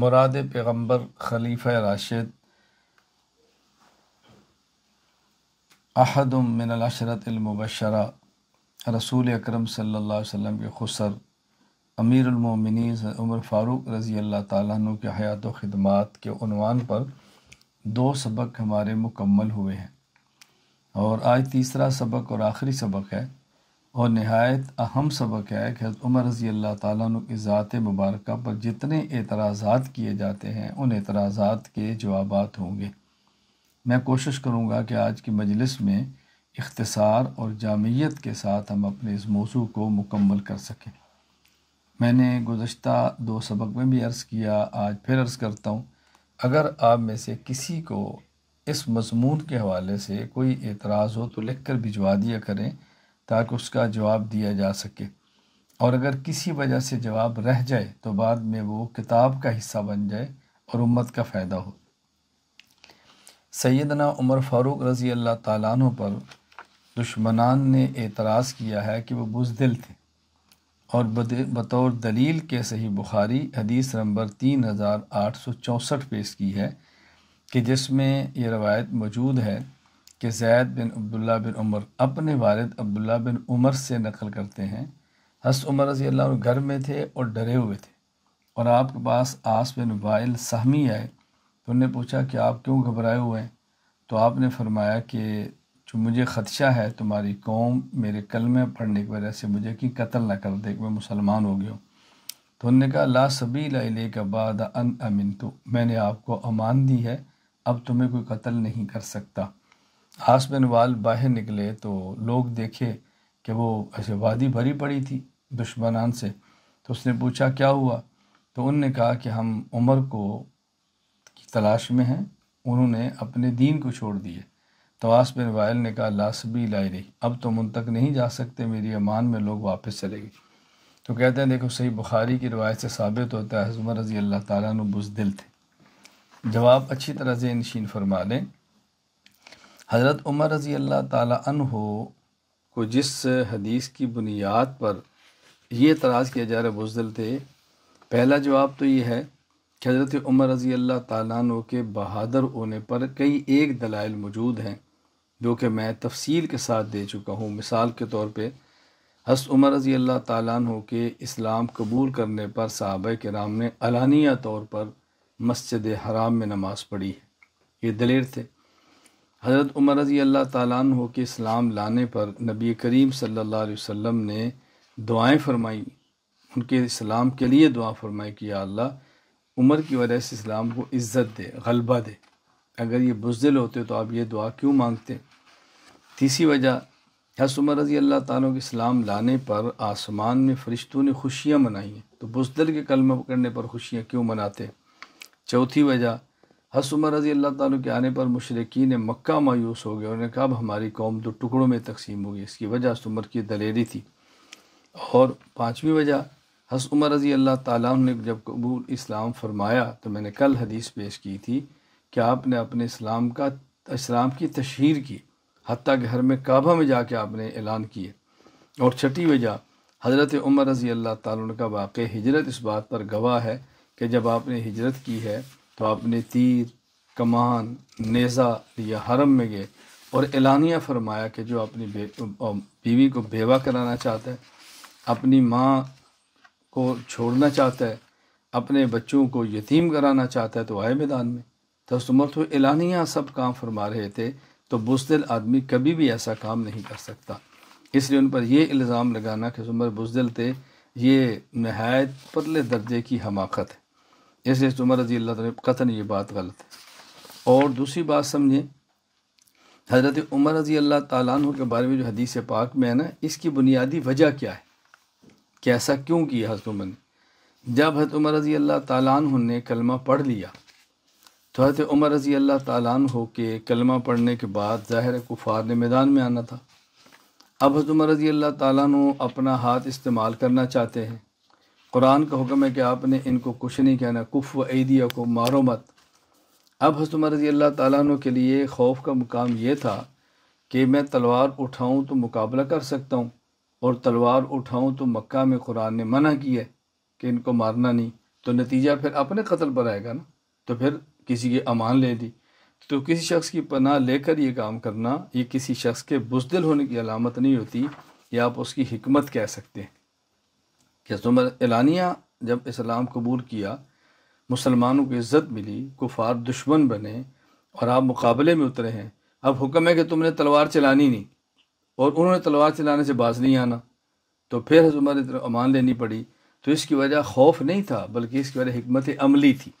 مراد پیغمبر خلیفہ راشد احد من العشرت المبشرہ رسول اکرم صلی اللہ علیہ وسلم کے خسر امیر المومنین عمر فاروق رضی اللہ تعالیٰ عنہ کے حیات و خدمات کے عنوان پر دو سبق ہمارے مکمل ہوئے ہیں اور آج تیسرا سبق اور آخری سبق ہے اور نہایت اہم سبق ہے کہ حضرت عمر رضی اللہ تعالیٰ عنہ کی ذات مبارکہ پر جتنے اعتراضات کیے جاتے ہیں ان اعتراضات کے جوابات ہوں گے میں کوشش کروں گا کہ آج کی مجلس میں اختصار اور جامعیت کے ساتھ ہم اپنے اس موضوع کو مکمل کر سکیں میں نے گزشتہ دو سبق میں بھی عرض کیا آج پھر عرض کرتا ہوں اگر آپ میں سے کسی کو اس مضمون کے حوالے سے کوئی اعتراض ہو تو لکھ کر بھجوا دیا کریں تاکہ اس کا جواب دیا جا سکے اور اگر کسی وجہ سے جواب رہ جائے تو بعد میں وہ کتاب کا حصہ بن جائے اور امت کا فائدہ ہو سیدنا عمر فاروق رضی اللہ تعالیٰ عنہ پر دشمنان نے اعتراض کیا ہے کہ وہ بزدل تھے اور بطور دلیل کے صحیح بخاری حدیث نمبر تین ہزار آٹھ سو چونسٹھ پیش کی ہے کہ جس میں یہ روایت موجود ہے کہ زید بن عبداللہ بن عمر اپنے والد عبداللہ بن عمر سے نقل کرتے ہیں حس عمر رضی اللہ عنہ گھر میں تھے اور ڈرے ہوئے تھے اور آپ کے پاس آس بن وائل سہمی آئے تو انہوں نے پوچھا کہ آپ کیوں گھبرائے ہوئے ہیں تو آپ نے فرمایا کہ جو مجھے خدشہ ہے تمہاری قوم میرے کلمے پڑھنے کی وجہ سے مجھے کہ قتل نہ کر دے کہ میں مسلمان ہو گیا ہوں تو انہوں نے کہا لا سبیل علیہ کا باد ان امن تو میں نے آپ کو امان دی ہے اب تمہیں کوئی قتل نہیں کر سکتا بن وال باہر نکلے تو لوگ دیکھے کہ وہ ایسے وادی بھری پڑی تھی دشمنان سے تو اس نے پوچھا کیا ہوا تو ان نے کہا کہ ہم عمر کو کی تلاش میں ہیں انہوں نے اپنے دین کو چھوڑ دیے تو آس بن وائل نے کہا لاسبی لائی رہی اب تو من تک نہیں جا سکتے میری امان میں لوگ واپس چلے گئے تو کہتے ہیں دیکھو صحیح بخاری کی روایت سے ثابت ہوتا ہے حضمر رضی اللہ تعالیٰ نے بزدل تھے جواب اچھی طرح سے نشین فرما لیں حضرت عمر رضی اللہ تعالیٰ عنہ کو جس حدیث کی بنیاد پر یہ اعتراض کیا جا رہا ہے بزدل تھے پہلا جواب تو یہ ہے کہ حضرت عمر رضی اللہ تعالیٰ عنہ کے بہادر ہونے پر کئی ایک دلائل موجود ہیں جو کہ میں تفصیل کے ساتھ دے چکا ہوں مثال کے طور پہ حس عمر رضی اللہ تعالیٰ عنہ کے اسلام قبول کرنے پر صحابہ کرام نے علانیہ طور پر مسجد حرام میں نماز پڑھی ہے یہ دلیر تھے حضرت عمر رضی اللہ تعالیٰ عنہ کے اسلام لانے پر نبی کریم صلی اللہ علیہ وسلم نے دعائیں فرمائی ان کے اسلام کے لیے دعا فرمائی کہ یا اللہ عمر کی وجہ سے اسلام کو عزت دے غلبہ دے اگر یہ بزدل ہوتے تو آپ یہ دعا کیوں مانگتے تیسری وجہ حس عمر رضی اللہ تعالیٰ کے اسلام لانے پر آسمان میں فرشتوں نے خوشیاں منائی ہیں تو بزدل کے کلمہ کرنے پر خوشیاں کیوں مناتے چوتھی وجہ حس عمر رضی اللہ تعالیٰ کے آنے پر مشرقین مکہ مایوس ہو گئے اور نے کہا اب ہماری قوم دو ٹکڑوں میں تقسیم ہو گئی اس کی وجہ حس عمر کی دلیری تھی اور پانچویں وجہ حس عمر رضی اللہ تعالیٰ نے جب قبول اسلام فرمایا تو میں نے کل حدیث پیش کی تھی کہ آپ نے اپنے اسلام کا اسلام کی تشہیر کی حتیٰ کہ میں کعبہ میں جا کے آپ نے اعلان کیے اور چھٹی وجہ حضرت عمر رضی اللہ تعالیٰ کا واقع ہجرت اس بات پر گواہ ہے کہ جب آپ نے ہجرت کی ہے تو آپ نے تیر کمان نیزہ یا حرم میں گئے اور اعلانیہ فرمایا کہ جو اپنی بیوی کو بیوہ کرانا چاہتا ہے اپنی ماں کو چھوڑنا چاہتا ہے اپنے بچوں کو یتیم کرانا چاہتا ہے تو آئے میدان میں تو تو اعلانیہ سب کام فرما رہے تھے تو بزدل آدمی کبھی بھی ایسا کام نہیں کر سکتا اس لیے ان پر یہ الزام لگانا کہ عمر بزدل تھے یہ نہایت پتلے درجے کی حماقت ہے اس لیے عمر رضی اللہ تعالیٰ قطن یہ بات غلط ہے اور دوسری بات سمجھیں حضرت عمر رضی اللہ تعالیٰ عنہ کے بارے میں جو حدیث پاک میں ہے نا اس کی بنیادی وجہ کیا ہے کہ ایسا کیوں کیا حضرت عمر نے جب حضرت عمر رضی اللہ تعالیٰ عنہ نے کلمہ پڑھ لیا تو حضرت عمر رضی اللہ تعالیٰ عنہ کے کلمہ پڑھنے کے بعد ظاہر کفار نے میدان میں آنا تھا اب حضرت عمر رضی اللہ تعالیٰ عنہ اپنا ہاتھ استعمال کرنا چاہتے ہیں قرآن کا حکم ہے کہ آپ نے ان کو کچھ نہیں کہنا کف و عیدیہ کو مارو مت اب حضرت عمر رضی اللہ تعالیٰ عنہ کے لیے خوف کا مقام یہ تھا کہ میں تلوار اٹھاؤں تو مقابلہ کر سکتا ہوں اور تلوار اٹھاؤں تو مکہ میں قرآن نے منع کیا ہے کہ ان کو مارنا نہیں تو نتیجہ پھر اپنے قتل پر آئے گا نا تو پھر کسی کی امان لے دی تو کسی شخص کی پناہ لے کر یہ کام کرنا یہ کسی شخص کے بزدل ہونے کی علامت نہیں ہوتی یا آپ اس کی حکمت کہہ سکتے ہیں کہ عمر اعلانیہ جب اسلام قبول کیا مسلمانوں کو عزت ملی کفار دشمن بنے اور آپ مقابلے میں اترے ہیں اب حکم ہے کہ تم نے تلوار چلانی نہیں اور انہوں نے تلوار چلانے سے باز نہیں آنا تو پھر عمر امان لینی پڑی تو اس کی وجہ خوف نہیں تھا بلکہ اس کی وجہ حکمت عملی تھی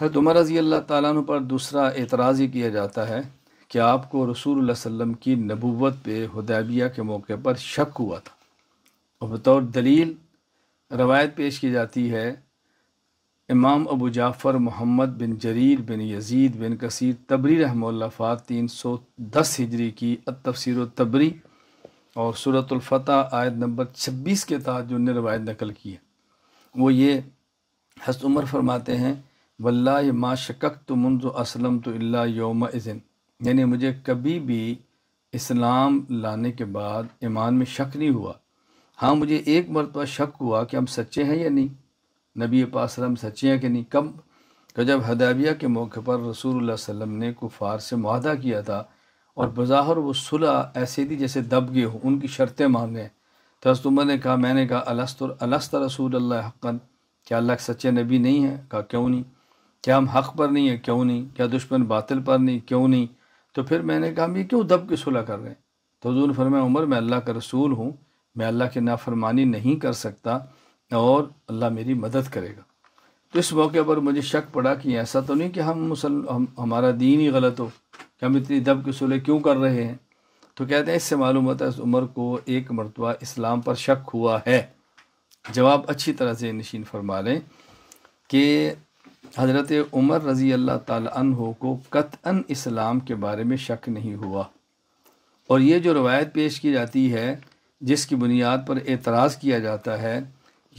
حضرت عمر رضی اللہ تعالیٰ عنہ پر دوسرا اعتراض یہ کیا جاتا ہے کہ آپ کو رسول اللہ علیہ وسلم کی نبوت پہ ہدیبیہ کے موقع پر شک ہوا تھا اور بطور دلیل روایت پیش کی جاتی ہے امام ابو جعفر محمد بن جریر بن یزید بن کثیر تبری رحم فات تین سو دس ہجری کی التفسیر و تبری اور صورت الفتح آیت نمبر چھبیس کے تحت جو نے روایت نقل کی ہے وہ یہ حس عمر فرماتے ہیں ولہ ما شکک تو اسلم تو اللہ یوم عزن یعنی مجھے کبھی بھی اسلام لانے کے بعد ایمان میں شک نہیں ہوا ہاں مجھے ایک مرتبہ شک ہوا کہ ہم سچے ہیں یا نہیں نبی پاسلم سچے ہیں کہ نہیں کم تو جب ہدابیہ کے موقع پر رسول اللہ علیہ وسلم نے کفار سے معاہدہ کیا تھا اور بظاہر وہ صلح ایسے دی جیسے دب گئے ہوں ان کی شرطیں مان گئے حضرت عمر نے کہا میں نے کہا الست الست رسول اللہ حقا کیا اللہ کے سچے نبی نہیں ہے کہا کیوں نہیں کیا ہم حق پر نہیں ہیں کیوں نہیں کیا دشمن باطل پر نہیں کیوں نہیں تو پھر میں نے کہا ہم یہ کیوں دب کے صلح کر رہے ہیں تو حضور فرمایا عمر میں اللہ کا رسول ہوں میں اللہ کی نافرمانی نہیں کر سکتا اور اللہ میری مدد کرے گا تو اس موقع پر مجھے شک پڑا کہ ایسا تو نہیں کہ ہم مسلم ہم ہمارا دین ہی غلط ہو کہ ہم اتنی دب کے سلے کیوں کر رہے ہیں تو کہتے ہیں اس سے معلوم ہوتا ہے اس عمر کو ایک مرتبہ اسلام پر شک ہوا ہے جواب اچھی طرح سے نشین فرما لیں کہ حضرت عمر رضی اللہ تعالیٰ عنہ کو قطع اسلام کے بارے میں شک نہیں ہوا اور یہ جو روایت پیش کی جاتی ہے جس کی بنیاد پر اعتراض کیا جاتا ہے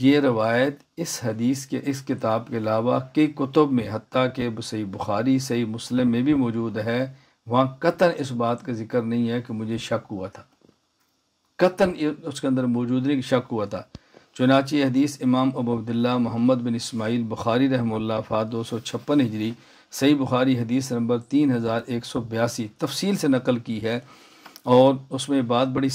یہ روایت اس حدیث کے اس کتاب کے علاوہ کئی کتب میں حتیٰ کہ صحیح بخاری صحیح مسلم میں بھی موجود ہے وہاں قطن اس بات کا ذکر نہیں ہے کہ مجھے شک ہوا تھا قطن اس کے اندر موجود نہیں کہ شک ہوا تھا چنانچہ حدیث امام ابو عبداللہ محمد بن اسماعیل بخاری رحمہ اللہ فا دو سو چھپن ہجری صحیح بخاری حدیث نمبر تین ہزار ایک سو بیاسی تفصیل سے نقل کی ہے اور اس میں بات بڑی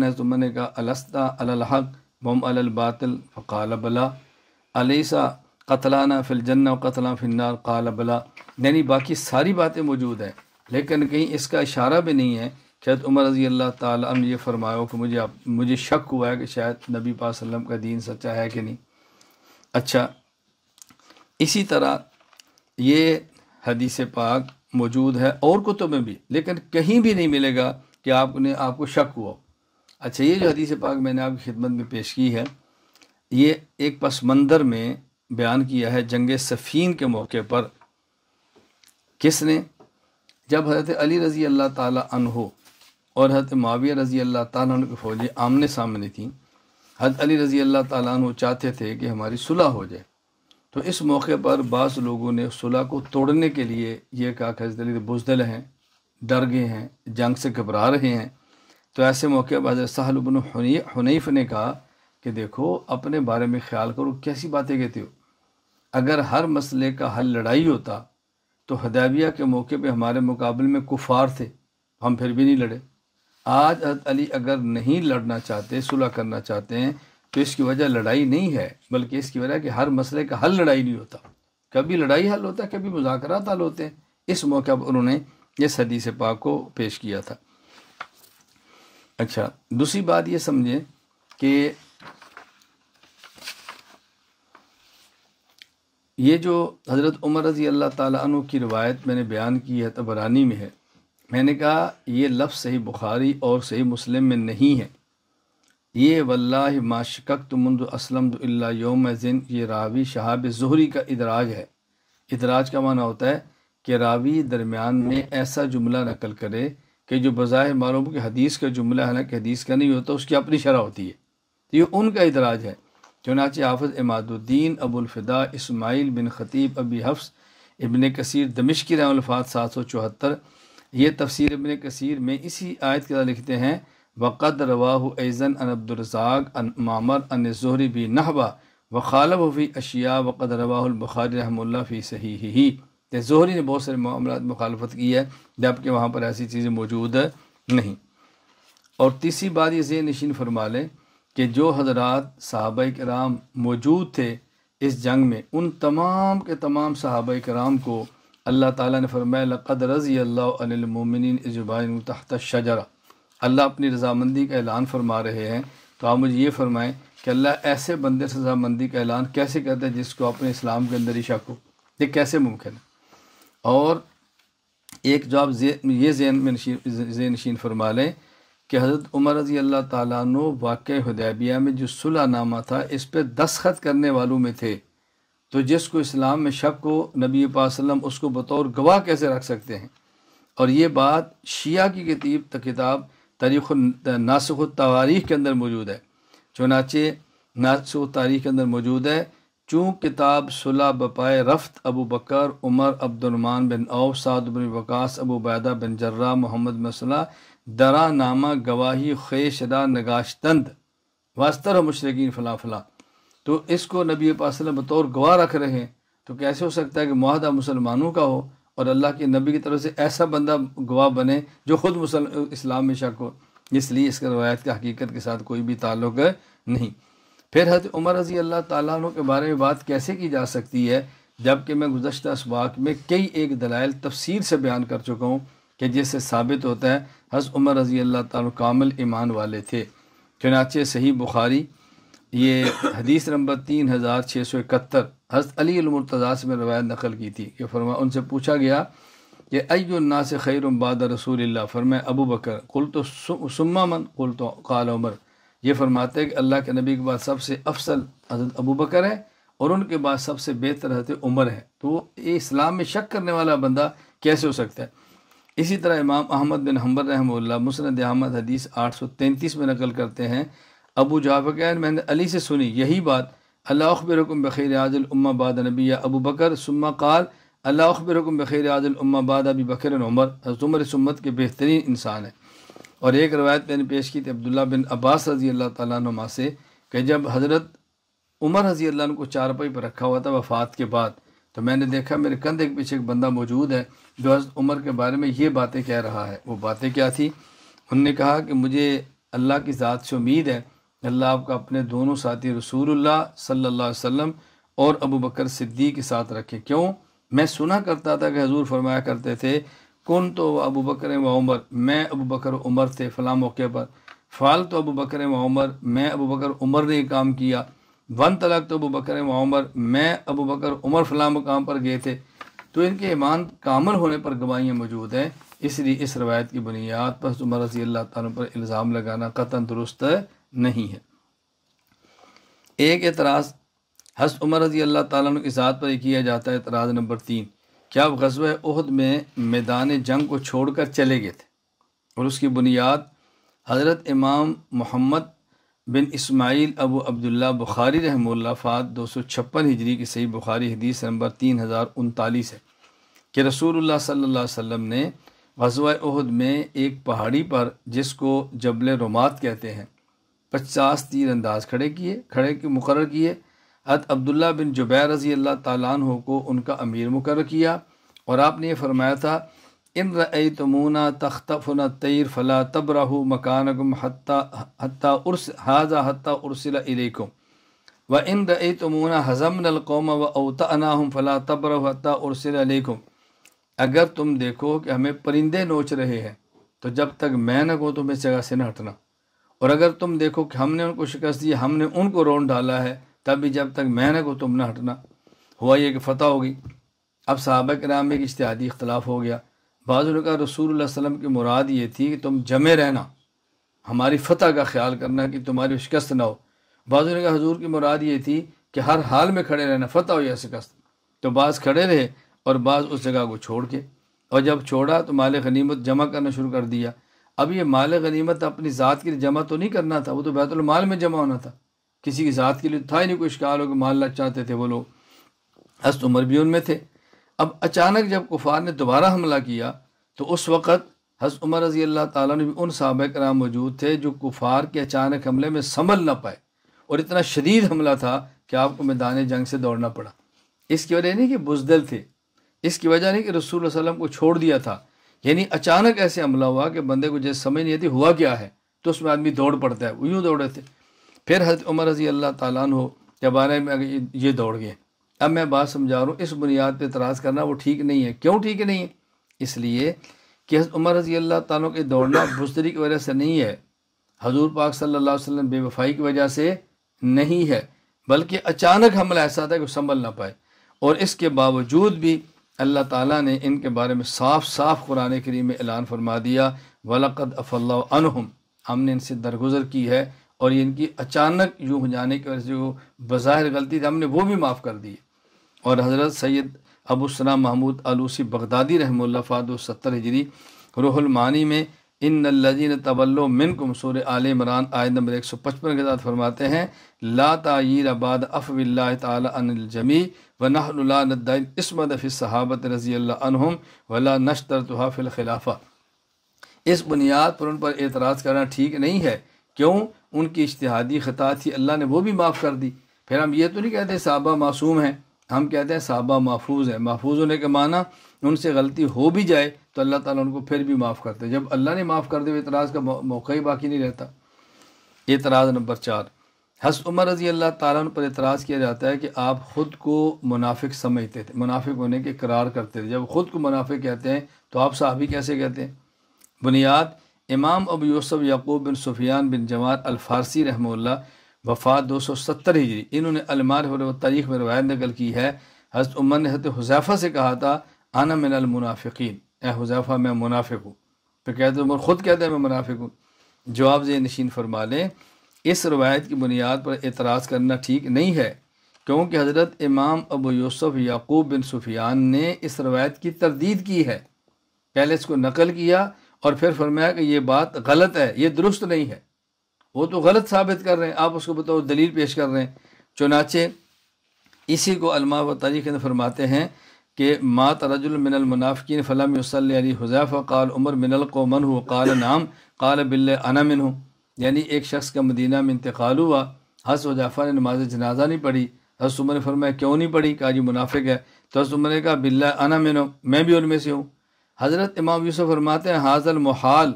ہے تو میں نے کہا السطہ الحق بم الباطل فقال بلا علیسہ قتلانہ فل جن و قتل فنار قال بلا یعنی باقی ساری باتیں موجود ہیں لیکن کہیں اس کا اشارہ بھی نہیں ہے شاید عمر رضی اللہ تعالیٰ نے یہ فرمایا کہ مجھے مجھے شک ہوا ہے کہ شاید نبی پاک صلی اللہ علیہ وسلم کا دین سچا ہے کہ نہیں اچھا اسی طرح یہ حدیث پاک موجود ہے اور کتب میں بھی لیکن کہیں بھی نہیں ملے گا کہ آپ نے آپ کو شک ہوا اچھا یہ جو حدیث پاک میں نے آپ کی خدمت میں پیش کی ہے یہ ایک پس منظر میں بیان کیا ہے جنگ صفین کے موقع پر کس نے جب حضرت علی رضی اللہ تعالیٰ عنہ اور حضرت معاویہ رضی اللہ تعالیٰ عنہ کی فوجی آمنے سامنے تھیں حضرت علی رضی اللہ تعالیٰ عنہ چاہتے تھے کہ ہماری صلح ہو جائے تو اس موقع پر بعض لوگوں نے صلح کو توڑنے کے لیے یہ کہا کہ حضرت علی بزدل ہیں ڈر گئے ہیں جنگ سے گھبرا رہے ہیں تو ایسے موقع پر حضرت سہل بن حنیف نے کہا کہ دیکھو اپنے بارے میں خیال کرو کیسی باتیں کہتے ہو اگر ہر مسئلے کا حل لڑائی ہوتا تو ہدیبیہ کے موقع پہ ہمارے مقابل میں کفار تھے ہم پھر بھی نہیں لڑے آج حضرت علی اگر نہیں لڑنا چاہتے صلح کرنا چاہتے ہیں تو اس کی وجہ لڑائی نہیں ہے بلکہ اس کی وجہ کہ ہر مسئلے کا حل لڑائی نہیں ہوتا کبھی لڑائی حل ہوتا ہے کبھی مذاکرات حل ہوتے ہیں اس موقع پر انہوں نے صدی سے پاک کو پیش کیا تھا اچھا دوسری بات یہ سمجھیں کہ یہ جو حضرت عمر رضی اللہ تعالیٰ عنہ کی روایت میں نے بیان کی ہے تبرانی میں ہے میں نے کہا یہ لفظ صحیح بخاری اور صحیح مسلم میں نہیں ہے یہ واللہ ما شککت مند اسلمت اللہ یوم زن یہ راوی شہاب زہری کا ادراج ہے ادراج کا معنی ہوتا ہے کہ راوی درمیان میں ایسا جملہ نقل کرے کہ جو بظاہر معلوم کہ حدیث کا جملہ حالانکہ حدیث کا نہیں ہوتا اس کی اپنی شرح ہوتی ہے تو یہ ان کا اعتراض ہے چنانچہ حافظ اماد الدین ابو الفدا اسماعیل بن خطیب ابی حفظ ابن کثیر دمشقی رحم الفاظ سات سو چوہتر یہ تفسیر ابن کثیر میں اسی آیت کے لکھتے ہیں وقد رواہ ایزن ان عبد الرزاق ان معمر ان ظہری بھی نہبا و فی اشیا وقد روا البخار رحم اللہ فی صحیح ہی ظہری نے بہت سارے معاملات مخالفت کی ہے جبکہ وہاں پر ایسی چیزیں موجود نہیں اور تیسری بات یہ ذہن نشین فرما لیں کہ جو حضرات صحابہ کرام موجود تھے اس جنگ میں ان تمام کے تمام صحابہ کرام کو اللہ تعالیٰ نے فرمایا لقد رضی اللہ عن المومنین اجبائن تحت شجرا اللہ اپنی رضامندی کا اعلان فرما رہے ہیں تو آپ مجھے یہ فرمائیں کہ اللہ ایسے بندے سے رضامندی کا اعلان کیسے کرتے ہیں جس کو اپنے اسلام کے اندر ہی شک ہو یہ کیسے ممکن ہے اور ایک جواب یہ ذہن ذہن میں نشین فرما لیں کہ حضرت عمر رضی اللہ تعالیٰ واقع حدیبیہ میں جو صلح نامہ تھا اس پہ دستخط کرنے والوں میں تھے تو جس کو اسلام میں شب کو نبی پاک وسلم اس کو بطور گواہ کیسے رکھ سکتے ہیں اور یہ بات شیعہ کی کتیب کتاب تاریخ ناسخ و کے اندر موجود ہے چنانچہ ناسخ و تاریخ کے اندر موجود ہے چوں کتاب صلح بپائے رفت ابو بکر عمر عبد الرحمن بن سعد بن وقاص ابو بیدہ بن جرہ محمد مسلح درا نامہ گواہی خیشدا نگاشتند واسطر مشرقین فلاں فلاں تو اس کو نبی بطور گواہ رکھ رہے ہیں تو کیسے ہو سکتا ہے کہ معاہدہ مسلمانوں کا ہو اور اللہ کے نبی کی طرف سے ایسا بندہ گواہ بنے جو خود مسلم میں شک ہو اس لیے اس کا روایت کا حقیقت کے ساتھ کوئی بھی تعلق نہیں پھر حضرت عمر رضی اللہ تعالیٰ عنہ کے بارے میں بات کیسے کی جا سکتی ہے جبکہ میں گزشتہ اسباق میں کئی ایک دلائل تفسیر سے بیان کر چکا ہوں کہ جس سے ثابت ہوتا ہے حضرت عمر رضی اللہ تعالیٰ کامل ایمان والے تھے چنانچہ صحیح بخاری یہ حدیث نمبر تین ہزار چھ سو اکہتر حضرت علی سے میں روایت نقل کی تھی کہ فرما ان سے پوچھا گیا کہ ای الناس خیر باد رسول اللہ فرمائے ابو بکر کل تو سما من کل تو عمر یہ فرماتے ہیں کہ اللہ کے نبی کے بعد سب سے افصل حضرت ابو بکر ہیں اور ان کے بعد سب سے بہتر حضرت عمر ہیں تو وہ یہ اسلام میں شک کرنے والا بندہ کیسے ہو سکتا ہے اسی طرح امام احمد بن حمبر رحمہ اللہ مسند احمد حدیث آٹھ سو تینتیس میں نقل کرتے ہیں ابو میں نے علی سے سنی یہی بات اللہ اخبر حکم بخیر اعظل عماء باد نبی یا ابو بکر سما قال اللہ اخبر حکم بخیر اعظم الما باد ابی بکر عمر حضرت عمر سمت کے بہترین انسان ہیں اور ایک روایت میں نے پیش کی تھی عبداللہ بن عباس رضی اللہ تعالیٰ نما سے کہ جب حضرت عمر رضی اللہ عنہ کو چار پر رکھا ہوا تھا وفات کے بعد تو میں نے دیکھا میرے کندھ کے پیچھے ایک بندہ موجود ہے جو حضرت عمر کے بارے میں یہ باتیں کہہ رہا ہے وہ باتیں کیا تھیں ان نے کہا کہ مجھے اللہ کی ذات سے امید ہے اللہ آپ کا اپنے دونوں ساتھی رسول اللہ صلی اللہ علیہ وسلم اور ابو بکر صدیق کے ساتھ رکھے کیوں میں سنا کرتا تھا کہ حضور فرمایا کرتے تھے کن تو ابو بکر و عمر میں ابو بکر و عمر تھے فلاں موقع پر فعال تو ابو بکر و عمر میں ابو بکر عمر نے کام کیا ون طلاق تو ابو بکر و عمر میں ابو بکر عمر فلاں مقام پر گئے تھے تو ان کے ایمان کامل ہونے پر گواہیاں موجود ہیں اس لیے اس روایت کی بنیاد پر عمر رضی اللہ تعالیٰ پر الزام لگانا قطن درست نہیں ہے ایک اعتراض حس عمر رضی اللہ تعالیٰ کی ذات پر یہ کیا جاتا ہے اعتراض نمبر تین کیا غزوہ عہد میں میدان جنگ کو چھوڑ کر چلے گئے تھے اور اس کی بنیاد حضرت امام محمد بن اسماعیل ابو عبداللہ بخاری رحمہ اللہ فات دو سو چھپن ہجری کی صحیح بخاری حدیث نمبر تین ہزار انتالیس ہے کہ رسول اللہ صلی اللہ علیہ وسلم نے غزوہ عہد میں ایک پہاڑی پر جس کو جبل رومات کہتے ہیں پچاس تیر انداز کھڑے کیے کھڑے کی مقرر کیے حضرت عبداللہ بن جبیر رضی اللہ تعالیٰ عنہ کو ان کا امیر مقرر کیا اور آپ نے یہ فرمایا تھا ان رئی تمونا تختفنا تیر فلا تب رہ مکان گم حتٰ حاضہ و ان رئی تمونا حزم القوم و اوتعناہم فلا فلاں تب ارسل علیکم اگر تم دیکھو کہ ہمیں پرندے نوچ رہے ہیں تو جب تک میں نہ کہوں تمہیں جگہ سے نہ ہٹنا اور اگر تم دیکھو کہ ہم نے ان کو شکست دی ہم نے ان کو رون ڈالا ہے تب بھی جب تک میں نے کو تم نہ ہٹنا ہوا یہ کہ فتح ہوگی اب صحابہ کے نام ایک اشتہادی اختلاف ہو گیا بعض کہا رسول اللہ علیہ وسلم کی مراد یہ تھی کہ تم جمع رہنا ہماری فتح کا خیال کرنا کہ تمہاری شکست نہ ہو بعض کہا حضور کی مراد یہ تھی کہ ہر حال میں کھڑے رہنا فتح ہو یا شکست تو بعض کھڑے رہے اور بعض اس جگہ کو چھوڑ کے اور جب چھوڑا تو مال غنیمت جمع کرنا شروع کر دیا اب یہ مال غنیمت اپنی ذات کی جمع تو نہیں کرنا تھا وہ تو بیت المال میں جمع ہونا تھا کسی کی ذات کے لیے تھا ہی نہیں کوئی شکار ہو کہ اللہ چاہتے تھے وہ لوگ حسط عمر بھی ان میں تھے اب اچانک جب کفار نے دوبارہ حملہ کیا تو اس وقت حضرت عمر رضی اللہ تعالیٰ نے بھی ان صحابہ کرام موجود تھے جو کفار کے اچانک حملے میں سنبھل نہ پائے اور اتنا شدید حملہ تھا کہ آپ کو میدان جنگ سے دوڑنا پڑا اس کی وجہ نہیں کہ بزدل تھے اس کی وجہ نہیں کہ رسول اللہ علیہ وسلم کو چھوڑ دیا تھا یعنی اچانک ایسے حملہ ہوا کہ بندے کو جیسے سمجھ نہیں آتی ہوا کیا ہے تو اس میں آدمی دوڑ پڑتا ہے وہ یوں دوڑے تھے پھر حضرت عمر رضی اللہ تعالیٰ عنہ کے بارے میں یہ دوڑ گئے اب میں بات سمجھا رہا ہوں اس بنیاد پہ اعتراض کرنا وہ ٹھیک نہیں ہے کیوں ٹھیک نہیں ہے اس لیے کہ حضرت عمر رضی اللہ تعالیٰ کے دوڑنا بزدری کی وجہ سے نہیں ہے حضور پاک صلی اللہ علیہ وسلم بے وفائی کی وجہ سے نہیں ہے بلکہ اچانک حملہ ایسا تھا کہ سنبھل نہ پائے اور اس کے باوجود بھی اللہ تعالیٰ نے ان کے بارے میں صاف صاف قرآن کریم میں اعلان فرما دیا ولاقد اف اللہ عنہم ہم نے ان سے درگزر کی ہے اور ان کی اچانک یوں ہو جانے کی وجہ سے جو بظاہر غلطی تھی ہم نے وہ بھی معاف کر دی اور حضرت سید ابو السلام محمود علوسی بغدادی رحمہ اللہ فاد ستر ہجری روح المعانی میں ان الجین طبل منکم سور عال عمران آیت نمبر ایک سو پچپن کے ساتھ فرماتے ہیں لا تعیر آباد اف اللہ تعالی عن الجمی و نحن لا ندائن اسمد فی صحابت رضی اللہ عنہم ولا نشتر تحاف الخلافہ اس بنیاد پر ان پر اعتراض کرنا ٹھیک نہیں ہے کیوں ان کی اشتہادی خطا تھی اللہ نے وہ بھی معاف کر دی پھر ہم یہ تو نہیں کہتے صحابہ معصوم ہیں ہم کہتے ہیں صحابہ محفوظ ہیں محفوظ ہونے کے معنی ان سے غلطی ہو بھی جائے تو اللہ تعالیٰ ان کو پھر بھی معاف کرتے جب اللہ نے معاف کر دے ہوئے اعتراض کا موقع ہی باقی نہیں رہتا اعتراض نمبر چار حس عمر رضی اللہ تعالیٰ ان پر اعتراض کیا جاتا ہے کہ آپ خود کو منافق سمجھتے تھے منافق ہونے کے قرار کرتے تھے جب خود کو منافق کہتے ہیں تو آپ صحابی کیسے کہتے ہیں بنیاد امام ابو یوسف یعقوب بن سفیان بن جوان الفارسی رحمہ اللہ وفات دو سو ستر ہجری انہوں نے المار و تاریخ میں روایت نقل کی ہے حضرت عمر نے حضرت حضیفہ سے کہا تھا آنا من المنافقین اے حضیفہ میں منافق ہوں پھر کہتے عمر خود کہتے ہیں میں منافق ہوں جواب زی نشین فرما لیں اس روایت کی بنیاد پر اعتراض کرنا ٹھیک نہیں ہے کیونکہ حضرت امام ابو یوسف یعقوب بن سفیان نے اس روایت کی تردید کی ہے پہلے اس کو نقل کیا اور پھر فرمایا کہ یہ بات غلط ہے یہ درست نہیں ہے وہ تو غلط ثابت کر رہے ہیں آپ اس کو بتاؤ دلیل پیش کر رہے ہیں چنانچہ اسی کو علماء و تاریخ نے فرماتے ہیں کہ مات رجل من المنافقین فلم وسلم علی قال عمر من القومن من قال نام قال بل انا من ہوں یعنی ایک شخص کا مدینہ میں انتقال ہوا حس و نے نماز جنازہ نہیں پڑھی حس عمر نے فرمایا کیوں نہیں پڑھی کہا جی منافق ہے تو حس عمر نے بلّہ انا من ہوں میں بھی ان میں سے ہوں حضرت امام یوسف فرماتے ہیں حاضر محال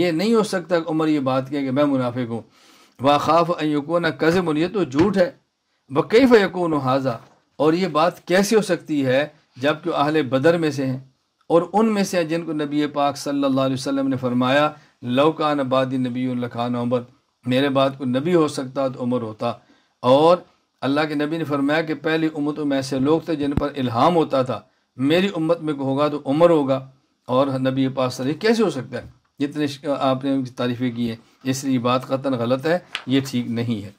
یہ نہیں ہو سکتا کہ عمر یہ بات کہے کہ میں منافق ہوں وا خاف قزم یہ تو جھوٹ ہے بقیف یقون و حاضر اور یہ بات کیسی ہو سکتی ہے جب کہ اہل بدر میں سے ہیں اور ان میں سے ہیں جن کو نبی پاک صلی اللہ علیہ وسلم نے فرمایا لوکان نبادی نبی الخان عمر میرے بات کو نبی ہو سکتا تو عمر ہوتا اور اللہ کے نبی نے فرمایا کہ پہلی امتوں میں ایسے لوگ تھے جن پر الہام ہوتا تھا میری امت میں ہوگا تو عمر ہوگا اور نبی پاس اللہ کیسے ہو سکتا ہے جتنے آپ نے ان کی تعریفیں کی ہیں اس لیے بات قطن غلط ہے یہ ٹھیک نہیں ہے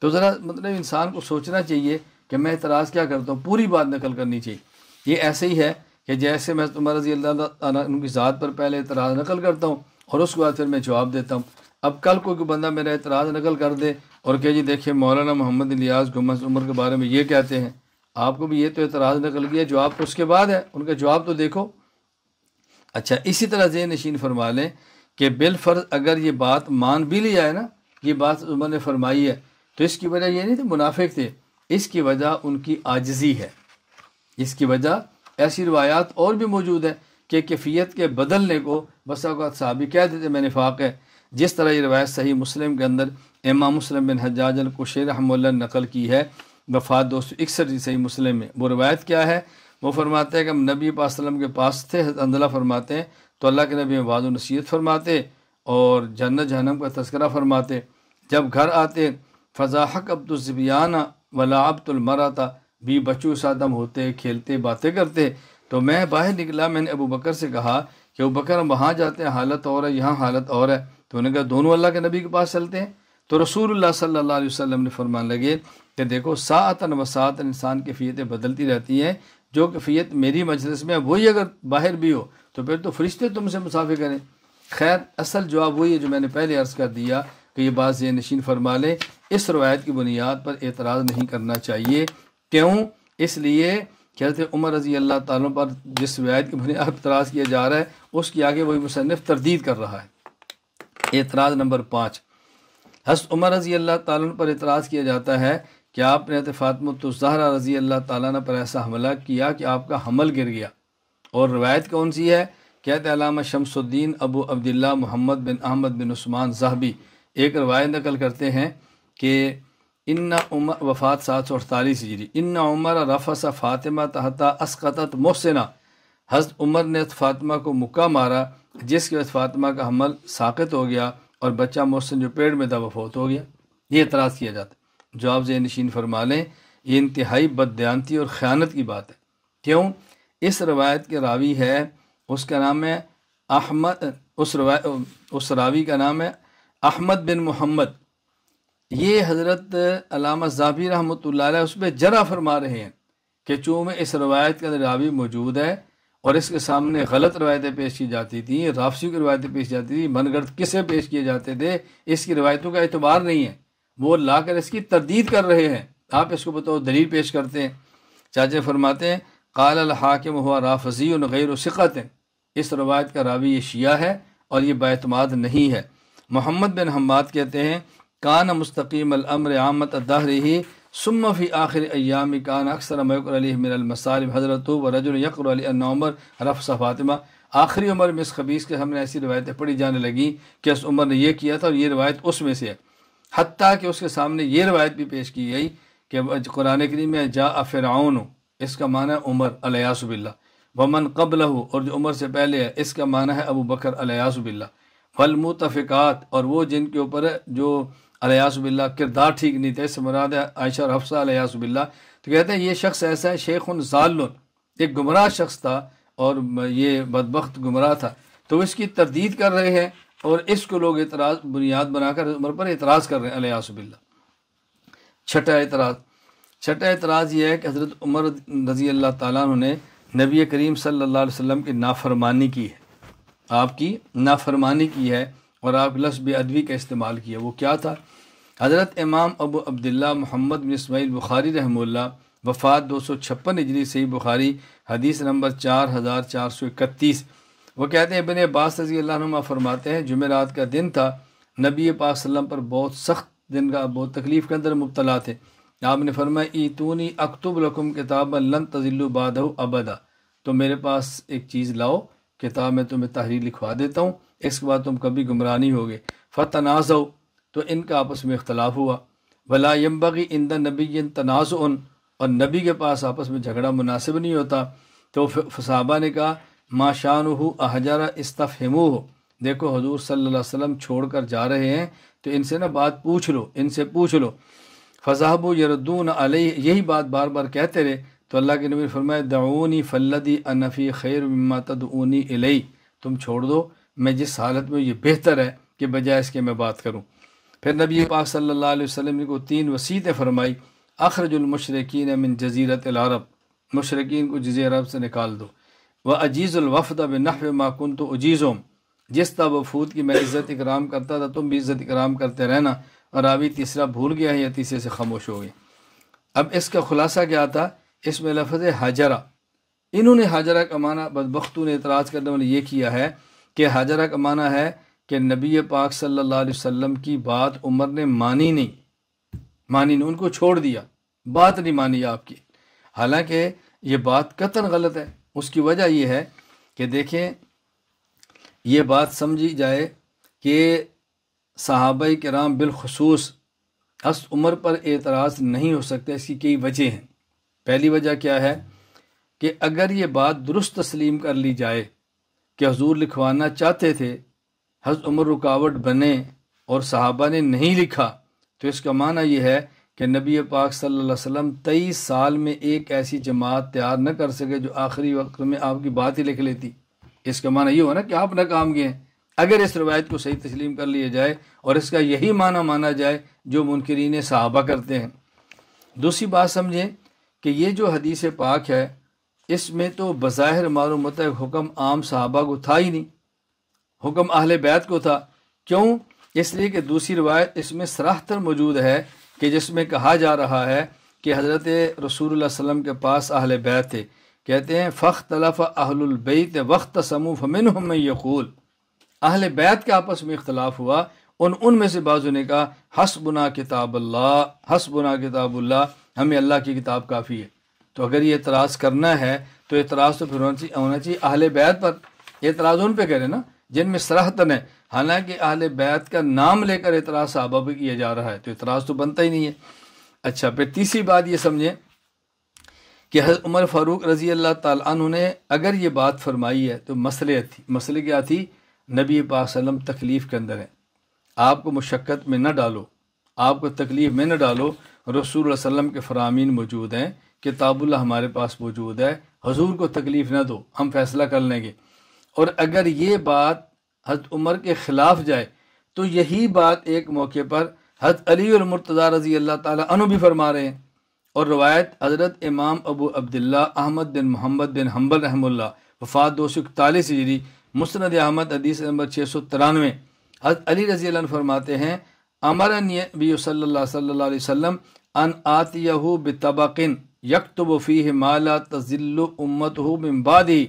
تو ذرا مطلب انسان کو سوچنا چاہیے کہ میں اعتراض کیا کرتا ہوں پوری بات نقل کرنی چاہیے یہ ایسے ہی ہے کہ جیسے میں رضی اللہ تعالیٰ ان کی ذات پر پہلے اعتراض نقل کرتا ہوں اور اس کے بعد پھر میں جواب دیتا ہوں اب کل کوئی بندہ میرا اعتراض نقل کر دے اور کہ جی دیکھیں مولانا محمد الیاز گمس عمر کے بارے میں یہ کہتے ہیں آپ کو بھی یہ تو اعتراض نکل گیا جواب تو اس کے بعد ہے ان کا جواب تو دیکھو اچھا اسی طرح ذہن نشین فرما لیں کہ بال فرض اگر یہ بات مان بھی لی جائے نا یہ بات عمر نے فرمائی ہے تو اس کی وجہ یہ نہیں تھی منافق تھے اس کی وجہ ان کی آجزی ہے اس کی وجہ ایسی روایات اور بھی موجود ہیں کہ کیفیت کے بدلنے کو اوقات صاحب کہہ دیتے میں نفاق ہے جس طرح یہ روایت صحیح مسلم کے اندر امام مسلم بن حجاج القشیر رحمہ اللہ نقل کی ہے وفات دو سو اکسٹھ صحیح مسلم میں وہ روایت کیا ہے وہ فرماتے ہیں کہ ہم نبی وسلم کے پاس تھے اندلا فرماتے ہیں تو اللہ کے نبی میں و نصیحت فرماتے اور جنت جہنم کا تذکرہ فرماتے جب گھر آتے فضاحق ولا عبد المراتا بھی بچوں سادم ہم ہوتے کھیلتے باتیں کرتے تو میں باہر نکلا میں نے ابو بکر سے کہا کہ ابو بکر ہم وہاں جاتے ہیں حالت اور ہے یہاں حالت اور ہے تو انہوں نے کہا دونوں اللہ کے نبی کے پاس چلتے ہیں تو رسول اللہ صلی اللہ علیہ وسلم نے فرمان لگے کہ دیکھو ساتن و سات انسان کی فیتیں بدلتی رہتی ہیں جو کہ فیت میری مجلس میں وہی اگر باہر بھی ہو تو پھر تو فرشتے تم سے مسافر کریں خیر اصل جواب وہی ہے جو میں نے پہلے عرض کر دیا کہ یہ بات یہ نشین فرما لیں اس روایت کی بنیاد پر اعتراض نہیں کرنا چاہیے کیوں اس لیے کہتے ہیں عمر رضی اللہ تعالیٰ پر جس روایت کی بنیاد اعتراض کیا جا رہا ہے اس کی آگے وہی مصنف تردید کر رہا ہے اعتراض نمبر پانچ حس عمر رضی اللہ تعالیٰ پر اعتراض کیا جاتا ہے کیا آپ نے تو زہرا رضی اللہ تعالیٰ نے پر ایسا حملہ کیا کہ آپ کا حمل گر گیا اور روایت کون سی ہے کہتے علامہ شمس الدین ابو عبداللہ محمد بن احمد بن عثمان زہبی ایک روایت نقل کرتے ہیں کہ ان عمر وفات سات سو اڑتالیس ان عمر رفصا فاطمہ تحطا اسقطت محسنہ حضرت عمر نے فاطمہ کو مکہ مارا جس کے وجہ فاطمہ کا حمل ساقت ہو گیا اور بچہ محسن جو پیڑ میں فوت ہو گیا یہ اعتراض کیا جاتا ہے ذہن نشین فرما لیں یہ انتہائی بددیانتی اور خیانت کی بات ہے کیوں اس روایت کے راوی ہے اس کا نام ہے احمد اس روایت اس راوی کا نام ہے احمد بن محمد یہ حضرت علامہ ذابی رحمۃ اللہ علیہ اس پہ جرا فرما رہے ہیں کہ چوں میں اس روایت کا راوی موجود ہے اور اس کے سامنے غلط روایتیں پیش کی جاتی تھیں رافسی کی روایتیں پیش جاتی تھیں گڑھ کسے پیش کیے جاتے تھے اس کی روایتوں کا اعتبار نہیں ہے وہ لا کر اس کی تردید کر رہے ہیں آپ اس کو بتاؤ دلیل پیش کرتے ہیں چاچے فرماتے ہیں قال الحاکم ہوا رافضی و وصقتیں اس روایت کا راوی یہ شیعہ ہے اور یہ باعتماد نہیں ہے محمد بن حماد کہتے ہیں کان مستقیم الامر عامت رہی سم فی آخر ایام کان اکثر میکر من المسالم حضرت و یقر علی ان عمر رفص فاطمہ آخری عمر میں اس خبیص کے ہم نے ایسی روایتیں پڑھی جانے لگیں کہ اس عمر نے یہ کیا تھا اور یہ روایت اس میں سے ہے حتیٰ کہ اس کے سامنے یہ روایت بھی پیش کی گئی کہ قرآن کریم میں جا افراؤن اس کا معنی ہے عمر علیہ باللہ ومن قبل ہو اور جو عمر سے پہلے ہے اس کا معنی ہے ابو بکر علیہ باللہ والمتفقات اور وہ جن کے اوپر جو علیہ باللہ کردار ٹھیک نہیں تھے اس سے مراد ہے عائشہ اور حفصہ علیہ باللہ تو کہتے ہیں یہ شخص ایسا ہے شیخ ضال ایک گمراہ شخص تھا اور یہ بدبخت گمراہ تھا تو اس کی تردید کر رہے ہیں اور اس کو لوگ اعتراض بنیاد بنا کر عمر پر اعتراض کر رہے ہیں علیہ صب اللہ چھٹا اعتراض چھٹا اعتراض یہ ہے کہ حضرت عمر رضی اللہ تعالیٰ نے نبی کریم صلی اللہ علیہ وسلم کی نافرمانی کی ہے آپ کی نافرمانی کی ہے اور آپ لفظ ادوی کا استعمال کیا وہ کیا تھا حضرت امام ابو عبداللہ محمد بن اسماعیل بخاری رحمہ اللہ وفات دو سو چھپن اجری سی بخاری حدیث نمبر چار ہزار چار سو اکتیس وہ کہتے ہیں ابن عباس رضی اللہ عنہ فرماتے ہیں جمعرات کا دن تھا نبی پاک صلی اللہ علیہ وسلم پر بہت سخت دن کا بہت تکلیف کے اندر مبتلا تھے آپ نے فرمایا ایتونی اکتب لکم کتاب تزل تزلباد ابدا تو میرے پاس ایک چیز لاؤ کتاب میں تمہیں تحریر لکھوا دیتا ہوں اس کے بعد تم کبھی گمراہ نہیں ہوگے فنازع تو ان کا آپس میں اختلاف ہوا بلا یمبغی ایندن نبی تنازع اور نبی کے پاس آپس میں جھگڑا مناسب نہیں ہوتا تو فصابہ نے کہا ما شان ہو احجر اسطفیمو ہو دیکھو حضور صلی اللہ علیہ وسلم چھوڑ کر جا رہے ہیں تو ان سے نا بات پوچھ لو ان سے پوچھ لو فضاب و یردون علیہ یہی بات بار بار کہتے رہے تو اللہ کے نبی فرمائے دعونی فلدی انفی خیر مما تدعونی علیہ تم چھوڑ دو میں جس حالت میں یہ بہتر ہے کہ بجائے اس کے میں بات کروں پھر نبی پاک صلی اللہ علیہ وسلم کو تین وسیعتیں فرمائی اخرج المشرقین من جزیرت العرب مشرقین کو جزیر عرب سے نکال دو وہ عجیز الوفد اب نحف ماکن تو عجیز جس طرح وہ فوت کی میں عزت اکرام کرتا تھا تم بھی عزت اکرام کرتے رہنا اور راوی تیسرا بھول گیا ہے یا تیسرے سے خاموش ہو گئی اب اس کا خلاصہ کیا تھا اس میں لفظ حاجرہ انہوں نے حاجرہ کا معنی بدبختوں نے اعتراض کرنے والے یہ کیا ہے کہ حاجرہ کا معنی ہے کہ نبی پاک صلی اللہ علیہ وسلم کی بات عمر نے مانی نہیں مانی نہیں ان کو چھوڑ دیا بات نہیں مانی آپ کی حالانکہ یہ بات قطر غلط ہے اس کی وجہ یہ ہے کہ دیکھیں یہ بات سمجھی جائے کہ صحابہ کرام بالخصوص اس عمر پر اعتراض نہیں ہو سکتے اس کی کئی وجہ ہیں پہلی وجہ کیا ہے کہ اگر یہ بات درست تسلیم کر لی جائے کہ حضور لکھوانا چاہتے تھے حضرت عمر رکاوٹ بنے اور صحابہ نے نہیں لکھا تو اس کا معنی یہ ہے کہ نبی پاک صلی اللہ علیہ وسلم تیئی سال میں ایک ایسی جماعت تیار نہ کر سکے جو آخری وقت میں آپ کی بات ہی لکھ لیتی اس کا معنی یہ ہو نا کہ آپ ناکام گئے ہیں اگر اس روایت کو صحیح تسلیم کر لیا جائے اور اس کا یہی معنی مانا جائے جو منکرین صحابہ کرتے ہیں دوسری بات سمجھیں کہ یہ جو حدیث پاک ہے اس میں تو بظاہر معلوم حکم عام صحابہ کو تھا ہی نہیں حکم اہل بیت کو تھا کیوں اس لیے کہ دوسری روایت اس میں سراہتر موجود ہے کہ جس میں کہا جا رہا ہے کہ حضرت رسول اللہ علیہ وسلم کے پاس اہل بیت تھے کہتے ہیں فخ تلف اہل البیت وقت ثموح میں یقول اہل بیت کے آپس میں اختلاف ہوا ان ان میں سے بازو نے کہا ہس بنا کتاب اللہ ہس بنا کتاب اللہ ہمیں اللہ کی کتاب کافی ہے تو اگر یہ اعتراض کرنا ہے تو اعتراض تو پھر ہونا چاہیے اہل بیت پر اعتراض ان پہ کریں نا جن میں سراہتن ہے حالانکہ اہل بیت کا نام لے کر اعتراض بھی کیا جا رہا ہے تو اعتراض تو بنتا ہی نہیں ہے اچھا پھر تیسری بات یہ سمجھیں کہ حضرت عمر فاروق رضی اللہ تعالیٰ عنہ نے اگر یہ بات فرمائی ہے تو مسئلے تھی مسئلے کیا تھی نبی صلی اللہ علیہ وسلم تکلیف کے اندر ہیں آپ کو مشقت میں نہ ڈالو آپ کو تکلیف میں نہ ڈالو رسول اللہ علیہ وسلم کے فرامین موجود ہیں کتاب اللہ ہمارے پاس موجود ہے حضور کو تکلیف نہ دو ہم فیصلہ کر لیں گے اور اگر یہ بات حضرت عمر کے خلاف جائے تو یہی بات ایک موقع پر حضرت علی المرتضا رضی اللہ تعالیٰ عنہ بھی فرما رہے ہیں اور روایت حضرت امام ابو عبداللہ احمد بن محمد بن حنبل رحم اللہ وفات دو سو اکتالیس اکتالیسری مسند احمد عدیث چھ سو ترانوے حضرت علی رضی اللہ عنہ فرماتے ہیں امر نبی صلی اللہ صلی اللہ علیہ وسلم ان انآت بطبقن یکتب فیہ مالا تزل امت من بعدی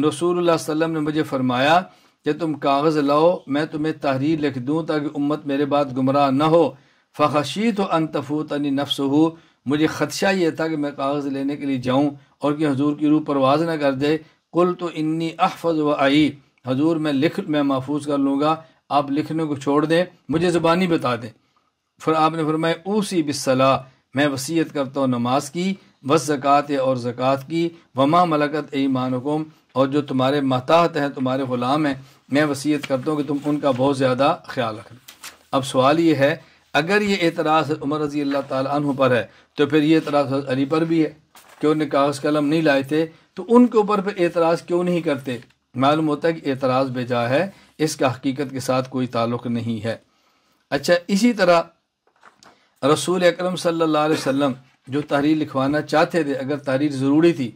رسول اللہ علیہ وسلم نے مجھے فرمایا کہ تم کاغذ لاؤ میں تمہیں تحریر لکھ دوں تاکہ امت میرے بعد گمراہ نہ ہو فخشیت و انتفوت تنی نفس ہو مجھے خدشہ یہ تھا کہ میں کاغذ لینے کے لیے جاؤں اور کہ حضور کی روح پرواز نہ کر دے کل تو انی احفظ و آئی حضور میں لکھ میں محفوظ کر لوں گا آپ لکھنے کو چھوڑ دیں مجھے زبانی بتا دیں پھر آپ نے فرمایا اوسی بصلاح میں وصیت کرتا ہوں نماز کی بس زکوٰۃ اور زکوٰۃ کی وما ملکت ایمان حکم اور جو تمہارے محتاط ہیں تمہارے غلام ہیں میں وصیت کرتا ہوں کہ تم ان کا بہت زیادہ خیال رکھیں اب سوال یہ ہے اگر یہ اعتراض عمر رضی اللہ تعالیٰ عنہ پر ہے تو پھر یہ اعتراض علی پر بھی ہے کہ انہیں کاغذ قلم نہیں لائے تھے تو ان کے اوپر پھر اعتراض کیوں نہیں کرتے معلوم ہوتا ہے کہ اعتراض بھی جا ہے اس کا حقیقت کے ساتھ کوئی تعلق نہیں ہے اچھا اسی طرح رسول اکرم صلی اللہ علیہ وسلم جو تحریر لکھوانا چاہتے تھے اگر تحریر ضروری تھی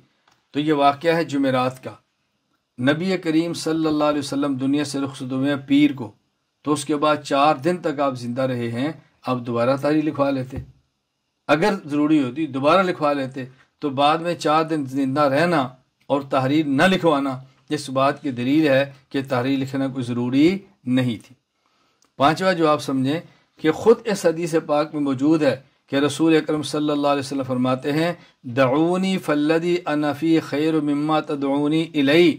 تو یہ واقعہ ہے جمعرات کا نبی کریم صلی اللہ علیہ وسلم دنیا سے رخص دمیا پیر کو تو اس کے بعد چار دن تک آپ زندہ رہے ہیں آپ دوبارہ تحریر لکھوا لیتے اگر ضروری ہوتی دوبارہ لکھوا لیتے تو بعد میں چار دن زندہ رہنا اور تحریر نہ لکھوانا اس بات کی دلیل ہے کہ تحریر لکھنا کوئی ضروری نہیں تھی پانچواں جو آپ سمجھیں کہ خود اس حدیث پاک میں موجود ہے کہ رسول اکرم صلی اللہ علیہ وسلم فرماتے ہیں دعونی فلدی انفی خیر مما تدعونی الی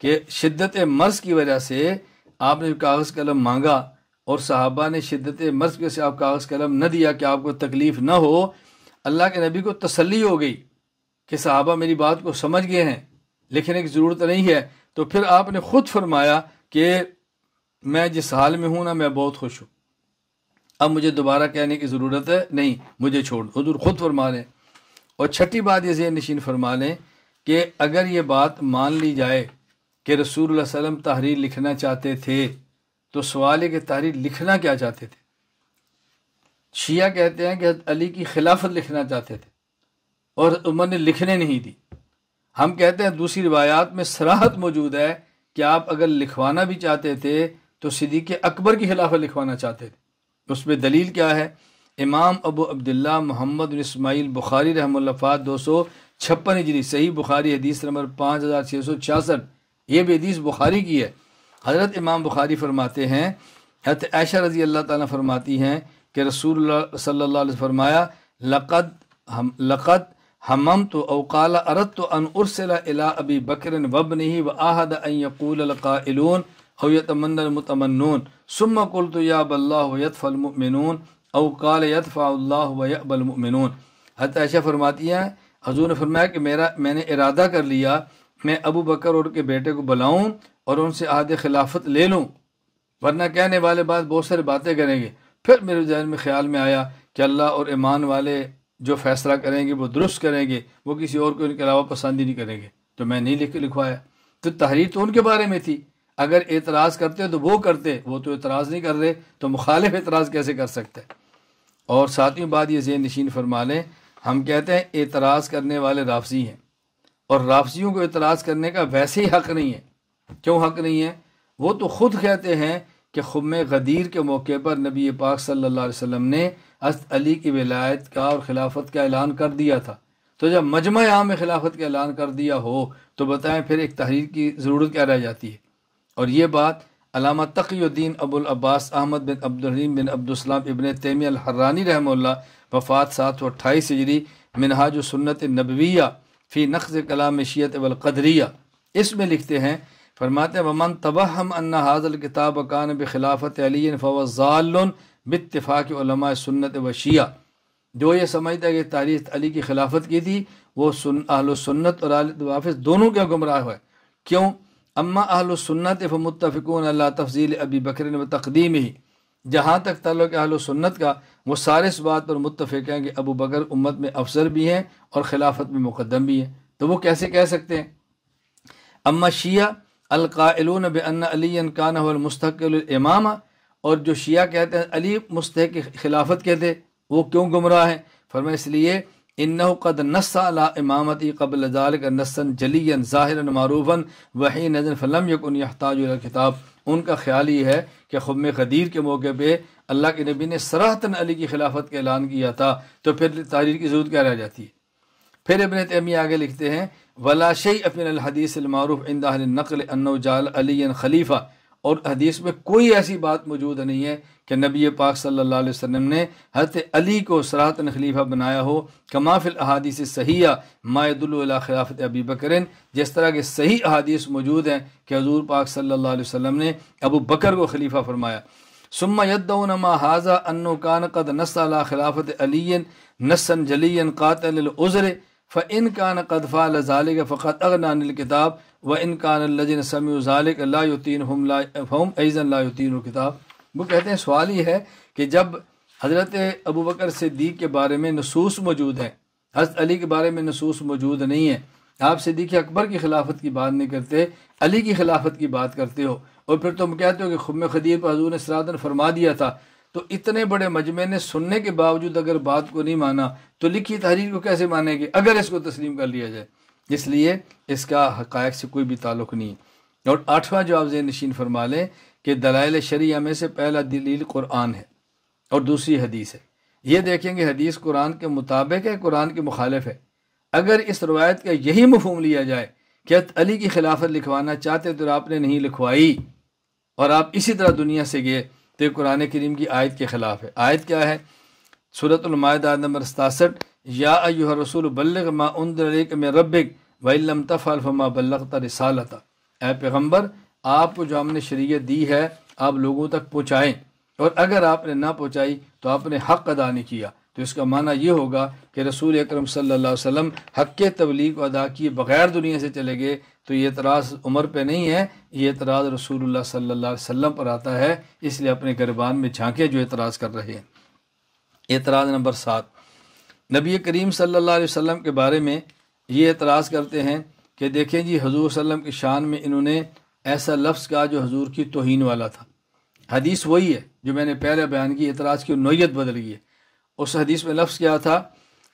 کہ شدت مرض کی وجہ سے آپ نے کاغذ قلم مانگا اور صحابہ نے شدت مرض کے آپ کاغذ قلم نہ دیا کہ آپ کو تکلیف نہ ہو اللہ کے نبی کو تسلی ہو گئی کہ صحابہ میری بات کو سمجھ گئے ہیں لکھنے کی ضرورت نہیں ہے تو پھر آپ نے خود فرمایا کہ میں جس حال میں ہوں نا میں بہت خوش ہوں اب مجھے دوبارہ کہنے کی ضرورت ہے نہیں مجھے چھوڑ حضور خود فرما لیں اور چھٹی بات یہ ذہن نشین فرما لیں کہ اگر یہ بات مان لی جائے کہ رسول اللہ وسلم تحریر لکھنا چاہتے تھے تو سوال ہے کہ تحریر لکھنا کیا چاہتے تھے شیعہ کہتے ہیں کہ علی کی خلافت لکھنا چاہتے تھے اور عمر نے لکھنے نہیں دی ہم کہتے ہیں دوسری روایات میں سراحت موجود ہے کہ آپ اگر لکھوانا بھی چاہتے تھے تو صدیق اکبر کی خلافت لکھوانا چاہتے تھے اس دلیل کیا ہے امام ابو عبداللہ محمد بن اسماعیل بخاری رحم الفاظ دو سو چھپن صحیح بخاری حدیث نمبر پانچ ہزار چھ سو چھیاسٹھ یہ بھی حدیث بخاری کی ہے حضرت امام بخاری فرماتے ہیں حضرت عائشہ رضی اللہ تعالیٰ فرماتی ہیں کہ رسول اللہ صلی اللہ علیہ فرمایا لقد ہم لقت ہمم تو اوقال ارت تو ان الا ابی بکر وب نہیں و آحد القاعلون اویت الم تمنون سمط یاب اللہ المؤمنون او قال فاء اللہ عائشہ فرماتی ہیں حضور نے فرمایا کہ میرا میں نے ارادہ کر لیا میں ابو بکر اور کے بیٹے کو بلاؤں اور ان سے عہد خلافت لے لوں ورنہ کہنے والے بعد بہت ساری باتیں کریں گے پھر میرے ذہن میں خیال میں آیا کہ اللہ اور ایمان والے جو فیصلہ کریں گے وہ درست کریں گے وہ کسی اور کو ان کے علاوہ پسند ہی نہیں کریں گے تو میں نہیں لکھ لکھوایا تو تحریر تو ان کے بارے میں تھی اگر اعتراض کرتے تو وہ کرتے وہ تو اعتراض نہیں کر رہے تو مخالف اعتراض کیسے کر سکتے اور ساتویں بات یہ ذہن نشین فرما لیں ہم کہتے ہیں اعتراض کرنے والے رافضی ہیں اور رافضیوں کو اعتراض کرنے کا ویسے ہی حق نہیں ہے کیوں حق نہیں ہے وہ تو خود کہتے ہیں کہ خم غدیر کے موقع پر نبی پاک صلی اللہ علیہ وسلم نے است علی کی ولایت کا اور خلافت کا اعلان کر دیا تھا تو جب مجمع عام خلافت کا اعلان کر دیا ہو تو بتائیں پھر ایک تحریر کی ضرورت کیا رہ جاتی ہے اور یہ بات علامہ تقی الدین ابو العباس احمد بن الرحیم بن عبدالسلام ابن تیمی الحرانی رحمہ اللہ وفات سات سو اٹھائیس ہجری منہاج و سنت نبویہ فی نقص کلام شیت القدریہ اس میں لکھتے ہیں فرمات ہیں تباہ ہم ان حاضل کتاب کان بخلافت علی فوزال بتفاق علماء سنت و شیعہ جو یہ سمجھتا ہے کہ تاریخ علی کی خلافت کی تھی وہ سن اہل و سنت اور عالد وافظ دونوں کے گمراہ ہوئے کیوں اما اہل السنت و متفقون اللہ تفضیل ابی بکر و تقدیم ہی جہاں تک تعلق اہل سنت کا وہ سارے اس بات پر متفق ہیں کہ ابو بکر امت میں افسر بھی ہیں اور خلافت میں مقدم بھی ہیں تو وہ کیسے کہہ سکتے ہیں اما شیعہ القاعل علی کان المستقل الامام اور جو شیعہ کہتے ہیں علی مستحق خلافت کہتے وہ کیوں گمراہ ہیں فرمائے اس لیے انہو قد نص على امامتی قبل ذلك نصا جليا ظاهرا معروفا وحي نذر فلم يكن يحتاج الى الكتاب ان کا خیال یہ ہے کہ خم قدیر کے موقع پہ اللہ کے نبی نے صراحتن علی کی خلافت کا اعلان کیا تھا تو پھر تحریر کی ضرورت کیا رہ جاتی ہے پھر ابن تیمی آگے لکھتے ہیں ولا شی افن الحدیث المعروف عند اہل نقل انو جال علی خلیفہ اور حدیث میں کوئی ایسی بات موجود نہیں ہے کہ نبی پاک صلی اللہ علیہ وسلم نے حضرت علی کو صلاحتِ خلیفہ بنایا ہو کماف الحادیث صحیح اللہ خلافت ابی بکر جس طرح کے صحیح احادیث موجود ہیں کہ حضور پاک صلی اللہ علیہ وسلم نے ابو بکر کو خلیفہ فرمایا سما یدما حاضہ ان کان قد نس اللہ خلافت علی جلی قاتل قاتر ف ان كان قد فع فقط اغ الکتاب و ان قان الل سمی ظالق الطين لا و كتاب وہ کہتے ہیں سوال یہ ہے کہ جب حضرت ابو بکر صدیق کے بارے میں نصوص موجود ہیں حضرت علی کے بارے میں نصوص موجود نہیں ہے آپ صدیق اکبر کی خلافت کی بات نہیں کرتے علی کی خلافت کی بات کرتے ہو اور پھر تم کہتے ہو کہ خدیر پر حضور نے سرادن فرما دیا تھا تو اتنے بڑے مجمع نے سننے کے باوجود اگر بات کو نہیں مانا تو لکھی تحریر کو کیسے مانیں گے اگر اس کو تسلیم کر لیا جائے اس لیے اس کا حقائق سے کوئی بھی تعلق نہیں ہے اور آٹھواں جو آپ ذہن فرما لیں کہ دلائل شریعہ میں سے پہلا دلیل قرآن ہے اور دوسری حدیث ہے یہ دیکھیں گے حدیث قرآن کے مطابق ہے قرآن کے مخالف ہے اگر اس روایت کا یہی مفہوم لیا جائے کہ علی کی خلافت لکھوانا چاہتے تو آپ نے نہیں لکھوائی اور آپ اسی طرح دنیا سے گئے تو یہ قرآن کریم کی آیت کے خلاف ہے آیت کیا ہے صورت المائدہ نمبر ستاسٹھ یا رسول بلغ ما اندر میں ربک اے پیغمبر آپ کو جو ہم نے شریعت دی ہے آپ لوگوں تک پہنچائیں اور اگر آپ نے نہ پہنچائی تو آپ نے حق ادا نہیں کیا تو اس کا معنی یہ ہوگا کہ رسول اکرم صلی اللہ علیہ وسلم حق کے تبلیغ کو ادا کیے بغیر دنیا سے چلے گئے تو یہ اعتراض عمر پہ نہیں ہے یہ اعتراض رسول اللہ صلی اللہ علیہ وسلم پر آتا ہے اس لیے اپنے گربان میں جھانکے جو اعتراض کر رہے ہیں اعتراض نمبر سات نبی کریم صلی اللہ علیہ وسلم کے بارے میں یہ اعتراض کرتے ہیں کہ دیکھیں جی حضور صلی اللہ علیہ وسلم کی شان میں انہوں نے ایسا لفظ کہا جو حضور کی توہین والا تھا حدیث وہی ہے جو میں نے پہلے بیان کی اعتراض کی نوعیت بدل گئی ہے اس حدیث میں لفظ کیا تھا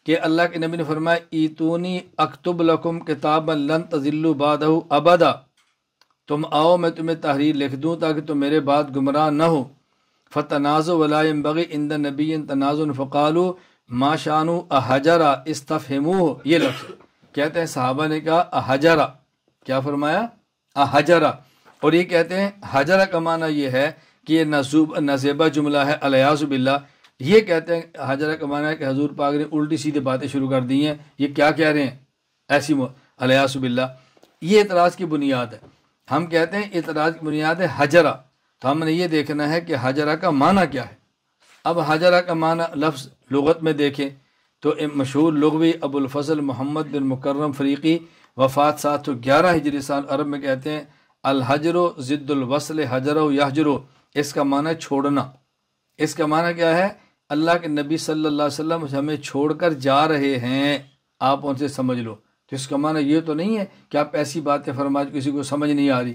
کہ اللہ کے نبی نے فرمایا ایتونی اکتب لکم کتاب لن تزل بادہ ابدا تم آؤ میں تمہیں تحریر لکھ دوں تاکہ تم میرے بعد گمراہ نہ ہو فتناز ولابی تنازع استفہمو یہ لفظ کہتے ہیں صحابہ نے کہا احجرا کیا فرمایا ہاں، حجرہ اور یہ کہتے ہیں حجرہ کا معنی یہ ہے کہ یہ نصوب نصیبہ جملہ ہے علیہ باللہ یہ کہتے ہیں حجرہ کا معنی ہے کہ حضور پاک نے الٹی سیدھے باتیں شروع کر دی ہیں یہ کیا کہہ رہے ہیں ایسی علیہ باللہ یہ اعتراض کی بنیاد ہے ہم کہتے ہیں اعتراض کی بنیاد ہے حجرہ تو ہم نے یہ دیکھنا ہے کہ حجرہ کا معنی کیا ہے اب حجرہ کا معنی لفظ لغت میں دیکھیں تو مشہور لغوی ابو الفضل محمد بن مکرم فریقی وفات سات سو گیارہ ہجری سال عرب میں کہتے ہیں الحجر و ضد الوصل حجر و یا اس کا معنی چھوڑنا اس کا معنی کیا ہے اللہ کے نبی صلی اللہ علیہ وسلم ہمیں چھوڑ کر جا رہے ہیں آپ ان سے سمجھ لو تو اس کا معنی یہ تو نہیں ہے کہ آپ ایسی باتیں فرما کسی کو سمجھ نہیں آ رہی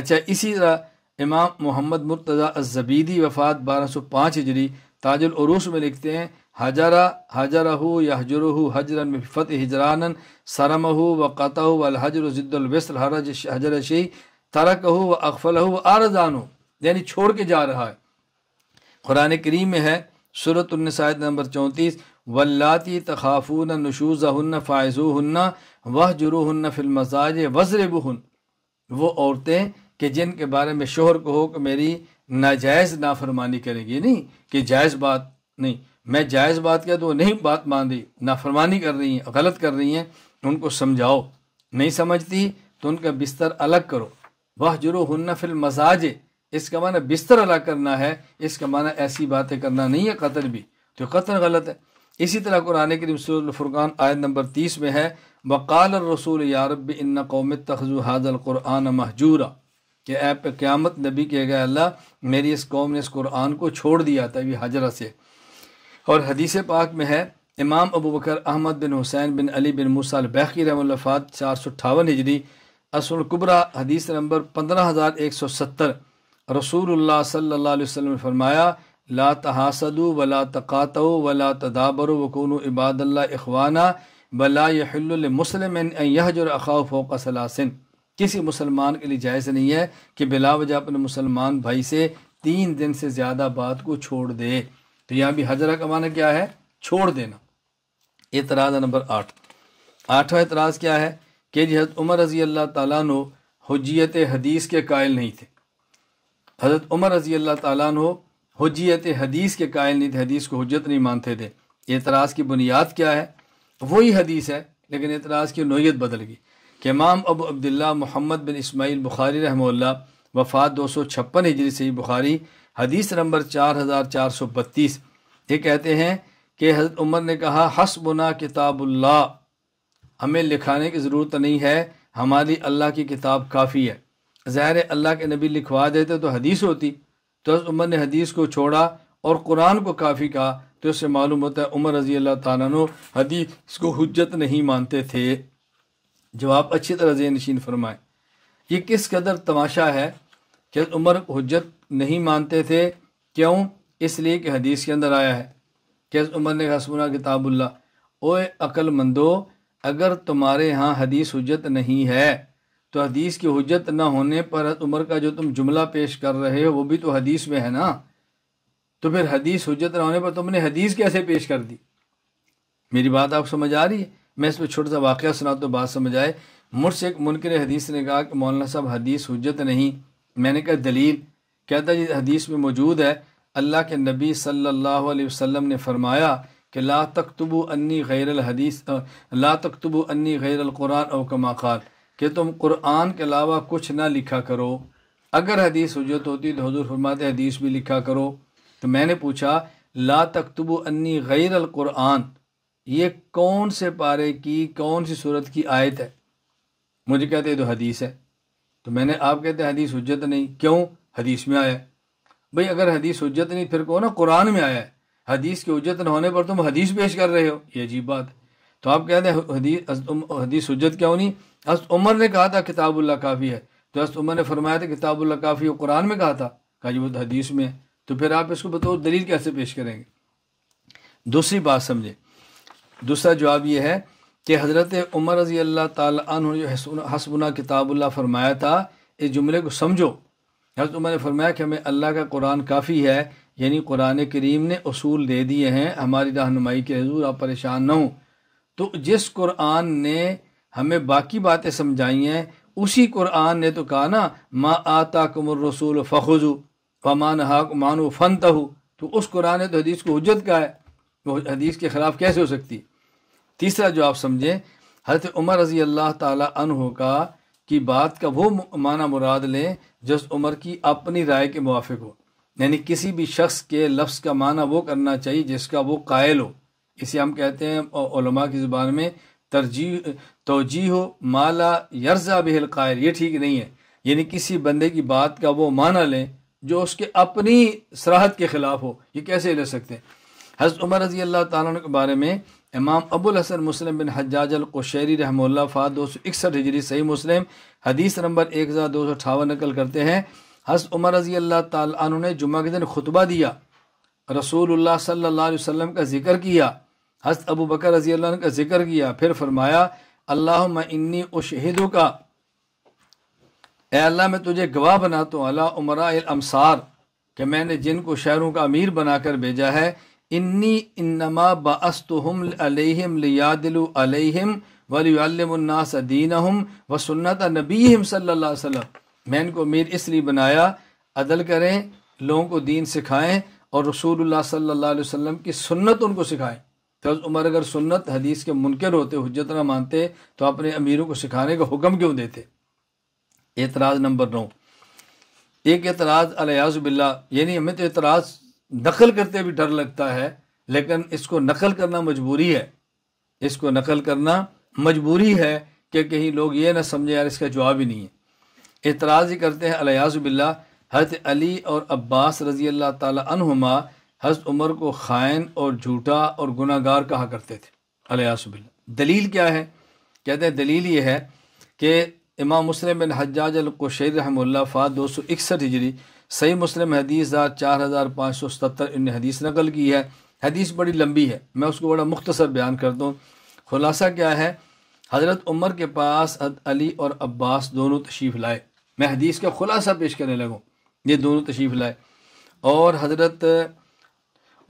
اچھا اسی طرح امام محمد مرتضیٰ الزبیدی وفات بارہ سو پانچ ہجری تاج العروس میں لکھتے ہیں حجر حجرہ یحجرہ یا جرح ہو سرمہ حجران سرم ہُو و قطع و حضر و حرج حجر شی ترک ہو و اقفل ہو و آرزان ہو یعنی چھوڑ کے جا رہا ہے قرآن کریم میں ہے صورت النسائد نمبر چونتیس ولاتی تخافون نشوز ہن فائزو ہن وہ جرو ہن فلمزاج وزر بہن وہ عورتیں کہ جن کے بارے میں شوہر کو ہو کہ میری ناجائز نافرمانی کریں گی نہیں یعنی کہ جائز بات نہیں میں جائز بات کیا تو وہ نہیں بات مان رہی نافرمانی کر رہی ہیں غلط کر رہی ہیں ان کو سمجھاؤ نہیں سمجھتی تو ان کا بستر الگ کرو وہ جرو ہن فل مزاج اس کا معنی بستر الگ کرنا ہے اس کا معنی ایسی باتیں کرنا نہیں ہے قطر بھی تو قطر غلط ہے اسی طرح قرآن کے لیے رسول الفرقان آیت نمبر تیس میں ہے بقال الرسول یارب ان قوم تخذ حاض القرآن محجورا کہ اے پہ قیامت نبی کہ گئے اللہ میری اس قوم نے اس قرآن کو چھوڑ دیا تھا یہ حجرہ سے اور حدیث پاک میں ہے امام ابو بکر احمد بن حسین بن علی بن موسیٰ بحقی رحم الفاظ چار سو اٹھاون ہجری اصل اسبرا حدیث نمبر پندرہ ہزار ایک سو ستر رسول اللہ صلی اللہ علیہ وسلم فرمایا لا ولاقات ولا تدابر وقن و عباد اللہ اخوانہ لمسلم ان یحجر الخاف فوق سلاسن کسی مسلمان کے لیے جائز نہیں ہے کہ بلا وجہ اپنے مسلمان بھائی سے تین دن سے زیادہ بات کو چھوڑ دے تو یہاں بھی حجرہ کا معنی کیا ہے چھوڑ دینا اعتراض نمبر آٹھ آٹھواں اعتراض کیا ہے کہ جی حضرت عمر رضی اللہ تعالیٰ حجیت حدیث کے قائل نہیں تھے حضرت عمر رضی اللہ تعالیٰ نو حجیت حدیث کے قائل نہیں تھے حدیث کو حجت نہیں مانتے تھے اعتراض کی بنیاد کیا ہے وہی حدیث ہے لیکن اعتراض کی نوعیت بدل گئی کہ امام ابو عبداللہ محمد بن اسماعیل بخاری رحمہ اللہ وفات دو سو چھپن ہجری سے بخاری حدیث نمبر چار ہزار چار سو بتیس یہ کہتے ہیں کہ حضرت عمر نے کہا حسبنا کتاب اللہ ہمیں لکھانے کی ضرورت نہیں ہے ہماری اللہ کی کتاب کافی ہے ظاہر اللہ کے نبی لکھوا دیتے تو حدیث ہوتی تو حضرت عمر نے حدیث کو چھوڑا اور قرآن کو کافی کہا تو اس سے معلوم ہوتا ہے عمر رضی اللہ تعالیٰ نے حدیث کو حجت نہیں مانتے تھے جواب اچھی طرح ذہن نشین فرمائے یہ کس قدر تماشا ہے حضرت عمر حجت نہیں مانتے تھے کیوں اس لیے کہ حدیث کے اندر آیا ہے کہ حضرت عمر نے کہا سنا کتاب اللہ او عقل مندو اگر تمہارے ہاں حدیث حجت نہیں ہے تو حدیث کی حجت نہ ہونے پر عمر کا جو تم جملہ پیش کر رہے ہو وہ بھی تو حدیث میں ہے نا تو پھر حدیث حجت نہ ہونے پر تم نے حدیث کیسے پیش کر دی میری بات آپ سمجھ آ رہی ہے میں اس پہ چھوٹا سا واقعہ سنا تو بات سمجھ آئے مجھ سے ایک منکر حدیث نے کہا کہ مولانا صاحب حدیث حجت نہیں میں نے کہا دلیل کہتا ہے حدیث میں موجود ہے اللہ کے نبی صلی اللہ علیہ وسلم نے فرمایا کہ لا تکتبو انی غیر الحدیث لا تکتبو انی غیر القرآن او کما قال کہ تم قرآن کے علاوہ کچھ نہ لکھا کرو اگر حدیث حجت ہوتی تو حضور فرماتے حدیث بھی لکھا کرو تو میں نے پوچھا لا تکتبو انی غیر القرآن یہ کون سے پارے کی کون سی صورت کی آیت ہے مجھے کہتے تو یہ حدیث ہے تو میں نے آپ کہتے ہیں حدیث حجت نہیں کیوں حدیث میں آیا بھائی اگر حدیث حجت نہیں پھر کہو نا قرآن میں آیا ہے حدیث کی حجت نہ ہونے پر تم حدیث پیش کر رہے ہو یہ عجیب بات ہے تو آپ کہتے ہیں حدیث حدیث حجت کیا نہیں اس عمر نے کہا تھا کتاب اللہ کافی ہے تو حضرت عمر نے فرمایا تھا کتاب اللہ کافی ہے قرآن میں کہا تھا جی وہ حدیث میں ہے تو پھر آپ اس کو بطور دلیل کیسے پیش کریں گے دوسری بات سمجھیں دوسرا جواب یہ ہے کہ حضرت عمر رضی اللہ تعالیٰ عنہ جو حسبنا کتاب اللہ فرمایا تھا اس جملے کو سمجھو حضرت عمر نے فرمایا کہ ہمیں اللہ کا قرآن کافی ہے یعنی قرآن کریم نے اصول دے دیے ہیں ہماری رہنمائی کے حضور آپ پریشان نہ ہوں تو جس قرآن نے ہمیں باقی باتیں سمجھائی ہیں اسی قرآن نے تو کہا نا ما آتا کم الرسول و فمان حاق مانو فن تو اس قرآن نے تو حدیث کو حجت کا ہے وہ حدیث کے خلاف کیسے ہو سکتی تیسرا جو آپ سمجھیں حضرت عمر رضی اللہ تعالیٰ کا کی بات کا وہ معنی مراد لیں جس عمر کی اپنی رائے کے موافق ہو یعنی کسی بھی شخص کے لفظ کا معنی وہ کرنا چاہیے جس کا وہ قائل ہو اسے ہم کہتے ہیں علماء کی زبان میں ترجیح توجیح ہو مالا یرزا بہل قائل یہ ٹھیک نہیں ہے یعنی کسی بندے کی بات کا وہ معنی لیں جو اس کے اپنی سراحت کے خلاف ہو یہ کیسے لے سکتے ہیں حضرت عمر رضی اللہ تعالیٰ کے بارے میں امام ابو الحسن مسلم بن حجاج القشیری رحم اللہ فا دو سو اکسٹھ ہجری صحیح مسلم حدیث نمبر ایک ہزار دو سو اٹھاون نقل کرتے ہیں حس عمر رضی اللہ تعالیٰ عنہ نے جمعہ کے دن خطبہ دیا رسول اللہ صلی اللہ علیہ وسلم کا ذکر کیا حس ابو بکر رضی اللہ عنہ کا ذکر کیا پھر فرمایا اللہ انی اشہدو کا اے اللہ میں تجھے گواہ بناتا ہوں اللہ عمرہ الامصار کہ میں نے جن کو شہروں کا امیر بنا کر بھیجا ہے انی انما علیہم علیہم ولیعلم الناس و سنت نبیہم صلی اللہ علیہ وسلم میں ان کو امیر اس لیے بنایا عدل کریں لوگوں کو دین سکھائیں اور رسول اللہ صلی اللہ علیہ وسلم کی سنت ان کو سکھائیں تو عمر اگر سنت حدیث کے منکر ہوتے حجت نہ مانتے تو اپنے امیروں کو سکھانے کا حکم کیوں دیتے اعتراض نمبر نو ایک اعتراض علیہ یعنی ہمیں تو اعتراض نقل کرتے بھی ڈر لگتا ہے لیکن اس کو نقل کرنا مجبوری ہے اس کو نقل کرنا مجبوری ہے کہ کہیں لوگ یہ نہ سمجھیں یار اس کا جواب ہی نہیں ہے اعتراض ہی کرتے ہیں باللہ حضرت علی اور عباس رضی اللہ تعالیٰ عنہما حضرت عمر کو خائن اور جھوٹا اور گناہ گار کہا کرتے تھے علیہس باللہ دلیل کیا ہے کہتے ہیں دلیل یہ ہے کہ امام مسلم بن حجاج القشیر رحمہ اللہ فات دو سو اکسٹھ ہجری صحیح مسلم حدیث چار ہزار پانچ سو ستر ان نے حدیث نقل کی ہے حدیث بڑی لمبی ہے میں اس کو بڑا مختصر بیان کرتا ہوں خلاصہ کیا ہے حضرت عمر کے پاس حد علی اور عباس دونوں تشریف لائے میں حدیث کا خلاصہ پیش کرنے لگوں یہ دونوں تشریف لائے اور حضرت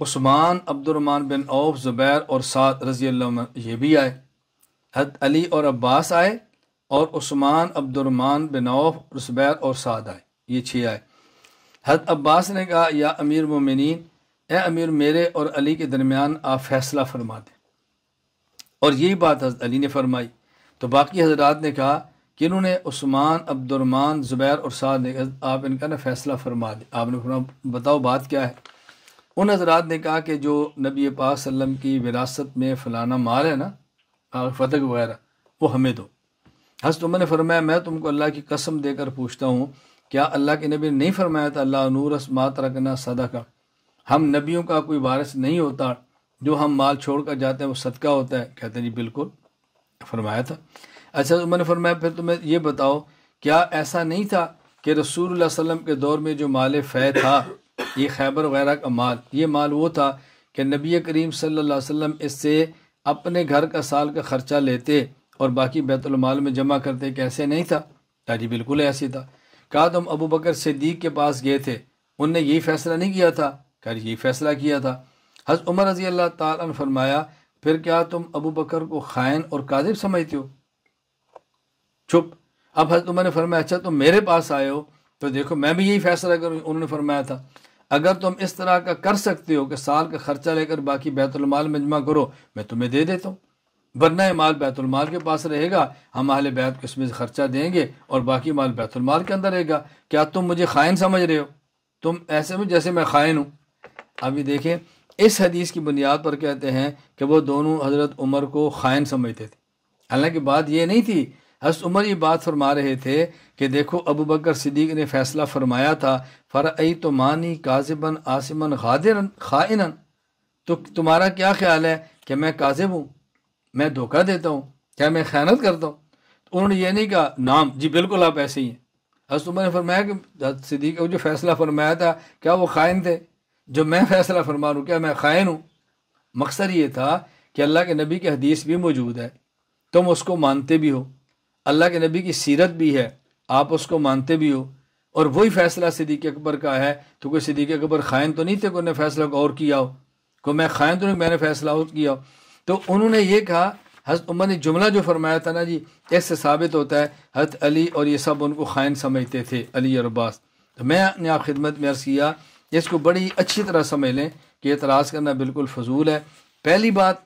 عثمان عبد الرحمن بن عوف زبیر اور سعد رضی اللہ عنہ یہ بھی آئے حد علی اور عباس آئے اور عثمان عبد الرحمن بن عوف زبیر اور سعد آئے یہ چھ آئے حضرت عباس نے کہا یا امیر مومنین اے امیر میرے اور علی کے درمیان آپ فیصلہ فرما دیں اور یہی بات حضرت علی نے فرمائی تو باقی حضرات نے کہا کہ انہوں نے عثمان عبد الرمان زبیر سعد نے کہا آپ ان کا نا فیصلہ فرما دیں آپ نے فرما بتاؤ بات کیا ہے ان حضرات نے کہا کہ جو نبی اللہ علیہ وسلم کی وراثت میں فلانا مال ہے نا فتح وغیرہ وہ ہمیں دو حضرت عمر نے فرمایا میں تم کو اللہ کی قسم دے کر پوچھتا ہوں کیا اللہ کے نبی نے نہیں فرمایا تھا اللہ اس مات رکھنا صدا کا ہم نبیوں کا کوئی وارث نہیں ہوتا جو ہم مال چھوڑ کر جاتے ہیں وہ صدقہ ہوتا ہے کہتے ہیں جی بالکل فرمایا تھا اچھا عمر نے فرمایا پھر تمہیں یہ بتاؤ کیا ایسا نہیں تھا کہ رسول اللہ علیہ وسلم کے دور میں جو مال فی تھا یہ خیبر وغیرہ کا مال یہ مال وہ تھا کہ نبی کریم صلی اللہ علیہ وسلم اس سے اپنے گھر کا سال کا خرچہ لیتے اور باقی بیت المال میں جمع کرتے کیسے نہیں تھا ہاں جی بالکل ایسی تھا کہا تم ابو بکر صدیق کے پاس گئے تھے ان نے یہی فیصلہ نہیں کیا تھا کر یہی فیصلہ کیا تھا حضرت عمر رضی اللہ تعالیٰ نے فرمایا پھر کیا تم ابو بکر کو خائن اور کاذب سمجھتے ہو چپ اب حضرت عمر نے فرمایا اچھا تم میرے پاس آئے ہو تو دیکھو میں بھی یہی فیصلہ کروں انہوں نے فرمایا تھا اگر تم اس طرح کا کر سکتے ہو کہ سال کا خرچہ لے کر باقی بیت المال میں جمع کرو میں تمہیں دے دیتا ہوں ورنہ مال بیت المال کے پاس رہے گا ہم اہل بیت کو اس میں خرچہ دیں گے اور باقی مال بیت المال کے اندر رہے گا کیا تم مجھے خائن سمجھ رہے ہو تم ایسے میں جیسے میں خائن ہوں ابھی دیکھیں اس حدیث کی بنیاد پر کہتے ہیں کہ وہ دونوں حضرت عمر کو خائن سمجھتے تھے حالانکہ بات یہ نہیں تھی حس عمر یہ بات فرما رہے تھے کہ دیکھو ابو بکر صدیق نے فیصلہ فرمایا تھا فرعی تو مانی آسمن غادرن خائن تو تمہارا کیا خیال ہے کہ میں کاذب ہوں میں دھوکہ دیتا ہوں کیا میں خیانت کرتا ہوں تو انہوں نے یہ نہیں کہا نام جی بالکل آپ ایسے ہی ہیں حضرت عمر نے فرمایا کہ صدیق جو فیصلہ فرمایا تھا کیا وہ خائن تھے جو میں فیصلہ فرما ہوں کیا میں خائن ہوں مقصد یہ تھا کہ اللہ کے نبی کی حدیث بھی موجود ہے تم اس کو مانتے بھی ہو اللہ کے نبی کی سیرت بھی ہے آپ اس کو مانتے بھی ہو اور وہی فیصلہ صدیق اکبر کا ہے تو کوئی صدیق اکبر خائن تو نہیں تھے کوئی فیصلہ اور کیا ہو کوئی میں خائن تو نہیں میں نے فیصلہ اور کیا ہو تو انہوں نے یہ کہا حضرت عمر نے جملہ جو فرمایا تھا نا جی اس سے ثابت ہوتا ہے حضرت علی اور یہ سب ان کو خائن سمجھتے تھے علی اور عباس تو میں نے آپ خدمت میں عرض کیا اس کو بڑی اچھی طرح سمجھ لیں کہ اعتراض کرنا بالکل فضول ہے پہلی بات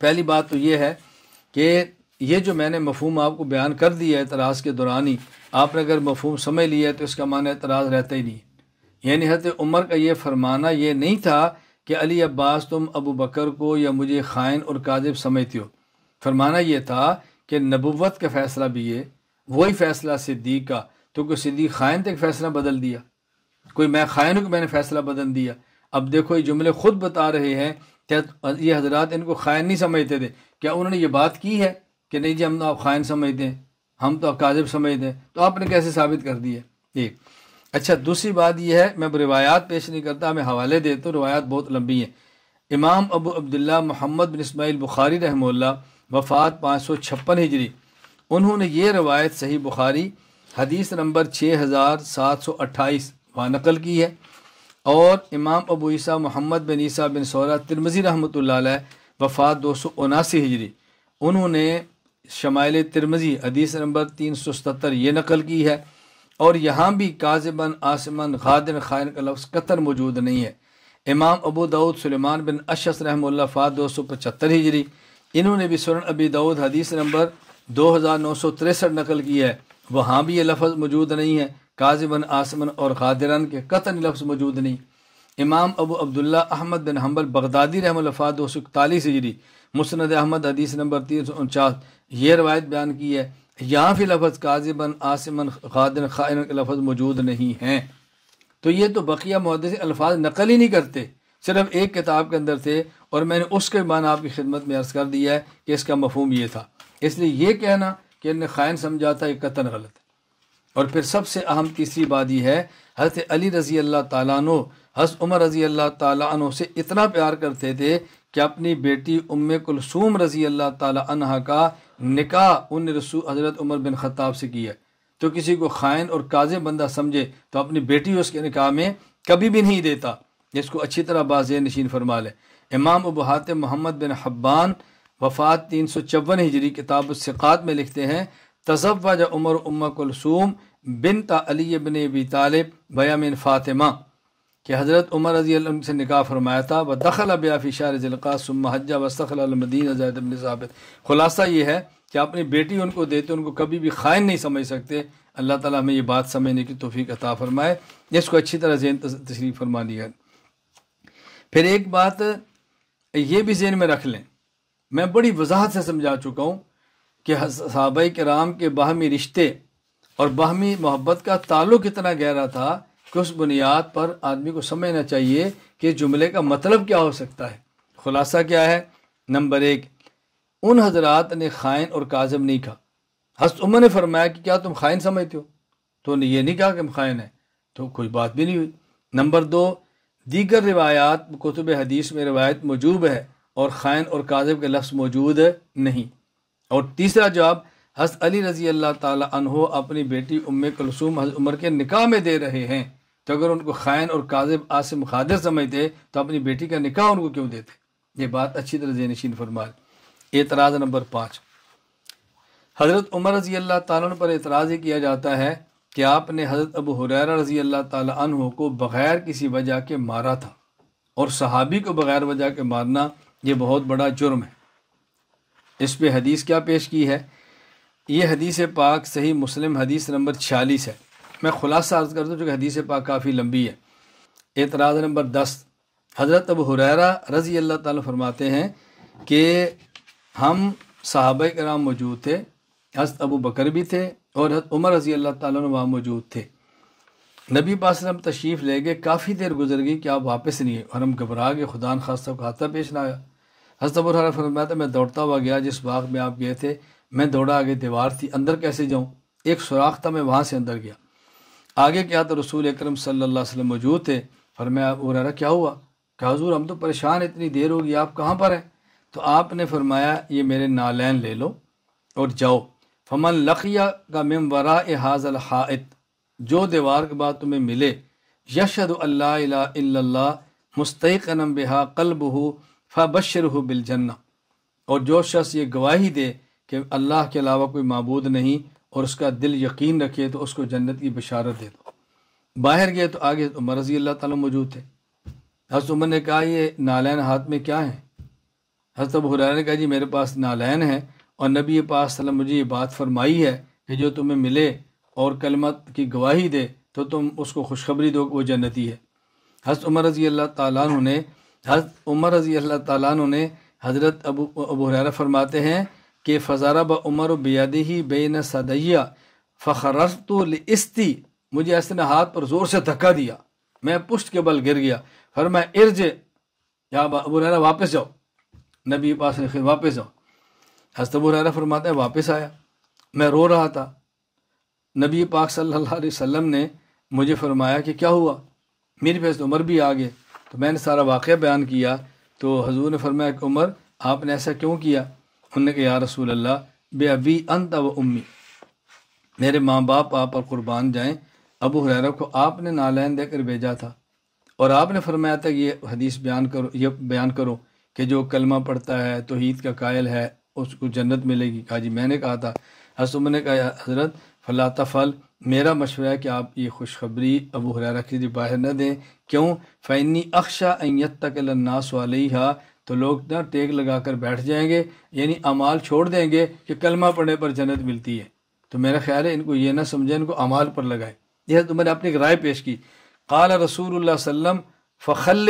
پہلی بات تو یہ ہے کہ یہ جو میں نے مفہوم آپ کو بیان کر دیا ہے اعتراض کے دوران ہی آپ نے اگر مفہوم سمجھ لیا ہے تو اس کا معنی اعتراض رہتا ہی نہیں یعنی حضرت عمر کا یہ فرمانا یہ نہیں تھا کہ علی عباس تم ابو بکر کو یا مجھے خائن اور کاذب سمجھتے ہو فرمانا یہ تھا کہ نبوت کا فیصلہ بھی یہ وہی فیصلہ صدیق کا تو صدیق خائن تک فیصلہ بدل دیا کوئی میں خائن ہوں کہ میں نے فیصلہ بدل دیا اب دیکھو یہ جملے خود بتا رہے ہیں کہ یہ حضرات ان کو خائن نہیں سمجھتے تھے کیا انہوں نے یہ بات کی ہے کہ نہیں جی ہم تو آپ خائن سمجھتے ہیں ہم تو آپ سمجھتے ہیں تو آپ نے کیسے ثابت کر دی ہے اچھا دوسری بات یہ ہے میں اب روایات پیش نہیں کرتا میں حوالے دیتا ہوں روایات بہت لمبی ہیں امام ابو عبداللہ محمد بن اسماعیل بخاری رحمہ اللہ وفات پانچ سو چھپن ہجری انہوں نے یہ روایت صحیح بخاری حدیث نمبر چھ ہزار سات سو اٹھائیس وہاں نقل کی ہے اور امام ابو عیسیٰ محمد بن عیسیٰ بن صورا ترمزی رحمۃ اللہ علیہ وفات دو سو اناسی ہجری انہوں نے شمائل ترمزی حدیث نمبر تین سو ستر یہ نقل کی ہے اور یہاں بھی کاذبن آسمن غادر خائن کا لفظ قطر موجود نہیں ہے امام ابو داود سلیمان بن اشس رحم اللہ فات دو سو پچہتر ہجری انہوں نے بھی سورن ابی دعود حدیث نمبر دو ہزار نو سو تریسٹھ نقل کی ہے وہاں بھی یہ لفظ موجود نہیں ہے کاذبن آسمن اور غادرن کے قطر لفظ موجود نہیں امام ابو عبداللہ احمد بن حنبل بغدادی رحم الفاظ دو سو اکتالیس ہجری مسند احمد حدیث نمبر تین سو انچاس یہ روایت بیان کی ہے یہاں فی لفظ قاضماً عاصماً خادن خائن لفظ موجود نہیں ہیں تو یہ تو بقیہ مدث الفاظ نقل ہی نہیں کرتے صرف ایک کتاب کے اندر تھے اور میں نے اس کے معنی آپ کی خدمت میں عرض کر دیا ہے کہ اس کا مفہوم یہ تھا اس لیے یہ کہنا کہ ان نے خائن سمجھا تھا یہ قطن غلط ہے اور پھر سب سے اہم تیسری بات یہ ہے حضرت علی رضی اللہ تعالیٰ عنہ حس عمر رضی اللہ تعالیٰ عنہ سے اتنا پیار کرتے تھے کہ اپنی بیٹی ام کلثوم رضی اللہ تعالیٰ عنہ کا نکاح ان رسول حضرت عمر بن خطاب سے کیا تو کسی کو خائن اور کاض بندہ سمجھے تو اپنی بیٹی اس کے نکاح میں کبھی بھی نہیں دیتا جس کو اچھی طرح باز نشین فرما لے امام ابو حاتم محمد بن حبان وفات تین سو چون ہجری کتاب الثقات میں لکھتے ہیں تزوج عمر امہ کلثوم بن تا علی بن ابی طالب بیامن فاطمہ کہ حضرت عمر اللہ عنہ سے نکاح فرمایا تھا دخل ودخل ابیافی شارضلقا سما حجہ وسخل المدین الدین ابن ثابت خلاصہ یہ ہے کہ اپنی بیٹی ان کو دیتے ان کو کبھی بھی خائن نہیں سمجھ سکتے اللہ تعالیٰ ہمیں یہ بات سمجھنے کی توفیق عطا فرمائے اس کو اچھی طرح ذہن تشریف فرما لیا پھر ایک بات یہ بھی ذہن میں رکھ لیں میں بڑی وضاحت سے سمجھا چکا ہوں کہ صحابہ کرام کے باہمی رشتے اور باہمی محبت کا تعلق اتنا گہرا تھا بنیاد پر آدمی کو سمجھنا چاہیے کہ جملے کا مطلب کیا ہو سکتا ہے خلاصہ کیا ہے نمبر ایک ان حضرات نے خائن اور کاظم نہیں کہا حضرت عمر نے فرمایا کہ کیا تم خائن سمجھتے ہو تو نے یہ نہیں کہا کہ ہم خائن ہیں تو کوئی بات بھی نہیں ہوئی نمبر دو دیگر روایات کتب حدیث میں روایت موجود ہے اور خائن اور کاظم کے لفظ موجود نہیں اور تیسرا جواب حضرت علی رضی اللہ تعالیٰ عنہ اپنی بیٹی ام کلسوم حضرت عمر کے نکاح میں دے رہے ہیں تو اگر ان کو خائن اور کاذب آصم خادر سمجھتے تو اپنی بیٹی کا نکاح ان کو کیوں دیتے یہ بات اچھی طرح زینشین فرمائے اعتراض نمبر پانچ حضرت عمر رضی اللہ تعالیٰ عنہ پر اعتراض یہ کیا جاتا ہے کہ آپ نے حضرت ابو حریرہ رضی اللہ تعالیٰ عنہ کو بغیر کسی وجہ کے مارا تھا اور صحابی کو بغیر وجہ کے مارنا یہ بہت بڑا جرم ہے اس پہ حدیث کیا پیش کی ہے یہ حدیث پاک صحیح مسلم حدیث نمبر چھیالیس ہے میں خلاصہ عرض کر دوں جو کہ حدیث پاک کافی لمبی ہے اعتراض نمبر دس حضرت ابو حریرہ رضی اللہ تعالیٰ فرماتے ہیں کہ ہم صحابہ کرام موجود تھے حضرت ابو بکر بھی تھے اور حضرت عمر رضی اللہ تعالیٰ وہاں موجود تھے نبی پاسلم تشریف لے گئے کافی دیر گزر گئی کہ آپ واپس نہیں ہے اور ہم گھبرا گئے خدا کو حادثہ پیش نہ آیا حضرت ابو فرمایا فرماتا میں دوڑتا ہوا گیا جس باغ میں آپ گئے تھے میں دوڑا آگے دیوار تھی اندر کیسے جاؤں ایک سوراخ تھا میں وہاں سے اندر گیا آگے کیا تو رسول اکرم صلی اللہ علیہ وسلم موجود تھے فرمایا ابو برارہ کیا ہوا کہ حضور ہم تو پریشان اتنی دیر ہوگی آپ کہاں پر ہیں تو آپ نے فرمایا یہ میرے نالین لے لو اور جاؤ فمن لقیہ کا ممورا حاض الحاط جو دیوار کے بعد تمہیں ملے یشد اللہ الا اللہ انم بحا قلب ہو فبشر ہو اور جو شخص یہ گواہی دے کہ اللہ کے علاوہ کوئی معبود نہیں اور اس کا دل یقین رکھے تو اس کو جنت کی بشارت دے دو باہر گئے تو آگے عمر رضی اللہ تعالیٰ موجود تھے حضرت عمر نے کہا یہ نالین ہاتھ میں کیا ہیں حضرت ابو نے کہا جی میرے پاس نالین ہیں اور نبی پاس مجھے یہ بات فرمائی ہے کہ جو تمہیں ملے اور کلمت کی گواہی دے تو تم اس کو خوشخبری دو وہ جنتی ہے حضرت عمر رضی اللہ تعالیٰ نے حضرت عمر رضی اللہ تعالیٰ نے حضرت ابو ابو حرارہ فرماتے ہیں کہ فضارہ و بیادی بے نصیہ فخرستی مجھے اس نے ہاتھ پر زور سے دھکا دیا میں پشت کے بل گر گیا فرمایا ارج یا ابو برہرا واپس جاؤ نبی پاس خیر واپس جاؤ حضرت ابو برہرا فرماتا واپس آیا میں رو رہا تھا نبی پاک صلی اللہ علیہ وسلم نے مجھے فرمایا کہ کیا ہوا میری پیس عمر بھی آ تو میں نے سارا واقعہ بیان کیا تو حضور نے فرمایا کہ عمر آپ نے ایسا کیوں کیا انہوں نے کہا یا رسول اللہ بے ابی انت و امی میرے ماں باپ آپ پر قربان جائیں ابو حریرہ کو آپ نے نالین دے کر بھیجا تھا اور آپ نے فرمایا تھا کہ یہ حدیث بیان کرو یہ بیان کرو کہ جو کلمہ پڑھتا ہے توحید کا قائل ہے اس کو جنت ملے گی کہا جی میں نے کہا تھا حسوم نے کہا حضرت فلاں فل میرا مشورہ ہے کہ آپ یہ خوشخبری ابو حریرہ کے لیے باہر نہ دیں کیوں فینی اخشا اینت تک الناس ناس والی تو لوگ نہ ٹیک لگا کر بیٹھ جائیں گے یعنی امال چھوڑ دیں گے کہ کلمہ پڑھنے پر جنت ملتی ہے تو میرا خیال ہے ان کو یہ نہ سمجھیں ان کو امال پر لگائیں یہ تو میں نے اپنی ایک رائے پیش کی قال رسول اللہ وسلم فخل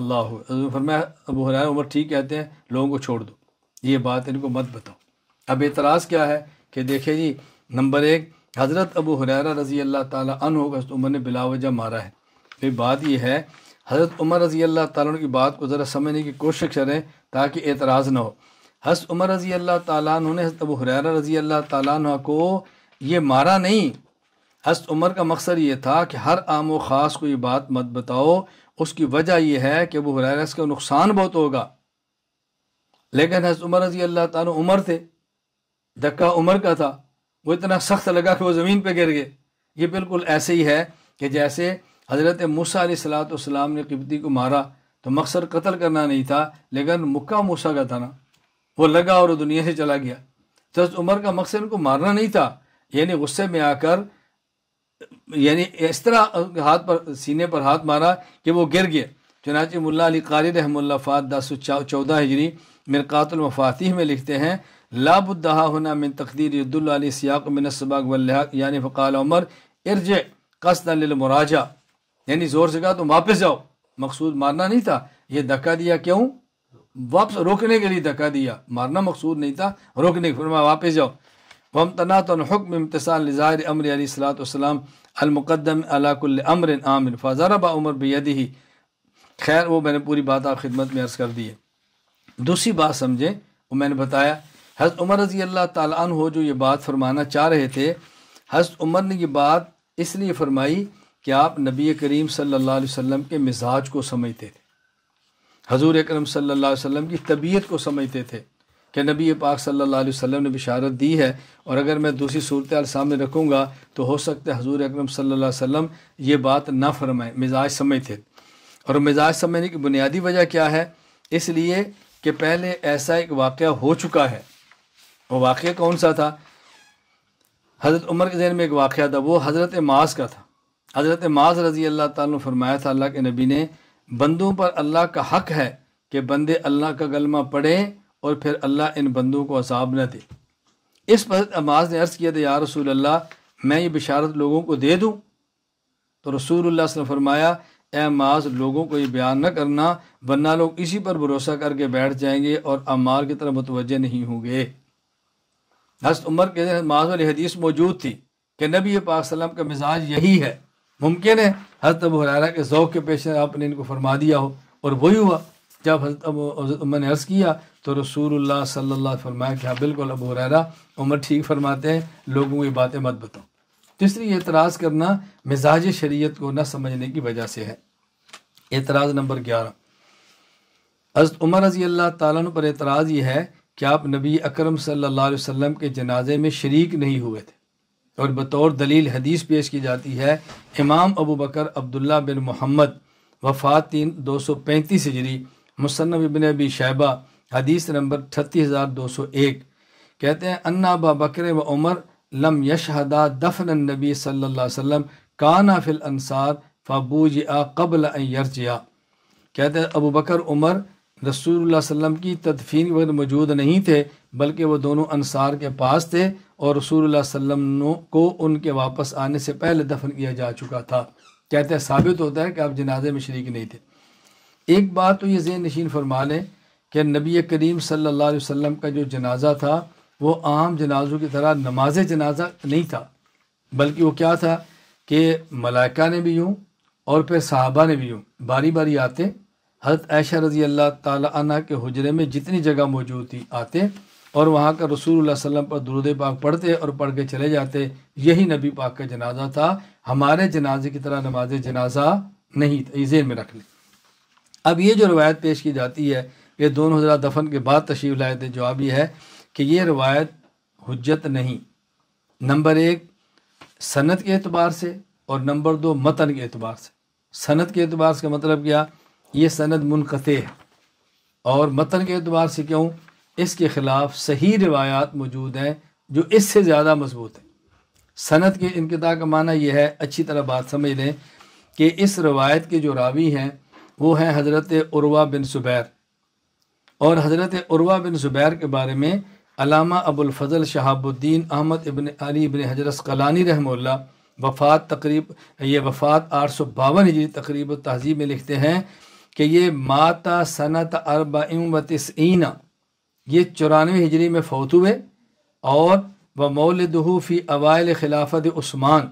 اللہ فرمایا ابو حرائے عمر ٹھیک کہتے ہیں لوگوں کو چھوڑ دو یہ بات ان کو مت بتاؤ اب اعتراض کیا ہے کہ دیکھیں جی نمبر ایک حضرت ابو حریرہ رضی اللہ تعالیٰ عنہ ہو عمر نے بلا وجہ مارا ہے پھر بات یہ ہے حضرت عمر رضی اللہ تعالیٰ عنہ کی بات کو ذرا سمجھنے کی کوشش کریں تاکہ اعتراض نہ ہو حضرت عمر رضی اللہ تعالیٰ عنہ نے حضرت ابو حریرہ رضی اللہ تعالیٰ عنہ کو یہ مارا نہیں حضرت عمر کا مقصد یہ تھا کہ ہر عام و خاص کو یہ بات مت بتاؤ اس کی وجہ یہ ہے کہ ابو حریرہ اس کا نقصان بہت ہوگا لیکن حضرت عمر رضی اللہ تعالیٰ عمر تھے دکا عمر کا تھا وہ اتنا سخت لگا کہ وہ زمین پہ گر گئے یہ بالکل ایسے ہی ہے کہ جیسے حضرت موسیٰ علیہ السلاۃ والسلام نے قبطی کو مارا تو مقصد قتل کرنا نہیں تھا لیکن مکہ موسا کا تھا نا وہ لگا اور دنیا سے چلا گیا تو عمر کا مقصد ان کو مارنا نہیں تھا یعنی غصے میں آ کر یعنی اس طرح ہاتھ پر سینے پر ہاتھ مارا کہ وہ گر گئے چنانچہ ملا علی قاری رحم اللہ فات دس سو چودہ ہجری مرقات المفاتیح میں لکھتے ہیں لاب الدہ من تقدیر عید اللہ علیہ سیاق من منصب یعنی فقال عمر ارج قسط علی یعنی زور سے کہا تم واپس جاؤ مقصود مارنا نہیں تھا یہ دھکا دیا کیوں واپس روکنے کے لیے دھکا دیا مارنا مقصود نہیں تھا روکنے واپس جاؤ وم تو حکم امتسان ظاہر امر علیہ السلاۃ والسلام المقدم العمر عامر فضار با عمر بیدی ہی خیر وہ میں نے پوری بات آپ خدمت میں عرض کر دی ہے دوسری بات سمجھیں وہ میں نے بتایا حضرت عمر رضی اللہ تعالیٰ عنہ جو یہ بات فرمانا چاہ رہے تھے حضرت عمر نے یہ بات اس لیے فرمائی کہ آپ نبی کریم صلی اللہ علیہ وسلم کے مزاج کو سمجھتے تھے حضور اکرم صلی اللہ علیہ وسلم کی طبیعت کو سمجھتے تھے کہ نبی پاک صلی اللہ علیہ وسلم نے بشارت دی ہے اور اگر میں دوسری صورت سامنے رکھوں گا تو ہو سکتا ہے حضور اکرم صلی اللہ علیہ وسلم یہ بات نہ فرمائیں مزاج سمجھتے اور مزاج سمجھنے کی بنیادی وجہ کیا ہے اس لیے کہ پہلے ایسا ایک واقعہ ہو چکا ہے وہ واقعہ کون سا تھا حضرت عمر کے ذہن میں ایک واقعہ تھا وہ حضرت معاذ کا تھا حضرت معاذ رضی اللہ تعالیٰ نے فرمایا تھا اللہ کے نبی نے بندوں پر اللہ کا حق ہے کہ بندے اللہ کا گلمہ پڑھیں اور پھر اللہ ان بندوں کو عذاب نہ دے اس پر معاذ نے عرض کیا تھا یا رسول اللہ میں یہ بشارت لوگوں کو دے دوں تو رسول اللہ صلی اللہ علیہ وسلم فرمایا اے معاذ لوگوں کو یہ بیان نہ کرنا ورنہ لوگ اسی پر بھروسہ کر کے بیٹھ جائیں گے اور امار کی طرف متوجہ نہیں ہوں گے حضرت عمر کے معاذ والی حدیث موجود تھی کہ نبی پاک صلی اللہ علیہ وسلم کا مزاج یہی ہے ممکن ہے حضرت ابو حرارہ کے ذوق کے پیش آپ نے ان کو فرما دیا ہو اور وہی ہوا جب حضرت حضرت عمر نے عرض کیا تو رسول اللہ صلی اللہ علیہ فرمایا کہ ہاں بالکل ابو حرارہ عمر ٹھیک فرماتے ہیں لوگوں کو یہ باتیں مت اس تیسری اعتراض کرنا مزاج شریعت کو نہ سمجھنے کی وجہ سے ہے اعتراض نمبر گیارہ حضرت عمر رضی اللہ تعالیٰ پر اعتراض یہ ہے کہ آپ نبی اکرم صلی اللہ علیہ وسلم کے جنازے میں شریک نہیں ہوئے تھے اور بطور دلیل حدیث پیش کی جاتی ہے امام ابو بکر عبداللہ بن محمد وفات تین دو سو پینتیس ہجری مصنف ابن ابی شیبہ حدیث نمبر تھتی ہزار دو سو ایک کہتے ہیں انا با بکر و عمر لم یشہدا دفن النبی صلی اللہ علیہ وسلم کانا فی فل انصار قبل ان یرجیا کہتے ہیں ابو بکر عمر رسول اللہ علیہ وسلم کی تدفین کے وقت موجود نہیں تھے بلکہ وہ دونوں انصار کے پاس تھے اور رسول اللہ علیہ وسلم کو ان کے واپس آنے سے پہلے دفن کیا جا چکا تھا کہتے ثابت ہوتا ہے کہ آپ جنازے میں شریک نہیں تھے ایک بات تو یہ ذہن نشین فرما لیں کہ نبی کریم صلی اللہ علیہ وسلم کا جو جنازہ تھا وہ عام جنازوں کی طرح نماز جنازہ نہیں تھا بلکہ وہ کیا تھا کہ ملائکہ نے بھی ہوں اور پھر صحابہ نے بھی ہوں باری باری آتے حضرت عائشہ رضی اللہ تعالیٰ عنہ کے حجرے میں جتنی جگہ موجود تھی آتے اور وہاں کا رسول اللہ علیہ وسلم پر درود پاک پڑھتے اور پڑھ کے چلے جاتے یہی نبی پاک کا جنازہ تھا ہمارے جنازے کی طرح نماز جنازہ نہیں تھا ذہن میں رکھ لیں اب یہ جو روایت پیش کی جاتی ہے یہ دونوں حضرات دفن کے بعد تشریف لائے تھے جواب یہ ہے کہ یہ روایت حجت نہیں نمبر ایک صنعت کے اعتبار سے اور نمبر دو متن کے اعتبار سے صنعت کے اعتبار سے مطلب کیا یہ سند منقطع ہے اور متن کے اعتبار سے کیوں اس کے خلاف صحیح روایات موجود ہیں جو اس سے زیادہ مضبوط ہیں سند کے انقطاع کا معنی یہ ہے اچھی طرح بات سمجھ لیں کہ اس روایت کے جو راوی ہیں وہ ہیں حضرت عروہ بن زبیر اور حضرت عروہ بن زبیر کے بارے میں علامہ ابو الفضل شہاب الدین احمد ابن علی ابن حضرت قلانی رحمہ اللہ وفات تقریب یہ وفات آٹھ سو باون ہجری تقریب و تہذیب میں لکھتے ہیں کہ یہ ماتا صنعت ارب امتِسئینہ یہ چورانوے ہجری میں فوت ہوئے اور وہ مول فی اوائل خلافت عثمان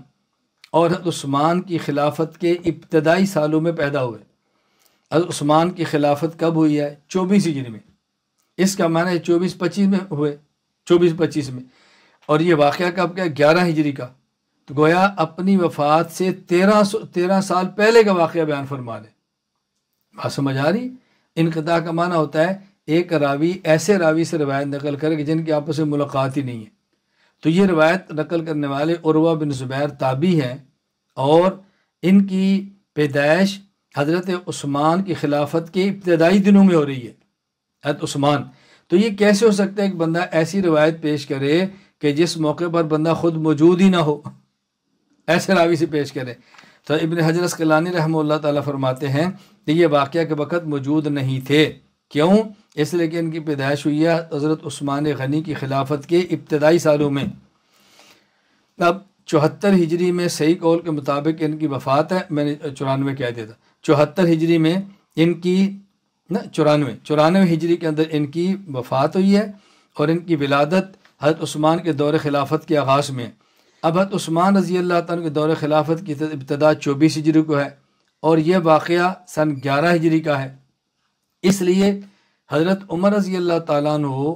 اور حضرت عثمان کی خلافت کے ابتدائی سالوں میں پیدا ہوئے حضرت عثمان کی خلافت کب ہوئی ہے چوبیس ہجری میں اس کا معنی چوبیس پچیس میں ہوئے چوبیس پچیس میں اور یہ واقعہ کب کیا گیارہ ہجری کا تو گویا اپنی وفات سے تیرہ سو تیرہ سال پہلے کا واقعہ بیان فرما لے بات سمجھ آ رہی انقطاع کا معنی ہوتا ہے ایک راوی ایسے راوی سے روایت نقل کرے کہ جن کی آپس میں ملاقات ہی نہیں ہے تو یہ روایت نقل کرنے والے عروا بن زبیر تابی ہیں اور ان کی پیدائش حضرت عثمان کی خلافت کے ابتدائی دنوں میں ہو رہی ہے حضرت عثمان تو یہ کیسے ہو سکتا ہے کہ بندہ ایسی روایت پیش کرے کہ جس موقع پر بندہ خود موجود ہی نہ ہو ایسے راوی سے پیش کرے تو ابن حضرت کلانی رحمہ اللہ تعالیٰ فرماتے ہیں کہ یہ واقعہ کے وقت موجود نہیں تھے کیوں اس لیے کہ ان کی پیدائش ہوئی ہے حضرت عثمان غنی کی خلافت کے ابتدائی سالوں میں اب چوہتر ہجری میں صحیح قول کے مطابق ان کی وفات ہے میں نے چورانوے کہہ دیا تھا چوہتر ہجری میں ان کی چورانوے چورانوے ہجری کے اندر ان کی وفات ہوئی ہے اور ان کی ولادت حضرت عثمان کے دور خلافت کے آغاز میں اب حضرت عثمان رضی اللہ کے دور خلافت کی ابتدا چوبیس ہجری کو ہے اور یہ واقعہ سن گیارہ ہجری کا ہے اس لیے حضرت عمر رضی اللہ تعالیٰ عنہ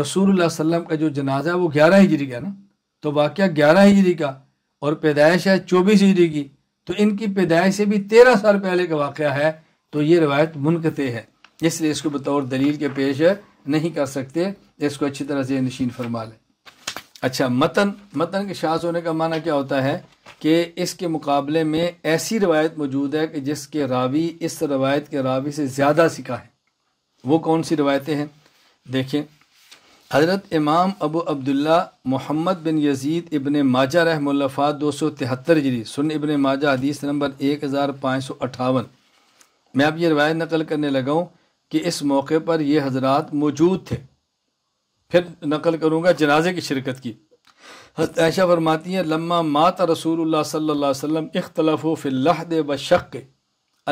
رسول اللہ وسلم کا جو جنازہ ہے وہ گیارہ ہجری کا ہے نا تو واقعہ گیارہ ہجری کا اور پیدائش ہے چوبیس ہجری کی تو ان کی پیدائش سے بھی تیرہ سال پہلے کا واقعہ ہے تو یہ روایت منقطع ہے اس لیے اس کو بطور دلیل کے پیش نہیں کر سکتے اس کو اچھی طرح سے نشین فرما لیں اچھا متن متن کے شاذ ہونے کا معنی کیا ہوتا ہے کہ اس کے مقابلے میں ایسی روایت موجود ہے کہ جس کے راوی اس روایت کے راوی سے زیادہ سکھا ہے وہ کون سی روایتیں ہیں دیکھیں حضرت امام ابو عبداللہ محمد بن یزید ابن ماجہ رحم الفاظ دو سو تہتر جری سن ابن ماجہ حدیث نمبر ایک ہزار پانچ سو اٹھاون میں اب یہ روایت نقل کرنے لگا ہوں کہ اس موقع پر یہ حضرات موجود تھے پھر نقل کروں گا جنازے کی شرکت کی حضرت عائشہ فرماتی ہیں لمہ مات رسول اللہ صلی اللہ علیہ وسلم اختلاف و فل و شق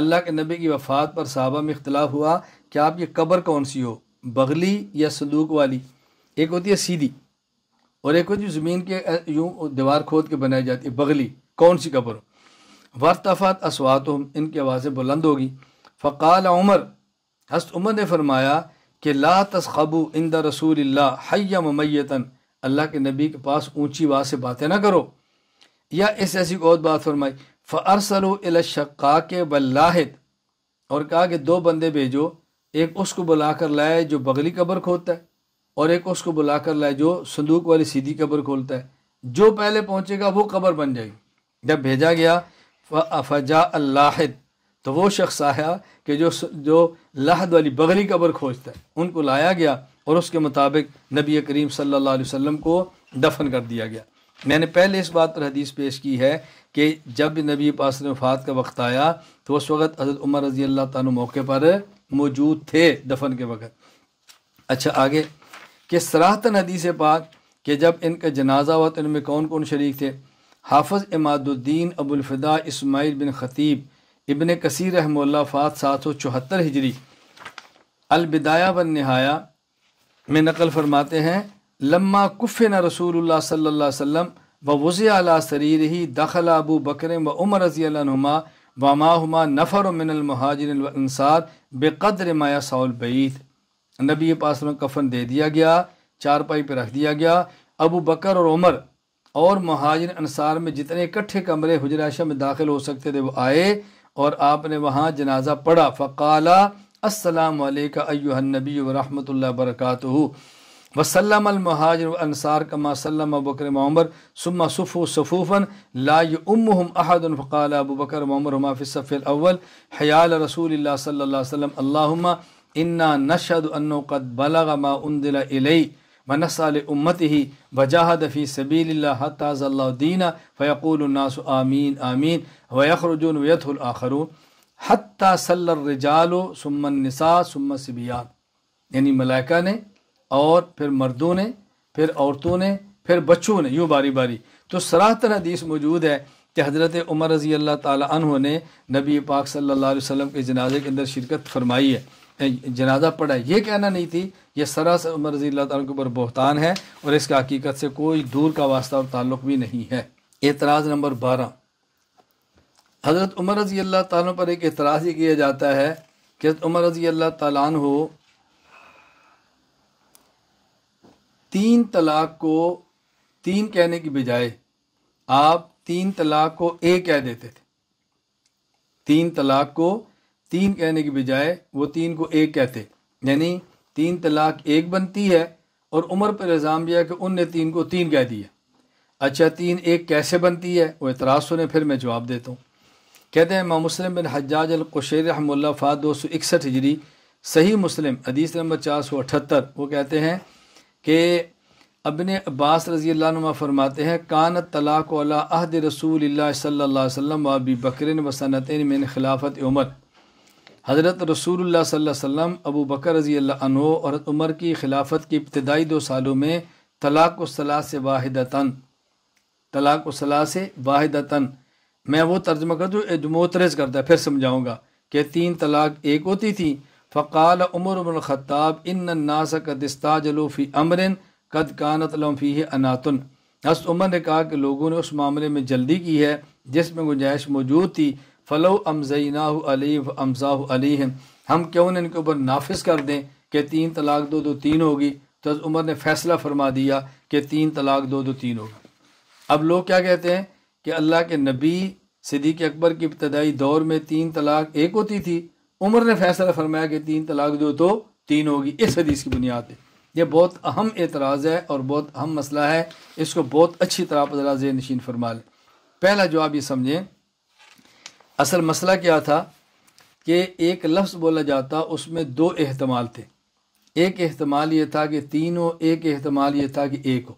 اللہ کے نبی کی وفات پر صحابہ میں اختلاف ہوا کہ آپ یہ قبر کون سی ہو بغلی یا سلوک والی ایک ہوتی ہے سیدھی اور ایک ہوتی ہے زمین کے یوں دیوار کھود کے بنائی جاتی ہے بغلی کون سی قبر ہو ورتفات اسوات ان کی آوازیں بلند ہوگی فقال عمر حضرت عمر نے فرمایا کہ لا تسخبو اند رسول اللہ حیم میتن اللہ کے نبی کے پاس اونچی بات سے باتیں نہ کرو یا اس ایسی اور بات فرمائی فعرسر الشقا کے بلاحد اور کہا کہ دو بندے بھیجو ایک اس کو بلا کر لائے جو بغلی قبر کھولتا ہے اور ایک اس کو بلا کر لائے جو صندوق والی سیدھی قبر کھولتا ہے جو پہلے پہنچے گا وہ قبر بن جائے گی جب بھیجا گیا فجا اللہ تو وہ شخص آیا کہ جو جو لحد والی بغلی قبر کھوجتا ہے ان کو لایا گیا اور اس کے مطابق نبی کریم صلی اللہ علیہ وسلم کو دفن کر دیا گیا میں نے پہلے اس بات پر حدیث پیش کی ہے کہ جب نبی وفات کا وقت آیا تو اس وقت حضرت عمر رضی اللہ تعالیٰ موقع پر موجود تھے دفن کے وقت اچھا آگے کہ سراہتاً حدیث پاک کہ جب ان کا جنازہ ہوا تو ان میں کون کون شریک تھے حافظ اماد الدین ابو الفدا اسماعیل بن خطیب ابن کثیر رحمہ اللہ فات سات سو چوہتر ہجری البدایا بن نہایا میں نقل فرماتے ہیں لما رسول اللہ صلی اللہ علیہ وسلم و وز علیہ سریر ہی دخلا ابو بکر و عمر رضی اللہ عنہما و ہما نفر و من المہاجر الصار بے قدر مایا ساول بعید نبی پاسل کفن دے دیا گیا چار پائی پہ رکھ دیا گیا ابو بکر اور عمر اور مہاجر انصار میں جتنے اکٹھے کمرے حجر عائشہ میں داخل ہو سکتے تھے وہ آئے اور آپ نے وہاں جنازہ پڑھا فقالہ السلام علیکہ ایوہ النبی ورحمت اللہ وبرکاتہ وسلم المہاجر انصار کما ابو بکر ثم صفو صفوفا لا یعمہم احد فقال ابو بکر ہما فی الصف الاول حیال رسول اللہ صلی اللہ علیہ وسلم اللہم انا الیہ منس عل امت ہی وجاہد فی سبیل اللہ تاز اللہ دین فیق الناس آمین آمین ویخرجون ویت الآخر حتیٰ صلی الرجال و سمن نسا سم صبیان یعنی ملائکہ نے اور پھر مردوں نے پھر عورتوں نے پھر بچوں نے یوں باری باری تو سراہتر حدیث موجود ہے کہ حضرت عمر رضی اللہ تعالیٰ عنہ نے نبی پاک صلی اللہ علیہ وسلم کے جنازے کے اندر شرکت فرمائی ہے جنازہ پڑا یہ کہنا نہیں تھی یہ سراسر عمر رضی اللہ تعالیٰ کے اوپر بہتان ہے اور اس کا حقیقت سے کوئی دور کا واسطہ اور تعلق بھی نہیں ہے اعتراض نمبر بارہ حضرت عمر رضی اللہ تعالیٰ پر ایک اعتراض ہی کیا جاتا ہے کہ حضرت عمر رضی اللہ تعالیٰ ہو تین طلاق کو تین کہنے کی بجائے آپ تین طلاق کو اے کہہ دیتے تھے تین طلاق کو تین کہنے کی بجائے وہ تین کو ایک کہتے یعنی تین طلاق ایک بنتی ہے اور عمر پر الزام دیا کہ ان نے تین کو تین کہہ دیا اچھا تین ایک کیسے بنتی ہے وہ اعتراض سنے پھر میں جواب دیتا ہوں کہتے ہیں امام مسلم بن حجاج القشیر اللہ دو سو اکسٹھ ہجری صحیح مسلم حدیث نمبر چار سو اٹھتر وہ کہتے ہیں کہ ابن عباس رضی اللہ فرماتے ہیں کانت طلاق عہد رسول اللہ صلی اللہ علیہ وسلم و بکرن من خلافت عمر حضرت رسول اللہ صلی اللہ علیہ وسلم ابو بکر رضی اللہ عنہ اور عمر کی خلافت کی ابتدائی دو سالوں میں طلاق و صلاح سے واحد طلاق و صلاح سے واحد میں وہ ترجمہ کر موترز کرتا ہے پھر سمجھاؤں گا کہ تین طلاق ایک ہوتی تھی فقال عمر بن خطاب ان الناس قد فی امر قد کانت فیہ اناتن حضرت عمر نے کہا کہ لوگوں نے اس معاملے میں جلدی کی ہے جس میں گنجائش موجود تھی فلو امزینا علی و امزا علی ہم کیوں نہ ان کے اوپر نافذ کر دیں کہ تین طلاق دو دو تین ہوگی تو عمر نے فیصلہ فرما دیا کہ تین طلاق دو دو تین ہوگا اب لوگ کیا کہتے ہیں کہ اللہ کے نبی صدیق اکبر کے ابتدائی دور میں تین طلاق ایک ہوتی تھی عمر نے فیصلہ فرمایا کہ تین طلاق دو تو تین ہوگی اس حدیث کی بنیاد ہے یہ بہت اہم اعتراض ہے اور بہت اہم مسئلہ ہے اس کو بہت اچھی طرح پر نشین فرما لیں پہلا جواب یہ سمجھیں اصل مسئلہ کیا تھا کہ ایک لفظ بولا جاتا اس میں دو احتمال تھے ایک احتمال یہ تھا کہ تین ہو ایک احتمال یہ تھا کہ ایک ہو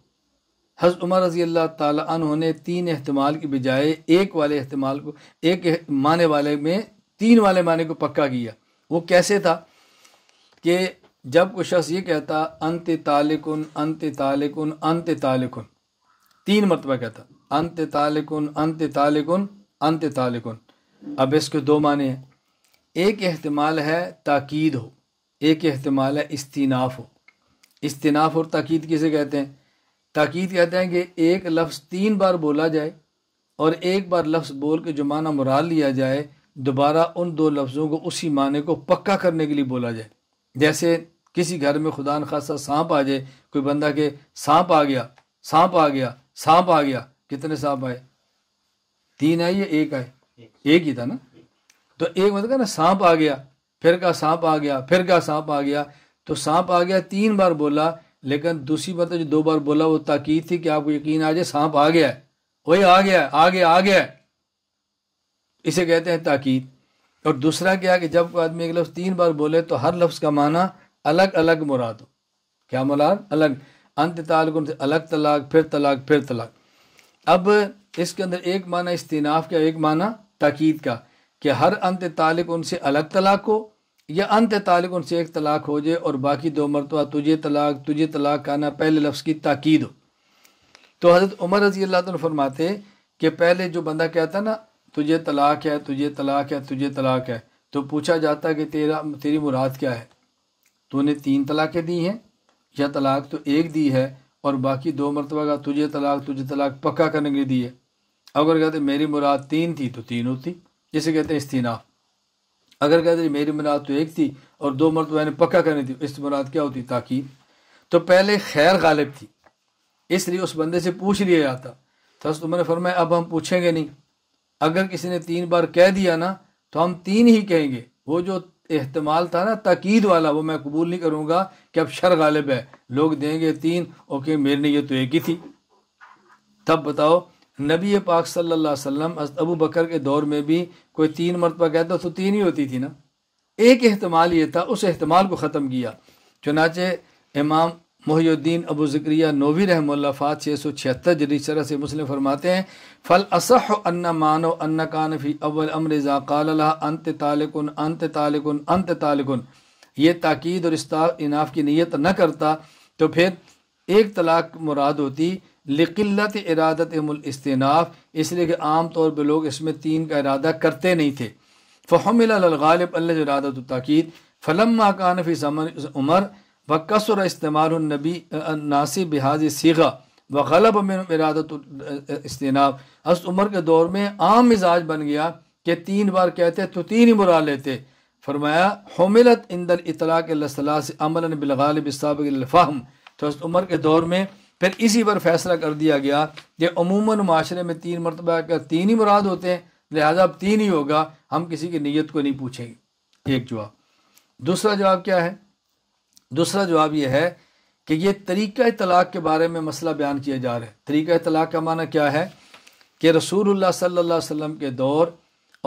حضرت عمر رضی اللہ تعالیٰ عنہ نے تین احتمال کی بجائے ایک والے احتمال کو ایک معنی والے میں تین والے معنی کو پکا کیا وہ کیسے تھا کہ جب کوئی شخص یہ کہتا انت تالکن انت تالکن انت تالکن تین مرتبہ کہتا انت تالکن انت تالکن انت تالکن اب اس کے دو معنی ہیں ایک احتمال ہے تاکید ہو ایک احتمال ہے استناف ہو استناف اور تاکید کیسے کہتے ہیں تاکید کہتے ہیں کہ ایک لفظ تین بار بولا جائے اور ایک بار لفظ بول کے جو معنی مرال لیا جائے دوبارہ ان دو لفظوں کو اسی معنی کو پکا کرنے کے لیے بولا جائے جیسے کسی گھر میں خدا نخواستہ سانپ آ جائے کوئی بندہ کہ سانپ آ گیا سانپ آ گیا سانپ آ گیا کتنے سانپ آئے تین آئے یا ایک آئے ایک ہی تھا نا تو ایک مطلب نا سانپ آ گیا پھر کا سانپ آ گیا پھر کا سانپ آ گیا تو سانپ آ گیا تین بار بولا لیکن دوسری بات جو دو بار بولا وہ تاکید تھی کہ آپ کو یقین آ جائے سانپ آ گیا وہی آ گیا آ گیا آ گیا اسے کہتے ہیں تاکید اور دوسرا کیا کہ جب کوئی آدمی ایک لفظ تین بار بولے تو ہر لفظ کا معنی الگ الگ مراد ہو کیا مراد الگ انت تعلق سے الگ طلاق پھر طلاق پھر طلاق اب اس کے اندر ایک معنی استناف کیا ایک معنی تاکید کا کہ ہر انت طالب ان سے الگ طلاق ہو یا انت طالب ان سے ایک طلاق ہو جائے اور باقی دو مرتبہ تجھے طلاق تجھے طلاق کا پہلے لفظ کی تاکید ہو تو حضرت عمر رضی اللہ عنہ فرماتے کہ پہلے جو بندہ کہتا نا تجھے طلاق ہے تجھے طلاق ہے تجھے طلاق ہے تو پوچھا جاتا ہے کہ تیرا تیری مراد کیا ہے تو انہیں تین طلاقیں دی ہیں یا طلاق تو ایک دی ہے اور باقی دو مرتبہ کا تجھے طلاق تجھے طلاق پکا کرنے کے لیے دی ہے اگر کہتے میری مراد تین تھی تو تین ہوتی جسے کہتے ہیں استیناف اگر کہتے میری مراد تو ایک تھی اور دو مرتبہ میں یعنی نے پکا کرنی تھی اس مراد کیا ہوتی تاکید تو پہلے خیر غالب تھی اس لیے اس بندے سے پوچھ لیا جاتا تھا نے فرمایا اب ہم پوچھیں گے نہیں اگر کسی نے تین بار کہہ دیا نا تو ہم تین ہی کہیں گے وہ جو احتمال تھا نا تاکید والا وہ میں قبول نہیں کروں گا کہ اب شر غالب ہے لوگ دیں گے تین اوکے میرے یہ تو ایک ہی تھی تب بتاؤ نبی پاک صلی اللہ علیہ وسلم از ابو بکر کے دور میں بھی کوئی تین مرتبہ کہتا تو تین ہی ہوتی تھی نا ایک احتمال یہ تھا اس احتمال کو ختم کیا چنانچہ امام محی الدین ابو ذکریہ نووی رحم اللہ فات چھ سو چھہتر جدید شرح سے مسلم فرماتے ہیں فل اصح ان مانو الّّا کانفی اب الامرضا قال اللہ انتال انت تالکن انتالکن یہ تاکید اور استاف اناف کی نیت نہ کرتا تو پھر ایک طلاق مراد ہوتی لقلت ارادت ام الاستناف اس لیے کہ عام طور پہ لوگ اس میں تین کا ارادہ کرتے نہیں تھے فحمل الغالب اللہ ارادت فی زمن عمر و قصر استعمال النبی ناصر بحاظ سیغا و غلب ام ارادت استناف اس عمر کے دور میں عام مزاج بن گیا کہ تین بار کہتے تو تین ہی برا لیتے فرمایا حملت اندر اطلاع کے اللہ صلاح سے امن بالغالب اسابہم تو اس عمر کے دور میں پھر اسی پر فیصلہ کر دیا گیا کہ عموماً معاشرے میں تین مرتبہ کا تین ہی مراد ہوتے ہیں لہذا اب تین ہی ہوگا ہم کسی کی نیت کو نہیں پوچھیں گے ایک جواب دوسرا جواب کیا ہے دوسرا جواب یہ ہے کہ یہ طریقہ طلاق کے بارے میں مسئلہ بیان کیا جا رہا ہے طریقہ طلاق کا معنی کیا ہے کہ رسول اللہ صلی اللہ علیہ وسلم کے دور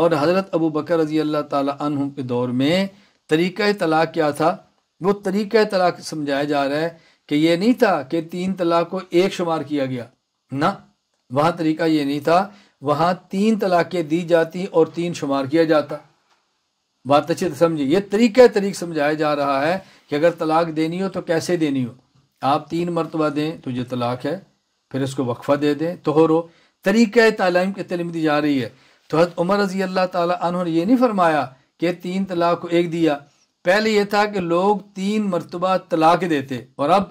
اور حضرت ابو بکر رضی اللہ تعالیٰ عنہ کے دور میں طریقہ طلاق کیا تھا وہ طریقہ طلاق سمجھایا جا رہا ہے کہ یہ نہیں تھا کہ تین طلاق کو ایک شمار کیا گیا نہ وہاں طریقہ یہ نہیں تھا وہاں تین طلاقیں دی جاتی اور تین شمار کیا جاتا بات اچھی تھی سمجھے یہ طریقہ طریق سمجھایا جا رہا ہے کہ اگر طلاق دینی ہو تو کیسے دینی ہو آپ تین مرتبہ دیں تو یہ طلاق ہے پھر اس کو وقفہ دے دیں تو ہو رو طریقہ تعلیم کے تعلیم دی جا رہی ہے تو حد عمر رضی اللہ تعالیٰ عنہ نے یہ نہیں فرمایا کہ تین طلاق کو ایک دیا پہلے یہ تھا کہ لوگ تین مرتبہ طلاق دیتے اور اب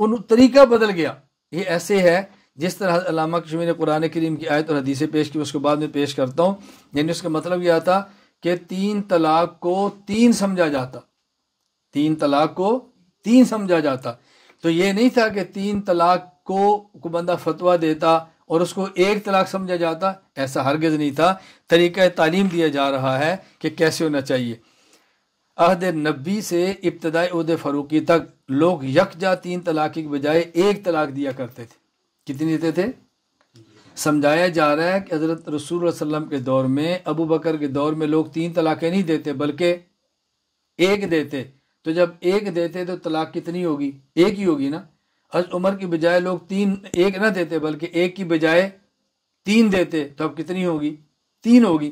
ان طریقہ بدل گیا یہ ایسے ہے جس طرح علامہ کشمیر نے قرآن کریم کی آیت اور حدیثیں پیش کی اس کے بعد میں پیش کرتا ہوں یعنی اس کا مطلب یہ آتا کہ تین طلاق کو تین سمجھا جاتا تین طلاق کو تین سمجھا جاتا تو یہ نہیں تھا کہ تین طلاق کو بندہ فتویٰ دیتا اور اس کو ایک طلاق سمجھا جاتا ایسا ہرگز نہیں تھا طریقہ تعلیم دیا جا رہا ہے کہ کیسے ہونا چاہیے عہد نبی سے ابتدائی عہد فروقی تک لوگ یکجا تین طلاق کی بجائے ایک طلاق دیا کرتے تھے کتنی دیتے تھے سمجھایا جا رہا ہے کہ حضرت رسول اللہ علیہ وسلم کے دور میں ابو بکر کے دور میں لوگ تین طلاقیں نہیں دیتے بلکہ ایک دیتے تو جب ایک دیتے تو طلاق کتنی ہوگی ایک ہی ہوگی نا حضرت عمر کی بجائے لوگ تین ایک نہ دیتے بلکہ ایک کی بجائے تین دیتے تو اب کتنی ہوگی تین ہوگی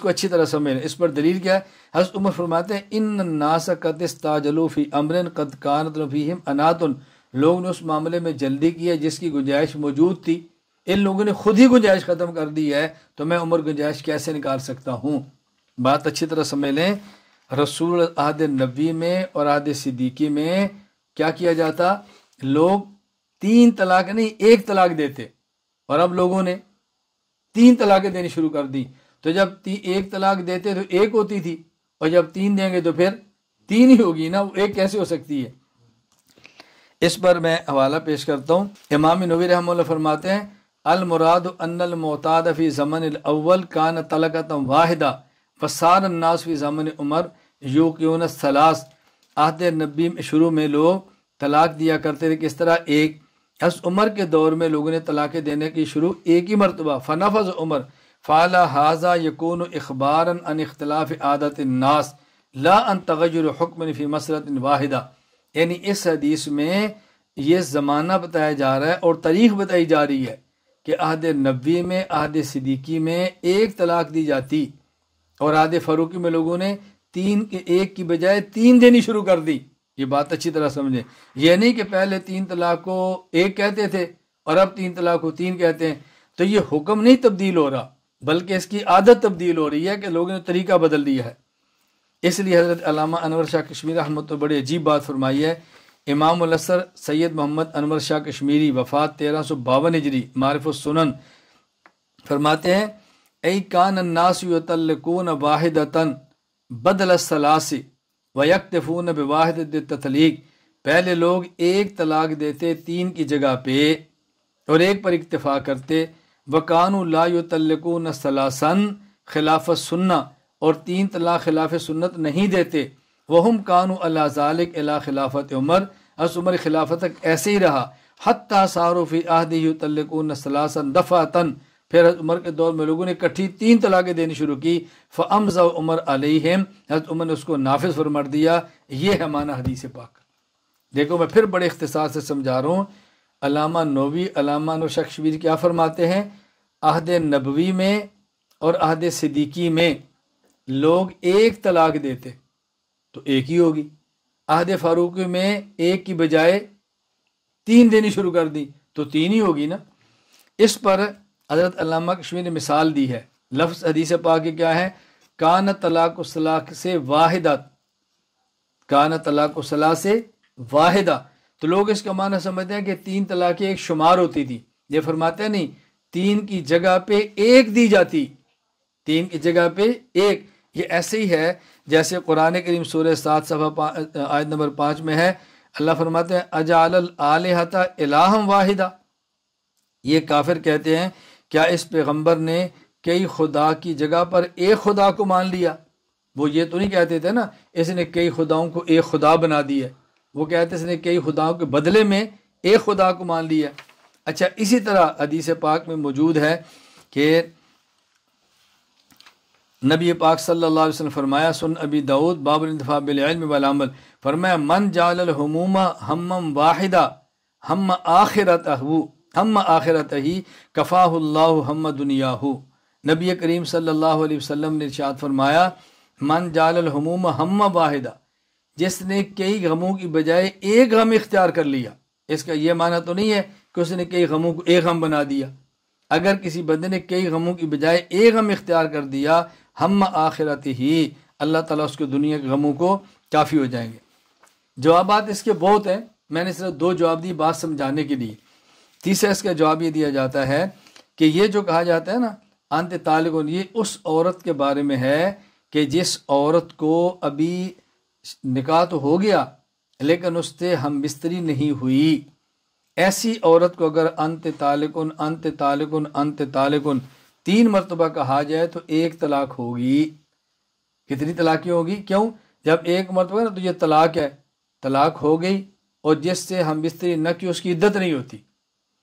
کو اچھی طرح سمجھ لیں اس پر دلیل کیا ہے حضرت عمر فرماتے ہیں ان قد قد فی امر اناتن نے اس معاملے میں جلدی کی جس کی گنجائش موجود تھی ان لوگوں نے خود ہی گنجائش ختم کر دی ہے تو میں عمر گنجائش کیسے نکال سکتا ہوں بات اچھی طرح سمجھ لیں رسول عہد نبی میں اور عہد صدیقی میں کیا کیا جاتا لوگ تین طلاق نہیں ایک طلاق دیتے اور اب لوگوں نے تین طلاقیں دینی شروع کر دی تو جب ایک طلاق دیتے تو ایک ہوتی تھی اور جب تین دیں گے تو پھر تین ہی ہوگی نا ایک کیسے ہو سکتی ہے اس پر میں حوالہ پیش کرتا ہوں امام نبی رحمہ اللہ فرماتے ہیں المراد ان المعتاد فی زمن الاول کان طلقت واحدہ فسار الناس فی زمن عمر یو کیون سلاس عہد نبی شروع میں لوگ طلاق دیا کرتے تھے کس طرح ایک اس عمر کے دور میں لوگوں نے طلاقیں دینے کی شروع ایک ہی مرتبہ فنفذ عمر فالا حاضہ یقون و اخبار ان اختلاف عادت الناس لا ان تغجر مسرت واحدہ یعنی اس حدیث میں یہ زمانہ بتایا جا رہا ہے اور تاریخ بتائی جا رہی ہے کہ عہد نبی میں عہد صدیقی میں ایک طلاق دی جاتی اور عہد فروقی میں لوگوں نے تین کے ایک کی بجائے تین دینی شروع کر دی یہ بات اچھی طرح سمجھیں یہ یعنی نہیں کہ پہلے تین طلاق کو ایک کہتے تھے اور اب تین طلاق کو تین کہتے ہیں تو یہ حکم نہیں تبدیل ہو رہا بلکہ اس کی عادت تبدیل ہو رہی ہے کہ لوگوں نے طریقہ بدل دیا ہے اس لیے حضرت علامہ انور شاہ کشمیر احمد تو بڑی عجیب بات فرمائی ہے امام الاسر سید محمد انور شاہ کشمیری وفات تیرہ سو باون اجری معرف السنن فرماتے ہیں ای کان الناس یتلقون واحدتا بدل الثلاثی ویکتفون بواحد تطلیق پہلے لوگ ایک طلاق دیتے تین کی جگہ پہ اور ایک پر اکتفا کرتے وہ کانکو خلاف سننا اور تین طلاق خلاف سنت نہیں دیتے وہم اللہ اللہ ذالق خلافت عمر اس عمر خلافت ایسے ہی رہا حتیٰ حتٰن دفاع تن پھر حضرت عمر کے دور میں لوگوں نے کٹھی تین طلاقیں دینی شروع کی فمز و عمر علیہ حضرت عمر نے اس کو نافذ فرمر دیا یہ ہے مانا حدیث پاک دیکھو میں پھر بڑے اختصار سے سمجھا رہا ہوں علامہ نووی علامہ نو شکشویر کیا فرماتے ہیں عہد نبوی میں اور عہد صدیقی میں لوگ ایک طلاق دیتے تو ایک ہی ہوگی عہد فاروقی میں ایک کی بجائے تین دینی شروع کر دی تو تین ہی ہوگی نا اس پر حضرت علامہ کشمیر نے مثال دی ہے لفظ حدیث پاک کے کیا ہے کان طلاق و صلاح سے واحدہ کان طلاق و صلاح سے واحدہ تو لوگ اس کا معنی سمجھتے ہیں کہ تین طلاقیں ایک شمار ہوتی تھی یہ فرماتے ہیں نہیں تین کی جگہ پہ ایک دی جاتی تین کی جگہ پہ ایک یہ ایسے ہی ہے جیسے قرآن کریم سورہ سات صفحہ آیت نمبر پانچ میں ہے اللہ فرماتے ہیں اجاطہ الہم واحدہ یہ کافر کہتے ہیں کیا اس پیغمبر نے کئی خدا کی جگہ پر ایک خدا کو مان لیا وہ یہ تو نہیں کہتے تھے نا اس نے کئی خداؤں کو ایک خدا بنا دی ہے وہ کہتے ہیں اس نے کئی خداؤں کے بدلے میں ایک خدا کو مان لیا اچھا اسی طرح حدیث پاک میں موجود ہے کہ نبی پاک صلی اللہ علیہ وسلم فرمایا سن ابی داود باب والعمل فرمایا من جال الحموم ہم واحدہ ہم آخرت ہم آخرت ہی کفا اللہ ہم دنیا ہو نبی کریم صلی اللہ علیہ وسلم نے ارشاد فرمایا من جال الحموم ہم واحدہ جس نے کئی غموں کی بجائے ایک غم اختیار کر لیا اس کا یہ معنی تو نہیں ہے کہ اس نے کئی غموں کو ایک غم بنا دیا اگر کسی بندے نے کئی غموں کی بجائے ایک غم اختیار کر دیا ہم آخرت ہی اللہ تعالیٰ اس کے دنیا کے غموں کو کافی ہو جائیں گے جوابات اس کے بہت ہیں میں نے صرف دو جواب دی بات سمجھانے کے لیے تیسرا اس کا جواب یہ دیا جاتا ہے کہ یہ جو کہا جاتا ہے نا انت طالب یہ اس عورت کے بارے میں ہے کہ جس عورت کو ابھی نکاح تو ہو گیا لیکن اس سے ہم بستری نہیں ہوئی ایسی عورت کو اگر انت انت انت تالکن تالکن تالکن تین مرتبہ کہا جائے تو ایک طلاق ہوگی کتنی طلاقی ہوگی کیوں جب ایک مرتبہ تو یہ طلاق ہے طلاق ہو گئی اور جس سے ہم بستری نہ کی اس کی عدت نہیں ہوتی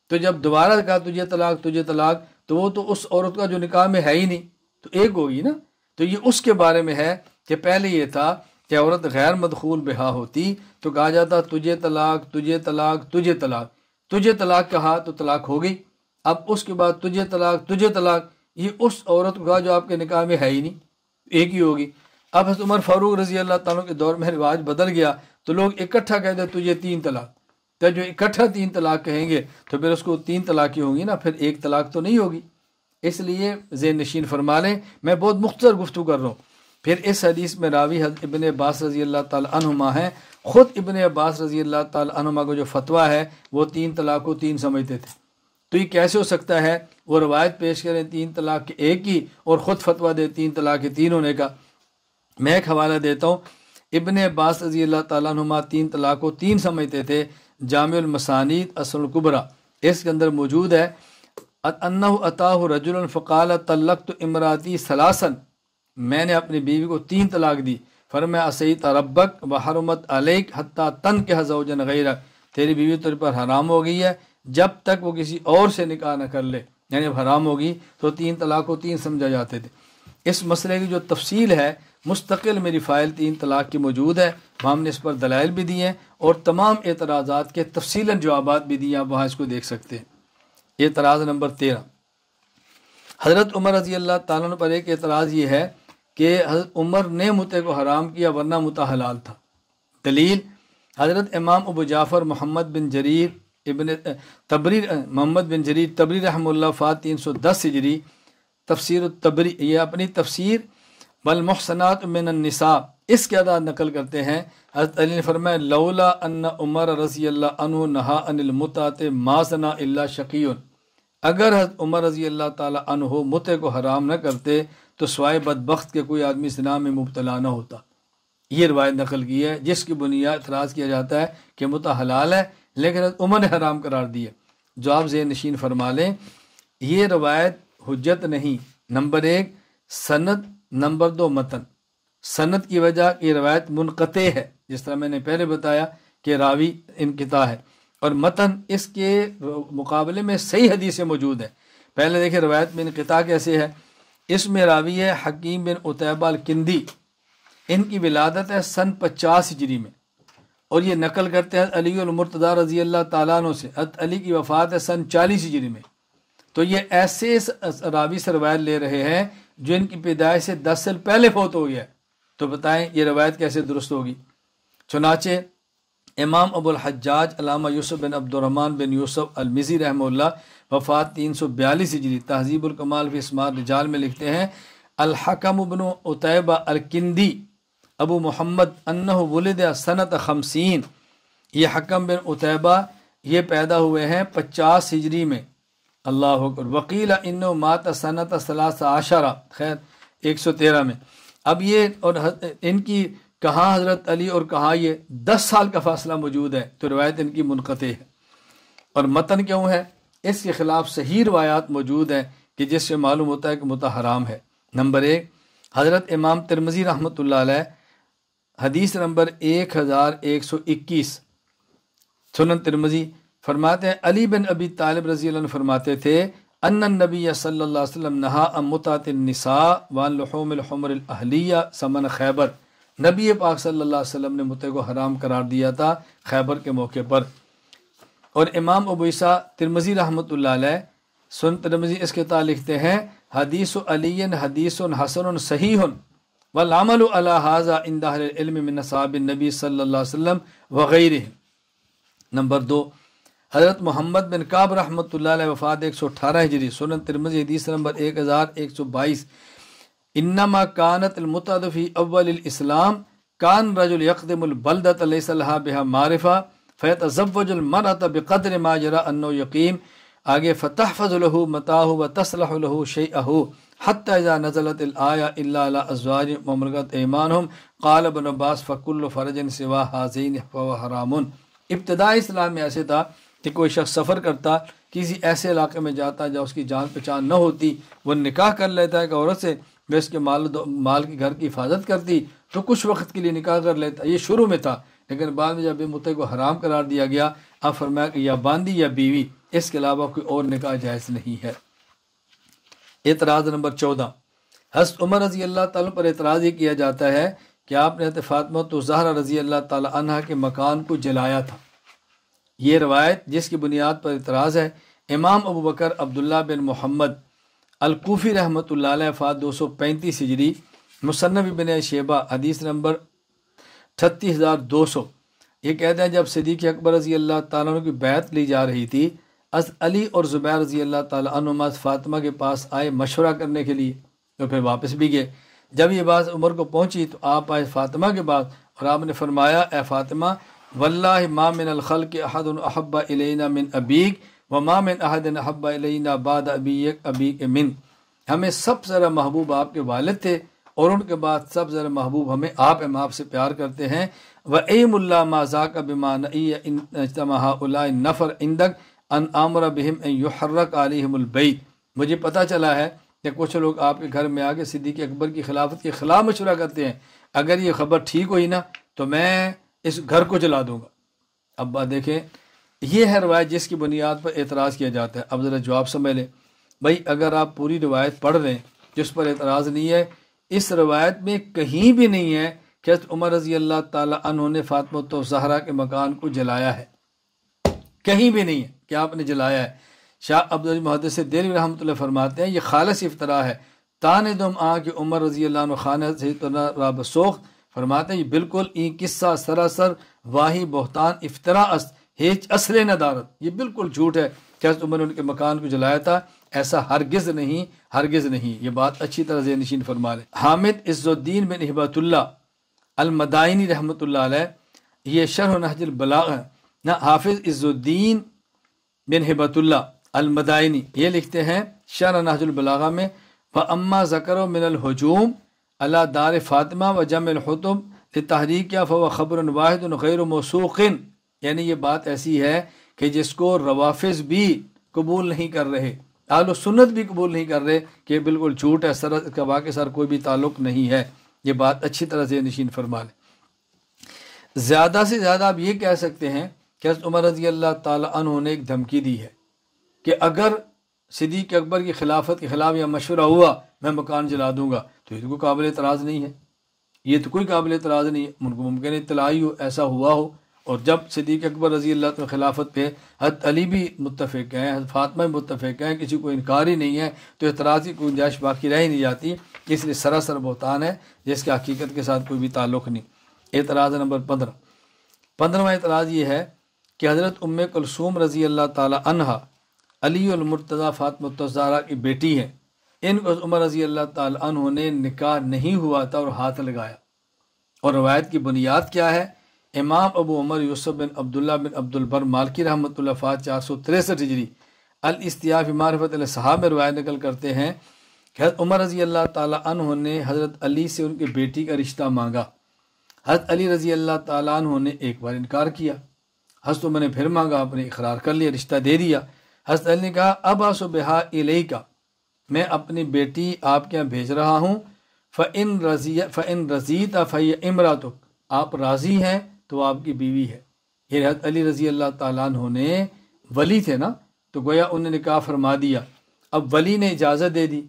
تو جب دوبارہ کہا تجھے طلاق تجھے طلاق تو وہ تو اس عورت کا جو نکاح میں ہے ہی نہیں تو ایک ہوگی نا تو یہ اس کے بارے میں ہے کہ پہلے یہ تھا کہ عورت غیر مدخول بہا ہوتی تو کہا جاتا تجھے طلاق تجھے طلاق تجھے طلاق تجھے طلاق کہا تو طلاق ہو گئی اب اس کے بعد تجھے طلاق تجھے طلاق یہ اس عورت کہا جو آپ کے نکاح میں ہے ہی نہیں ایک ہی ہوگی اب حضرت عمر فاروق رضی اللہ تعالیٰ کے دور میں رواج بدل گیا تو لوگ اکٹھا کہتے تجھے تین طلاق تو جو اکٹھا تین طلاق کہیں گے تو پھر اس کو تین طلاق ہی ہوں گی نا پھر ایک طلاق تو نہیں ہوگی اس لیے زین نشین فرما لیں میں بہت مختصر گفتگو کر رہا ہوں پھر اس حدیث میں راوی حد ابن عباس رضی اللہ تعالیٰ عنہما ہیں خود ابن عباس رضی اللہ تعالیٰ عنہما کو جو فتویٰ ہے وہ تین طلاق کو تین سمجھتے تھے تو یہ کیسے ہو سکتا ہے وہ روایت پیش کریں تین طلاق کے ایک ہی اور خود فتویٰ دے تین طلاق کے تین ہونے کا میں ایک حوالہ دیتا ہوں ابن عباس رضی اللہ تعالیٰ عنہما تین طلاق کو تین سمجھتے تھے جامع المسانید اصل القبرا اس کے اندر موجود ہے انح و اطاع رجال الفقال تلقت عمراتی سلاسن میں نے اپنی بیوی کو تین طلاق دی اسعید اسی تربک حرمت علیک حتیٰ تن کے حضوجن غیر تیری بیوی تیرے پر حرام ہو گئی ہے جب تک وہ کسی اور سے نکاح نہ کر لے یعنی اب حرام ہوگی تو تین طلاق کو تین سمجھا جاتے تھے اس مسئلے کی جو تفصیل ہے مستقل میری فائل تین طلاق کی موجود ہے ہم نے اس پر دلائل بھی دیے ہیں اور تمام اعتراضات کے تفصیل جوابات بھی دیے آپ وہاں اس کو دیکھ سکتے ہیں اعتراض نمبر تیرہ حضرت عمر رضی اللہ تعالیٰ پر ایک اعتراض یہ ہے کہ حضرت عمر نے متے کو حرام کیا ورنہ حلال تھا دلیل حضرت امام ابو جعفر محمد بن جریر ابن تبری محمد بن جریر تبری رحم اللہ فات تین سو دس ہجری تفسیر التبری یہ اپنی تفسیر من النساء اس کے داد نقل کرتے ہیں حضرت علی نے لولا ان عمر رضی اللہ ان نہا مط ماسنا اللہ شکی اگر حضرت عمر رضی اللہ تعالیٰ عنہ کو حرام نہ کرتے تو سوائے بدبخت کے کوئی آدمی سنام میں مبتلا نہ ہوتا یہ روایت نقل کی ہے جس کی بنیاد اعتراض کیا جاتا ہے کہ متا حلال ہے لیکن عمر نے حرام قرار دی ہے جو آپ نشین فرما لیں یہ روایت حجت نہیں نمبر ایک سند نمبر دو متن سند کی وجہ یہ روایت منقطع ہے جس طرح میں نے پہلے بتایا کہ راوی انقطاع ہے اور متن اس کے مقابلے میں صحیح حدیثیں موجود ہیں پہلے دیکھیں روایت میں انقطاع کیسے ہے اس میں راوی ہے حکیم بن اطیبہ الکندی ان کی ولادت ہے سن پچاس ہجری میں اور یہ نقل کرتے ہیں علی المرتدہ رضی اللہ تعالیٰ عنہ سے علی کی وفات ہے سن چالیس ہجری میں تو یہ ایسے راوی سے روایت لے رہے ہیں جو ان کی پیدائش سے دس سال پہلے فوت ہو گیا ہے تو بتائیں یہ روایت کیسے درست ہوگی چنانچہ امام ابو الحجاج علامہ یوسف بن عبد الرحمن بن یوسف المزی رحمہ اللہ وفات تین سو بیالیس ہجری تہذیب الکمال فی اسمار رجال میں لکھتے ہیں الحکم ابن اطیبہ الکندی ابو محمد انہ ولد صنعت خمسین یہ حکم بن اطیبہ یہ پیدا ہوئے ہیں پچاس ہجری میں اللہ وکیل و مات صنت صلاح خیر ایک سو تیرہ میں اب یہ اور ان کی کہاں حضرت علی اور کہاں یہ دس سال کا فاصلہ موجود ہے تو روایت ان کی منقطع ہے اور متن کیوں ہے اس کے خلاف صحیح روایات موجود ہیں کہ جس سے معلوم ہوتا ہے کہ متا حرام ہے نمبر ایک حضرت امام ترمزی رحمۃ اللہ علیہ حدیث نمبر ایک ہزار ایک سو اکیس سنن ترمزی فرماتے ہیں علی بن ابی طالب رضی اللہ عنہ فرماتے تھے ان نبی صلی اللہ علیہ وسلم نہا امتا النساء وان لحوم الحمر الاہلیہ سمن خیبر نبی پاک صلی اللہ علیہ وسلم نے متع کو حرام قرار دیا تھا خیبر کے موقع پر اور امام عیسیٰ ترمزی رحمۃ اللہ علیہ سن ترمزی اس کے تعلق لکھتے ہیں حدیث و علی حدیث حسن صحیح الحسن الصحیح العلم من حاضہ نبی صلی اللہ علیہ وسلم وغیرہ نمبر دو حضرت محمد بن کعب رحمۃ علیہ وفات ایک سو اٹھارہ ہجری سنن ترمزی نمبر ایک ہزار ایک سو بائیس انما کانت المطفی اول الاسلام کان رجل یقدم البلت علیہ صلی الہبہ معرفہ فیت فیطب المرۃ بقر ماجرا ان یقیم آگے فتح فض الحو متاح و تسلح الح شی نزلت العیا اللہ الایا ممرغت ایمان ہم قالب نباس فق الفرجن سوا حاضین و حرام ابتدا اسلام میں ایسے تھا کہ کوئی شخص سفر کرتا کسی ایسے علاقے میں جاتا جب اس کی جان پہچان نہ ہوتی وہ نکاح کر لیتا ہے ایک عورت سے وہ اس کے مال مال کے گھر کی حفاظت کرتی تو کچھ وقت کے لیے نکاح کر لیتا یہ شروع میں تھا لیکن بعد میں جب متحد کو حرام قرار دیا گیا اب فرمایا کہ یا یا باندھی بیوی اس کے علاوہ کوئی اور نکاح جائز نہیں ہے اعتراض نمبر چودہ عمر رضی اللہ تعالیٰ پر اعتراض یہ کیا جاتا ہے کہ آپ نے تو زہرہ رضی اللہ تعالیٰ عنہ کے مکان کو جلایا تھا یہ روایت جس کی بنیاد پر اعتراض ہے امام ابو بکر عبداللہ بن محمد القوفی رحمۃ اللہ علیہ فات دو سو پینتیس ہجری مصنف بن شیبہ حدیث نمبر چھتیس ہزار دو سو یہ کہتے ہیں جب صدیق اکبر رضی اللہ تعالیٰ عنہ کی بیعت لی جا رہی تھی از علی اور زبیر رضی اللہ تعالیٰ عنما فاطمہ کے پاس آئے مشورہ کرنے کے لیے تو پھر واپس بھی گئے جب یہ بعض عمر کو پہنچی تو آپ آئے فاطمہ کے بعد اور آپ نے فرمایا اے فاطمہ واللہ ما مامن الخل کے عہد الحبا من ابیک و مامن احد الحبا علین باد ابیق ابیک من ہمیں سب سے ذرا محبوب آپ کے والد تھے اور ان کے بعد سب ذر محبوب ہمیں آپ ام آپ سے پیار کرتے ہیں و ایم اللہ ما ذاک اب نئی اجتماح اللہ نفر اندک ان عامر بہم یحرک علیہم البعید مجھے پتہ چلا ہے کہ کچھ لوگ آپ کے گھر میں آ کے صدیق اکبر کی خلافت کے خلاف مشورہ کرتے ہیں اگر یہ خبر ٹھیک ہوئی نا تو میں اس گھر کو جلا دوں گا ابا دیکھیں یہ ہے روایت جس کی بنیاد پر اعتراض کیا جاتا ہے اب ذرا جواب سمجھ لیں بھائی اگر آپ پوری روایت پڑھ رہے ہیں جس پر اعتراض نہیں ہے اس روایت میں کہیں بھی نہیں ہے کہ حضرت عمر رضی اللہ تعالیٰ عنہ نے فاطمہ تو زہرا کے مکان کو جلایا ہے کہیں بھی نہیں ہے کہ آپ نے جلایا ہے شاہ عبد المحد سے دین رحمۃ اللہ فرماتے ہیں یہ خالص افطرا ہے تان دم آ کہ عمر رضی اللہ عنہ خانہ سے راب سوخ فرماتے ہیں یہ بالکل این قصہ سراسر واہی بہتان افطرا است ہیچ اصل ندارت یہ بالکل جھوٹ ہے کہ حضرت عمر نے ان کے مکان کو جلایا تھا ایسا ہرگز نہیں ہرگز نہیں یہ بات اچھی طرح ذہن نشین فرما لیں حامد عز الدین بن احبت اللہ المدائنی رحمت اللہ علیہ یہ شرح نحج البلاغ ہے نہ حافظ عز الدین بن حبت اللہ المدائنی یہ لکھتے ہیں شرح نحج البلاغ میں و اما ذکر و من الحجوم اللہ دار فاطمہ و جم الحتم تحریک غیر الغیرموسوخن یعنی یہ بات ایسی ہے کہ جس کو روافظ بھی قبول نہیں کر رہے و سنت بھی قبول نہیں کر رہے کہ بالکل جھوٹ ہے سر کا واقع سر کوئی بھی تعلق نہیں ہے یہ بات اچھی طرح سے نشین فرما لیں زیادہ سے زیادہ آپ یہ کہہ سکتے ہیں کہ حضرت عمر رضی اللہ تعالیٰ عنہ نے ایک دھمکی دی ہے کہ اگر صدیق اکبر کی خلافت کے خلاف یا مشورہ ہوا میں مکان جلا دوں گا تو یہ تو کوئی قابل اعتراض نہیں ہے یہ تو کوئی قابل اعتراض نہیں ہے ان کو ممکن اطلاعی ہو ایسا ہوا ہو اور جب صدیق اکبر رضی اللہ خلافت پہ حد علی بھی متفق ہیں حد فاطمہ بھی متفق ہیں کسی کو انکار ہی نہیں ہے تو اعتراض ترازی کی گنجائش باقی رہ ہی نہیں جاتی اس لیے سراسر بہتان ہے جس کے حقیقت کے ساتھ کوئی بھی تعلق نہیں اعتراض نمبر پندرہ پندرہواں اعتراض یہ ہے کہ حضرت ام کلثوم رضی اللہ تعالیٰ عنہ علی المرتضیٰ فاطمہ تزارہ کی بیٹی ہیں ان کو عمر رضی اللہ تعالیٰ عنہ نے نکاح نہیں ہوا تھا اور ہاتھ لگایا اور روایت کی بنیاد کیا ہے امام ابو عمر یوسف بن عبداللہ بن عبد البر مالکی رحمۃ اللہ فات چار سو تریسٹھ ہجری الاستیاف معرفت علیہ صاحب میں روایت نقل کرتے ہیں کہ حضرت عمر رضی اللہ تعالیٰ عنہ نے حضرت علی سے ان کی بیٹی کا رشتہ مانگا حضرت علی رضی اللہ تعالیٰ عنہ نے ایک بار انکار کیا حضرت عمر نے پھر مانگا آپ نے اقرار کر لیا رشتہ دے دیا حضرت علی نے کہا آسو بہا حای کا میں اپنی بیٹی آپ کے یہاں بھیج رہا ہوں فعن رضی فعین رضیت فعی امراۃ آپ راضی ہیں تو آپ کی بیوی ہے یہ حضرت علی رضی اللہ تعالیٰ عنہ نے ولی تھے نا تو گویا انہوں نے کہا فرما دیا اب ولی نے اجازت دے دی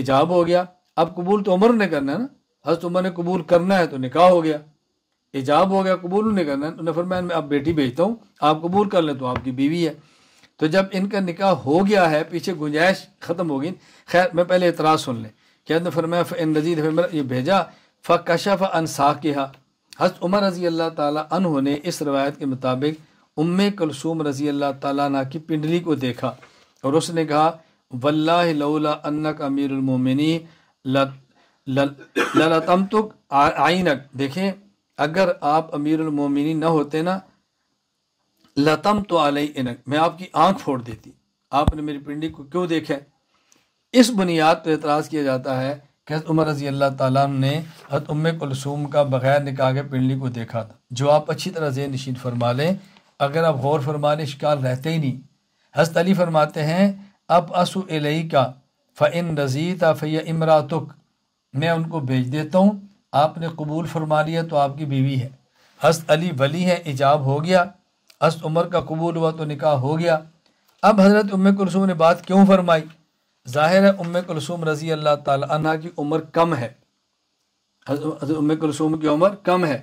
ایجاب ہو گیا اب قبول تو عمر نے کرنا ہے نا حضرت عمر نے قبول کرنا ہے تو نکاح ہو گیا ایجاب ہو گیا قبول نے کرنا ہے انہوں نے فرمایا میں اب بیٹی بھیجتا ہوں آپ قبول کر لیں تو آپ کی بیوی ہے تو جب ان کا نکاح ہو گیا ہے پیچھے گنجائش ختم ہو گئی خیر میں پہلے اعتراض سن لیں کیا فرمایا ان نذیر یہ بھیجا فقشف انصاح کہا حضرت عمر رضی اللہ تعالیٰ عنہ نے اس روایت کے مطابق ام کلثوم رضی اللہ تعالیٰ عنہ کی پنڈلی کو دیکھا اور اس نے کہا لولا انک امیر المومنی للتمتک تو دیکھیں اگر آپ امیر المومنی نہ ہوتے نا لتم تو علیہ میں آپ کی آنکھ پھوڑ دیتی آپ نے میری پنڈلی کو کیوں دیکھا اس بنیاد پر اعتراض کیا جاتا ہے کہ عمر رضی اللہ تعالیٰ نے ام کلثوم کا بغیر نکاح کے پنڈلی کو دیکھا تھا جو آپ اچھی طرح ذہن نشین فرما لیں اگر آپ غور فرما لیں شکار رہتے ہی نہیں حضرت علی فرماتے ہیں اب اسو علیہ کا فعن رضیت فی فیا میں ان کو بھیج دیتا ہوں آپ نے قبول فرما لیا تو آپ کی بیوی ہے حضرت علی ولی ہے ایجاب ہو گیا حضرت عمر کا قبول ہوا تو نکاح ہو گیا اب حضرت ام کلثوم نے بات کیوں فرمائی ظاہر ہے ام کلثوم رضی اللہ تعالیٰ عنہ کی عمر کم ہے حضرت ام کلثوم کی عمر کم ہے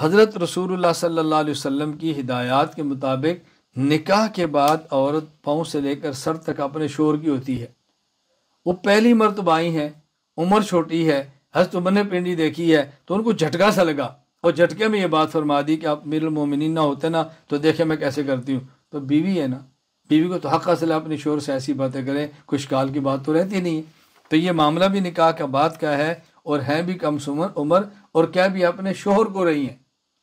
حضرت رسول اللہ صلی اللہ علیہ وسلم کی ہدایات کے مطابق نکاح کے بعد عورت پاؤں سے لے کر سر تک اپنے شور کی ہوتی ہے وہ پہلی مرتبہ آئی ہیں عمر چھوٹی ہے حضرت عمر نے پنڈی دیکھی ہے تو ان کو جھٹکا سا لگا اور جھٹکے میں یہ بات فرما دی کہ آپ میرے نہ ہوتے نا تو دیکھیں میں کیسے کرتی ہوں تو بیوی ہے نا بیوی کو تو حاصل ہے اپنے شور سے ایسی باتیں کریں کچھ کال کی بات تو رہتی نہیں تو یہ معاملہ بھی نکاح کا بات کا ہے اور ہیں بھی کم سمر عمر اور کیا بھی اپنے شوہر کو رہی ہیں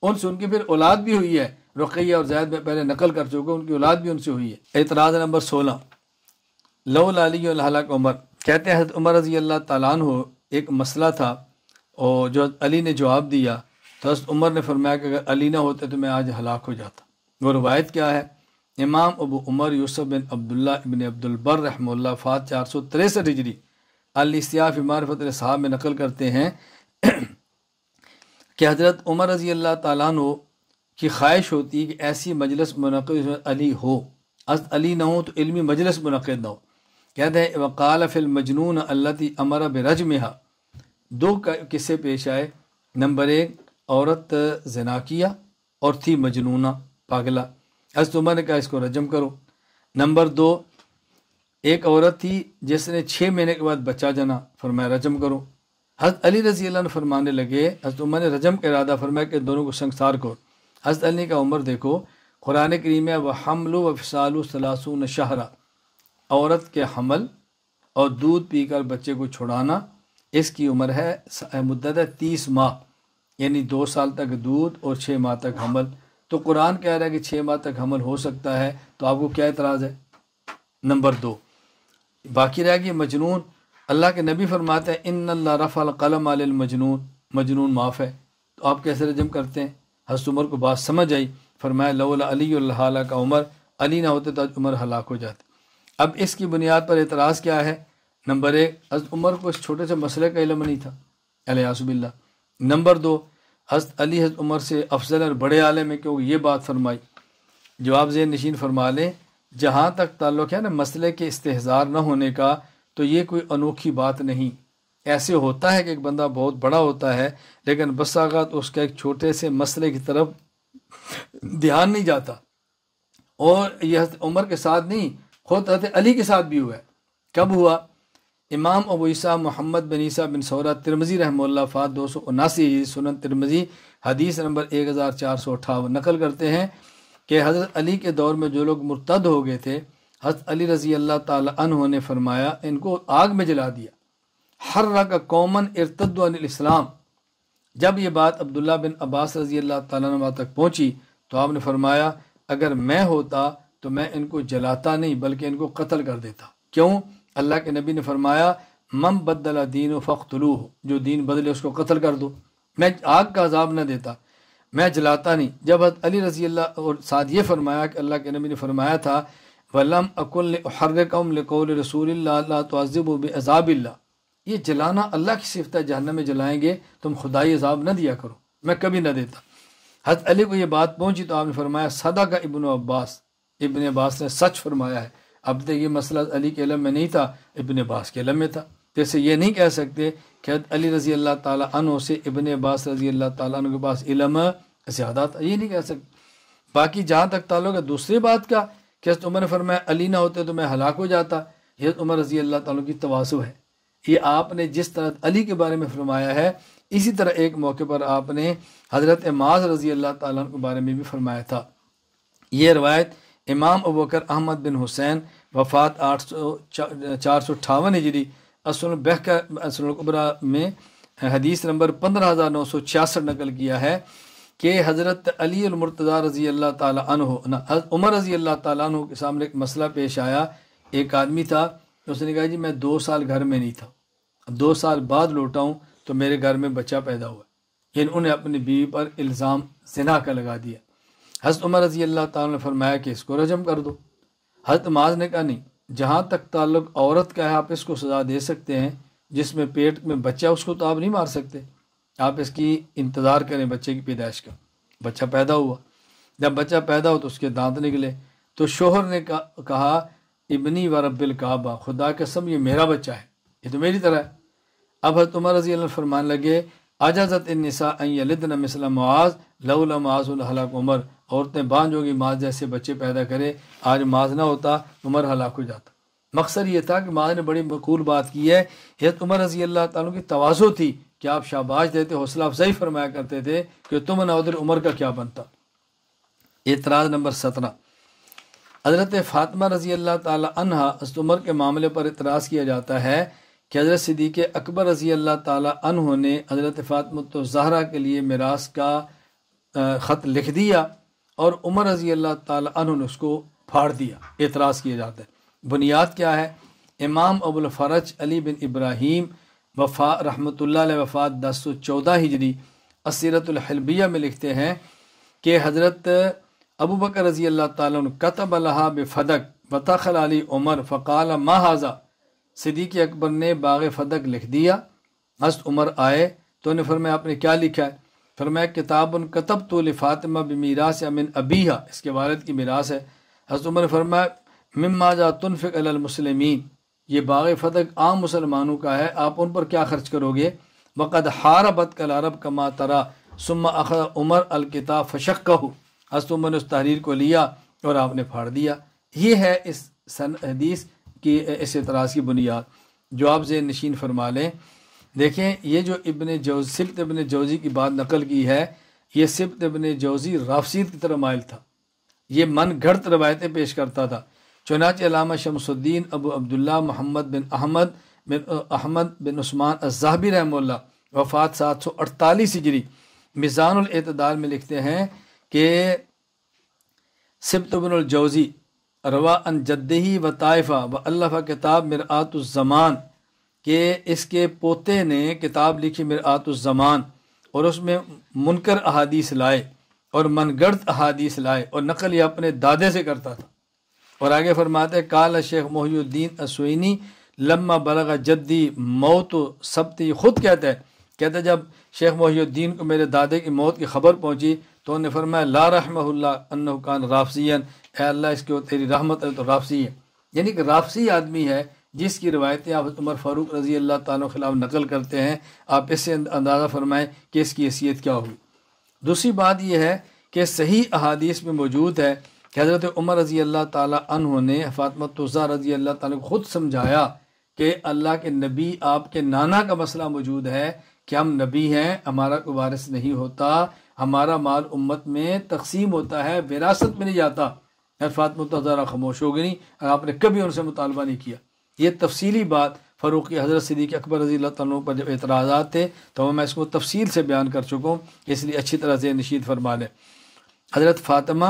ان سے ان کی پھر اولاد بھی ہوئی ہے رقیہ اور زید میں پہلے نقل کر چکے ان کی اولاد بھی ان سے ہوئی ہے اعتراض نمبر سولہ لو للی الحلق عمر کہتے ہیں حضرت عمر رضی اللہ تعالیٰ عنہ ایک مسئلہ تھا اور جو علی نے جواب دیا تو حضرت عمر نے فرمایا کہ اگر علی نہ ہوتے تو میں آج ہلاک ہو جاتا وہ روایت کیا ہے امام ابو عمر یوسف بن عبداللہ ابن عبدالبر رحمہ اللہ فات چار سو تریسٹھ ہجری السیاف معرفت صاحب میں نقل کرتے ہیں کہ حضرت عمر رضی اللہ تعالیٰ کی خواہش ہوتی کہ ایسی مجلس منعقد علی ہو حضرت علی نہ ہو تو علمی مجلس منعقد نہ ہو کہتے ہیں وقال فی المجنون اللہ امر برج دو قصے پیش آئے نمبر ایک عورت کیا اور تھی مجنونہ پاگلا حضرت عما نے کہا اس کو رجم کرو نمبر دو ایک عورت تھی جس نے چھ مہینے کے بعد بچہ جنا فرمایا رجم کرو حضرت علی رضی اللہ عنہ فرمانے لگے حضرت عمر نے رجم کا ارادہ فرمایا کہ دونوں کو سنسار کرو حضرت علی کا عمر دیکھو قرآن کریم و حمل و فسال و سلاس و عورت کے حمل اور دودھ پی کر بچے کو چھڑانا اس کی عمر ہے مدت ہے تیس ماہ یعنی دو سال تک دودھ اور چھ ماہ تک حمل تو قرآن کہہ رہا ہے کہ چھ ماہ تک حمل ہو سکتا ہے تو آپ کو کیا اعتراض ہے نمبر دو باقی رہ گئی مجنون اللہ کے نبی فرماتے ہیں ان اللہ رف القلم مجنون معاف ہے تو آپ کیسے رجم کرتے ہیں حضرت عمر کو بات سمجھ آئی فرمایا علی اللہ علیہ کا عمر علی نہ ہوتے تو عمر ہلاک ہو جاتے اب اس کی بنیاد پر اعتراض کیا ہے نمبر ایک حضرت عمر کو اس چھوٹے سے مسئلے کا علم نہیں تھا علیہ اللہ نمبر دو حضرت علی حضرت عمر سے افضل اور بڑے عالم ہے کہ وہ یہ بات فرمائی جواب ذہن نشین فرما لیں جہاں تک تعلق ہے نا مسئلے کے استحصار نہ ہونے کا تو یہ کوئی انوکھی بات نہیں ایسے ہوتا ہے کہ ایک بندہ بہت بڑا ہوتا ہے لیکن بس اگات اس کا ایک چھوٹے سے مسئلے کی طرف دھیان نہیں جاتا اور یہ حضرت عمر کے ساتھ نہیں خود حضرت علی کے ساتھ بھی ہوا ہے کب ہوا امام ابو عیسیٰ محمد بن عیسیٰ بن سورہ ترمزی رحم اللہ فات دو سو اناسی سنن ترمزی حدیث نمبر ایک چار سو اٹھاون نقل کرتے ہیں کہ حضرت علی کے دور میں جو لوگ مرتد ہو گئے تھے حضرت علی رضی اللہ تعالیٰ ان کو آگ میں جلا دیا ہر قومن کا کامن الاسلام جب یہ بات عبداللہ بن عباس رضی اللہ تعالیٰ عنہ تک پہنچی تو آپ نے فرمایا اگر میں ہوتا تو میں ان کو جلاتا نہیں بلکہ ان کو قتل کر دیتا کیوں اللہ کے نبی نے فرمایا مم بدلا دین و فخ جو دین بدلے اس کو قتل کر دو میں آگ کا عذاب نہ دیتا میں جلاتا نہیں جب علی رضی اللہ اور ساتھ یہ فرمایا کہ اللہ کے نبی نے فرمایا تھا ولم اکل رسول اللہ اللہ تعزب و بذاب اللہ یہ جلانا اللہ کی ہے جہنم میں جلائیں گے تم خدائی عذاب نہ دیا کرو میں کبھی نہ دیتا حضرت علی کو یہ بات پہنچی تو آپ نے فرمایا صدا کا ابن عباس ابن عباس نے سچ فرمایا ہے اب تک یہ مسئلہ علی کے علم میں نہیں تھا ابن عباس کے علم میں تھا جیسے یہ نہیں کہہ سکتے کہ علی رضی اللہ تعالیٰ عنہ سے ابن باس رضی اللہ تعالیٰ عنہ کے پاس علم زیادہ تھا یہ نہیں کہہ سکتے باقی جہاں تک تعلق ہے دوسری بات کا کہ حضرت عمر فرمایا علی نہ ہوتے تو میں ہلاک ہو جاتا یہ عمر رضی اللہ تعالیٰ کی تواسو ہے یہ آپ نے جس طرح علی کے بارے میں فرمایا ہے اسی طرح ایک موقع پر آپ نے حضرت معاذ رضی اللہ تعالیٰ عنہ کے بارے میں بھی فرمایا تھا یہ روایت امام ابوکر احمد بن حسین وفات آٹھ سو چار سو اٹھاون اجری اس بہ القبرہ میں حدیث نمبر پندرہ ہزار نو سو چھیاسٹھ نقل کیا ہے کہ حضرت علی المرتضا رضی اللہ تعالیٰ عنہ عمر رضی اللہ تعالیٰ عنہ کے سامنے ایک مسئلہ پیش آیا ایک آدمی تھا اس نے کہا جی میں دو سال گھر میں نہیں تھا دو سال بعد لوٹا ہوں تو میرے گھر میں بچہ پیدا ہوا یعنی انہوں نے اپنی بیوی پر الزام سنا کا لگا دیا حضرت عمر رضی اللہ تعالیٰ نے فرمایا کہ اس کو رجم کر دو حضرت معاذ نے کہا نہیں جہاں تک تعلق عورت کا ہے آپ اس کو سزا دے سکتے ہیں جس میں پیٹ میں بچہ اس کو تو آپ نہیں مار سکتے آپ اس کی انتظار کریں بچے کی پیدائش کا بچہ پیدا ہوا جب بچہ پیدا ہو تو اس کے دانت نکلے تو شوہر نے کہا ابنی و رب القعبہ خدا کے یہ میرا بچہ ہے یہ تو میری طرح ہے اب حضرت عمر رضی اللہ فرمان لگے اجازت النساء ان یلدن مثل معاذ معاذ لولا الحلق عمر عورتیں بانجو گی ماں جیسے بچے پیدا کرے آج ماض نہ ہوتا عمر ہلاک ہو جاتا مقصد یہ تھا کہ معاذ نے بڑی مقول بات کی ہے حضرت عمر رضی اللہ تعالیٰ کی توازو تھی کہ آپ شاباش دیتے حوصلہ افزائی فرمایا کرتے تھے کہ تم ادھر عمر کا کیا بنتا اعتراض نمبر سترہ حضرت فاطمہ رضی اللہ تعالیٰ عنہ اس عمر کے معاملے پر اعتراض کیا جاتا ہے کہ حضرت صدیق اکبر رضی اللہ تعالیٰ عنہ نے حضرت فاطمہ تو زہرہ کے لیے میراث کا خط لکھ دیا اور عمر رضی اللہ تعالیٰ عنہ نے اس کو پھاڑ دیا اعتراض کیا جاتا ہے بنیاد کیا ہے امام ابو الفرج علی بن ابراہیم وفا رحمۃ اللہ علیہ وفات دس سو چودہ ہجری اسیرت الحلبیہ میں لکھتے ہیں کہ حضرت ابو بکر رضی اللہ تعالیٰ قطب الحا بفدق وطخل علی عمر فقال ما حاضہ صدیق اکبر نے باغ فدق لکھ دیا حضرت عمر آئے تو نے فرمایا آپ نے کیا لکھا ہے فرمایا کتاب کتب تو لفاطمہ امن ابی اس کے والد کی میراث ہے حضرت عمر فرمایا مما جا تنفق المسلمین یہ باغ فتح عام مسلمانوں کا ہے آپ ان پر کیا خرچ کرو گے وقد ہار بت کل عرب کما ترا سما اخرا عمر الکتاب فشق کا ہو حضرت عمر نے اس تحریر کو لیا اور آپ نے پھاڑ دیا یہ ہے اس سن حدیث کی اس اعتراض کی بنیاد جو آپ زیر نشین فرما لیں دیکھیں یہ جو ابن جوز سبت ابن جوزی کی بات نقل کی ہے یہ سبت ابن جوزی رافسید کی طرح مائل تھا یہ من گھڑت روایتیں پیش کرتا تھا چنانچہ علامہ شمس الدین ابو عبداللہ محمد بن احمد بن احمد بن عثمان الزہبی رحم اللہ وفات سات سو اڑتالیس ہجری مزان الاعتدال میں لکھتے ہیں کہ سبت ابن الجوزی روا ان جدہی و طائفہ و اللہ کتاب مرآت الزمان کہ اس کے پوتے نے کتاب لکھی مرآت الزمان اور اس میں منکر احادیث لائے اور من گڑت احادیث لائے اور نقل یہ اپنے دادے سے کرتا تھا اور آگے فرماتے کالا شیخ محی الدین اسوئینی لما بلغ جدی موت و سبتی خود کہتا ہے کہتا ہے جب شیخ محی الدین کو میرے دادے کی موت کی خبر پہنچی تو انہوں نے فرمایا لا رحمہ اللہ کان رافسی اے اللہ اس کی تیری رحمت ہے تو رافسی ہے یعنی کہ رافسی آدمی ہے جس کی روایتیں آپ عمر فاروق رضی اللہ تعالیٰ خلاف نقل کرتے ہیں آپ اس سے اندازہ فرمائیں کہ اس کی حیثیت کیا ہوئی دوسری بات یہ ہے کہ صحیح احادیث میں موجود ہے کہ حضرت عمر رضی اللہ تعالیٰ عنہ نے فاطمہ توزہ رضی اللہ تعالیٰ کو خود سمجھایا کہ اللہ کے نبی آپ کے نانا کا مسئلہ موجود ہے کہ ہم نبی ہیں ہمارا کوئی وارث نہیں ہوتا ہمارا مال امت میں تقسیم ہوتا ہے وراثت میں نہیں جاتا فاطمہ توزہ خاموش ہو گئی اور آپ نے کبھی ان سے مطالبہ نہیں کیا یہ تفصیلی بات فروخی حضرت صدیق اکبر رضی اللہ تعالیٰ پر جب اعتراضات تھے تو میں اس کو تفصیل سے بیان کر چکا ہوں اس لیے اچھی طرح سے نشید فرما لیں حضرت فاطمہ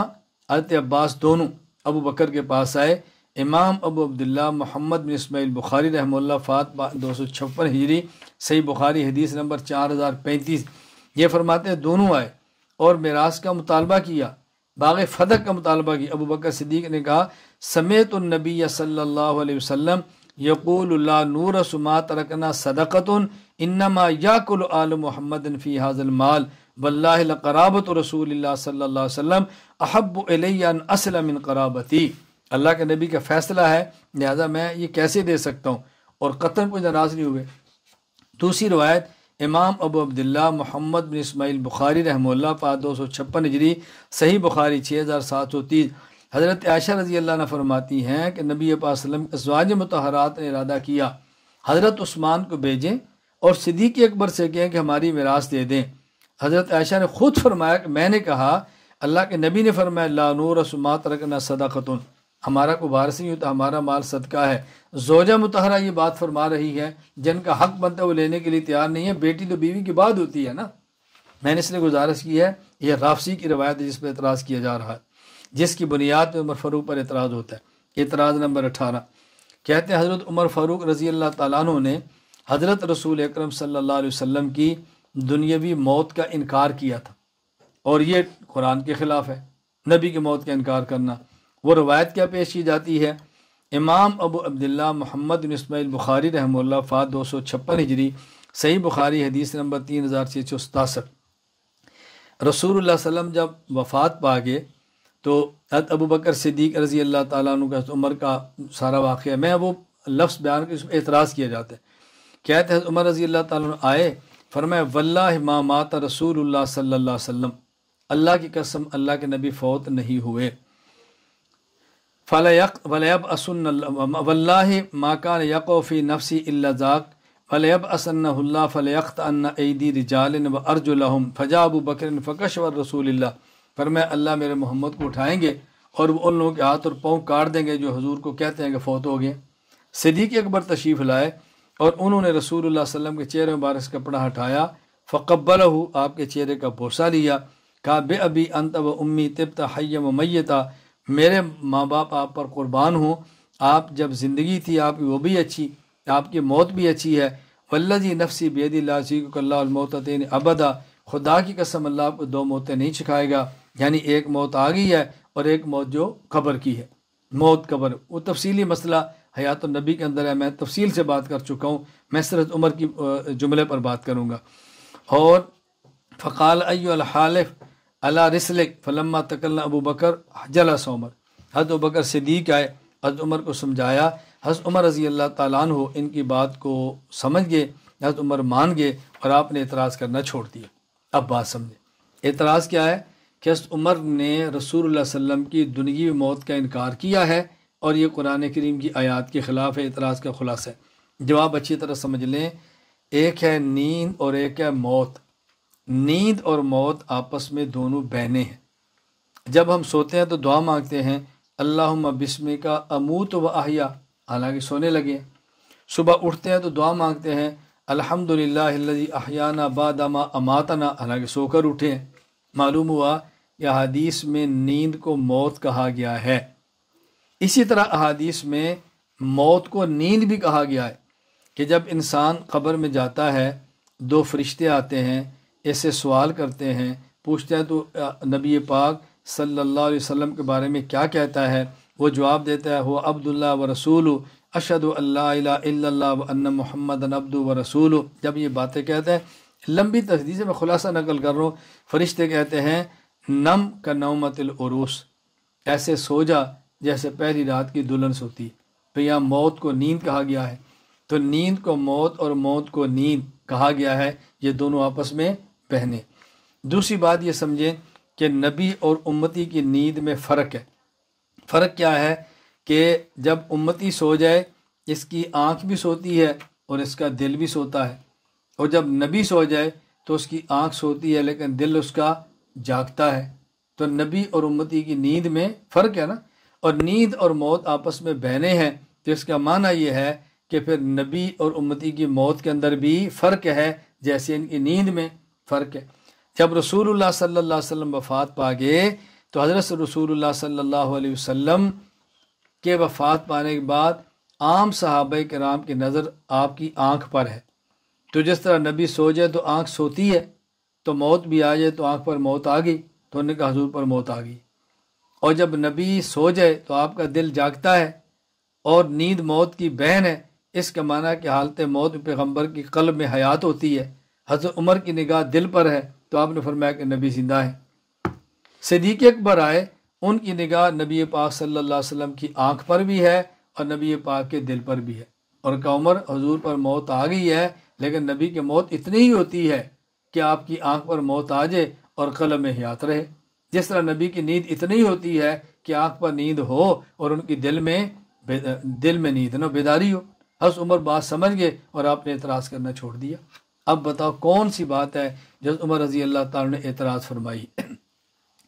حضرت عباس دونوں ابو بکر کے پاس آئے امام ابو عبداللہ محمد بن اسماعیل بخاری رحمہ اللہ فات دو سو چھپن ہجری صحیح بخاری حدیث نمبر چار ہزار پینتیس یہ فرماتے ہیں دونوں آئے اور میراث کا مطالبہ کیا باغ فدق کا مطالبہ کیا ابو بکر صدیق نے کہا سمیت النبی صلی اللہ علیہ وسلم یقول اللہ نور سما ترکنا انما یاکل آل محمد فی حاض المال لقرابت رسول اللہ صلی اللہ اللہ علیہ وسلم احب ان قرابتی کے نبی کا فیصلہ ہے لہذا میں یہ کیسے دے سکتا ہوں اور قطن کو ناراض نہیں ہوئے دوسری روایت امام ابو عبداللہ محمد بن اسماعیل بخاری رحم اللہ پا دو سو چھپن ہجری صحیح بخاری چھ ہزار سات سو تیس حضرت عائشہ رضی اللہ عنہ فرماتی ہیں کہ نبی وسلم ازواج متحرات نے ارادہ کیا حضرت عثمان کو بھیجیں اور صدیق اکبر سے کہیں کہ ہماری میراث دے دیں حضرت عائشہ نے خود فرمایا کہ میں نے کہا اللہ کے نبی نے فرمایا اللہ نور رسمات رکنا صدا ہمارا کو وارث نہیں ہوتا ہمارا مال صدقہ ہے زوجہ متحرہ یہ بات فرما رہی ہے جن کا حق بنتا ہے وہ لینے کے لیے تیار نہیں ہے بیٹی تو بیوی کی بات ہوتی ہے نا میں نے اس لیے گزارش کی ہے یہ رافسی کی روایت ہے جس پہ اعتراض کیا جا رہا ہے جس کی بنیاد میں عمر فاروق پر اعتراض ہوتا ہے اعتراض نمبر اٹھارہ کہتے ہیں حضرت عمر فاروق رضی اللہ تعالیٰ عنہ نے حضرت رسول اکرم صلی اللہ علیہ وسلم کی دنیاوی موت کا انکار کیا تھا اور یہ قرآن کے خلاف ہے نبی کی موت کا انکار کرنا وہ روایت کیا پیش کی جاتی ہے امام ابو عبداللہ محمد بن اسماعیل بخاری رحمہ اللہ فات دو سو چھپن ہجری صحیح بخاری حدیث نمبر تین ہزار چھ سو ستاسٹھ رسول اللہ علیہ وسلم جب وفات پا گئے تو حضرت ابو بکر صدیق رضی اللہ تعالیٰ عنہ کا عمر کا سارا واقعہ میں وہ لفظ بیان کے اعتراض کیا جاتا ہے کہتے ہیں عمر رضی اللہ تعالیٰ عنہ آئے فرمائے واللہ ما مات رسول اللہ صلی اللہ علیہ وسلم اللہ کی قسم اللہ کے نبی فوت نہیں ہوئے فلیک ولیب اس وقان یقوفی نفسی اللہ زاک ولیب فلیقت ان عیدی رجالن و ارج الحم فجا ابو بکر فکش و رسول اللہ پر میں اللہ میرے محمد کو اٹھائیں گے اور وہ ان لوگوں کے ہاتھ اور پاؤں کاٹ دیں گے جو حضور کو کہتے ہیں کہ فوت ہو گئے صدیق اکبر تشریف لائے اور انہوں نے رسول اللہ علیہ وسلم کے چہرے مبارک کپڑا ہٹایا فقبل آپ کے چہرے کا بھرسہ لیا کہا بے ابھی انت و امی طبتا حیم و میتا میرے ماں باپ آپ پر قربان ہوں آپ جب زندگی تھی آپ کی وہ بھی اچھی آپ کی موت بھی اچھی ہے جی نفسی بےدی جی کو اللہ المعتین ابدا خدا کی قسم اللہ آپ کو دو موتیں نہیں چکھائے گا یعنی ایک موت آ گئی ہے اور ایک موت جو قبر کی ہے موت قبر وہ تفصیلی مسئلہ حیات النبی کے اندر ہے میں تفصیل سے بات کر چکا ہوں میں سرت عمر کی جملے پر بات کروں گا اور فقال ایو الحالف اللہ رسلک فلما تکلّہ ابو بکر حجلا عمر حض و بکر صدیق آئے عمر کو سمجھایا حضرت عمر رضی اللہ تعالیٰ عنہ ان کی بات کو سمجھ گئے حض عمر مان گئے اور آپ نے اعتراض کرنا چھوڑ دیا اب بات سمجھے اعتراض کیا ہے کہ حضرت عمر نے رسول اللہ علیہ وسلم کی دنگی موت کا انکار کیا ہے اور یہ قرآن کریم کی آیات کے خلاف اعتراض کا خلاصہ ہے جواب اچھی طرح سمجھ لیں ایک ہے نیند اور ایک ہے موت نیند اور موت آپس میں دونوں بہنیں ہیں جب ہم سوتے ہیں تو دعا مانگتے ہیں اللہ بسم کا اموت و احیاء حالانکہ سونے لگے صبح اٹھتے ہیں تو دعا مانگتے ہیں الحمد للہ احیانہ بادامہ اماتنا حالانکہ سو کر ہیں معلوم ہوا احادیث میں نیند کو موت کہا گیا ہے اسی طرح احادیث میں موت کو نیند بھی کہا گیا ہے کہ جب انسان قبر میں جاتا ہے دو فرشتے آتے ہیں ایسے سوال کرتے ہیں پوچھتے ہیں تو نبی پاک صلی اللہ علیہ وسلم کے بارے میں کیا کہتا ہے وہ جواب دیتا ہے وہ عبداللہ و رسول اشد اللہ الا اللہ ان محمد و رسول جب یہ باتیں کہتے ہیں لمبی تصدیق میں خلاصہ نقل کر رہا ہوں فرشتے کہتے ہیں نم کا نومت العروس ایسے سو جا جیسے پہلی رات کی دلہن سوتی تو یہاں موت کو نیند کہا گیا ہے تو نیند کو موت اور موت کو نیند کہا گیا ہے یہ دونوں آپس میں پہنے دوسری بات یہ سمجھیں کہ نبی اور امتی کی نیند میں فرق ہے فرق کیا ہے کہ جب امتی سو جائے اس کی آنکھ بھی سوتی ہے اور اس کا دل بھی سوتا ہے اور جب نبی سو جائے تو اس کی آنکھ سوتی ہے لیکن دل اس کا جاگتا ہے تو نبی اور امتی کی نیند میں فرق ہے نا اور نیند اور موت آپس میں بہنے ہیں تو اس کا معنی یہ ہے کہ پھر نبی اور امتی کی موت کے اندر بھی فرق ہے جیسے ان کی نیند میں فرق ہے جب رسول اللہ صلی اللہ علیہ وسلم وفات پا گئے تو حضرت رسول اللہ صلی اللہ علیہ وسلم کے وفات پانے کے بعد عام صحابہ کرام کی نظر آپ کی آنکھ پر ہے تو جس طرح نبی سو جائے تو آنکھ سوتی ہے تو موت بھی آ جائے تو آنکھ پر موت آ گئی تو انہیں کہا حضور پر موت آ گئی اور جب نبی سو جائے تو آپ کا دل جاگتا ہے اور نیند موت کی بہن ہے اس کا معنی کہ حالت موت پیغمبر کی قلب میں حیات ہوتی ہے حضرت عمر کی نگاہ دل پر ہے تو آپ نے فرمایا کہ نبی زندہ ہے صدیق اکبر آئے ان کی نگاہ نبی پاک صلی اللہ علیہ وسلم کی آنکھ پر بھی ہے اور نبی پاک کے دل پر بھی ہے اور کا عمر حضور پر موت آ گئی ہے لیکن نبی کی موت اتنی ہی ہوتی ہے کہ آپ کی آنکھ پر موت آ جائے اور قلم حیات رہے جس طرح نبی کی نیند اتنی ہوتی ہے کہ آنکھ پر نیند ہو اور ان کی دل میں دل میں نیند نہ بیداری ہو حس عمر بات سمجھ گئے اور آپ نے اعتراض کرنا چھوڑ دیا اب بتاؤ کون سی بات ہے جس عمر رضی اللہ تعالی نے اعتراض فرمائی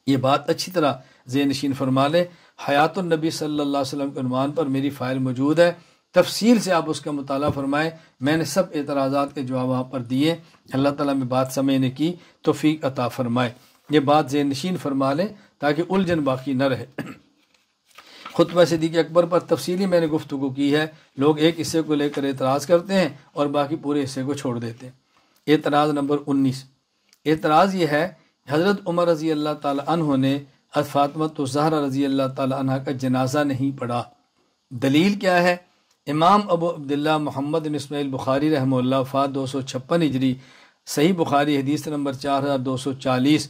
یہ بات اچھی طرح زینشین فرما لیں حیات النبی صلی اللہ علیہ وسلم کے عنوان پر میری فائل موجود ہے تفصیل سے آپ اس کا مطالعہ فرمائیں میں نے سب اعتراضات کے جواب وہاں پر دیے اللہ تعالیٰ میں بات سمجھنے کی توفیق عطا فرمائے یہ بات ذہن نشین فرما لیں تاکہ الجھن باقی نہ رہے خطبہ صدیق اکبر پر تفصیلی میں نے گفتگو کی ہے لوگ ایک حصے کو لے کر اعتراض کرتے ہیں اور باقی پورے حصے کو چھوڑ دیتے ہیں اعتراض نمبر انیس اعتراض یہ ہے حضرت عمر رضی اللہ تعالیٰ عنہ نے فاطمت و زہر رضی اللہ تعالیٰ عنہ کا جنازہ نہیں پڑھا دلیل کیا ہے امام ابو عبداللہ محمد بن اسماعیل بخاری رحمہ اللہ فاط دو سو چھپن اجری صحیح بخاری حدیث نمبر چار ہزار دو سو چالیس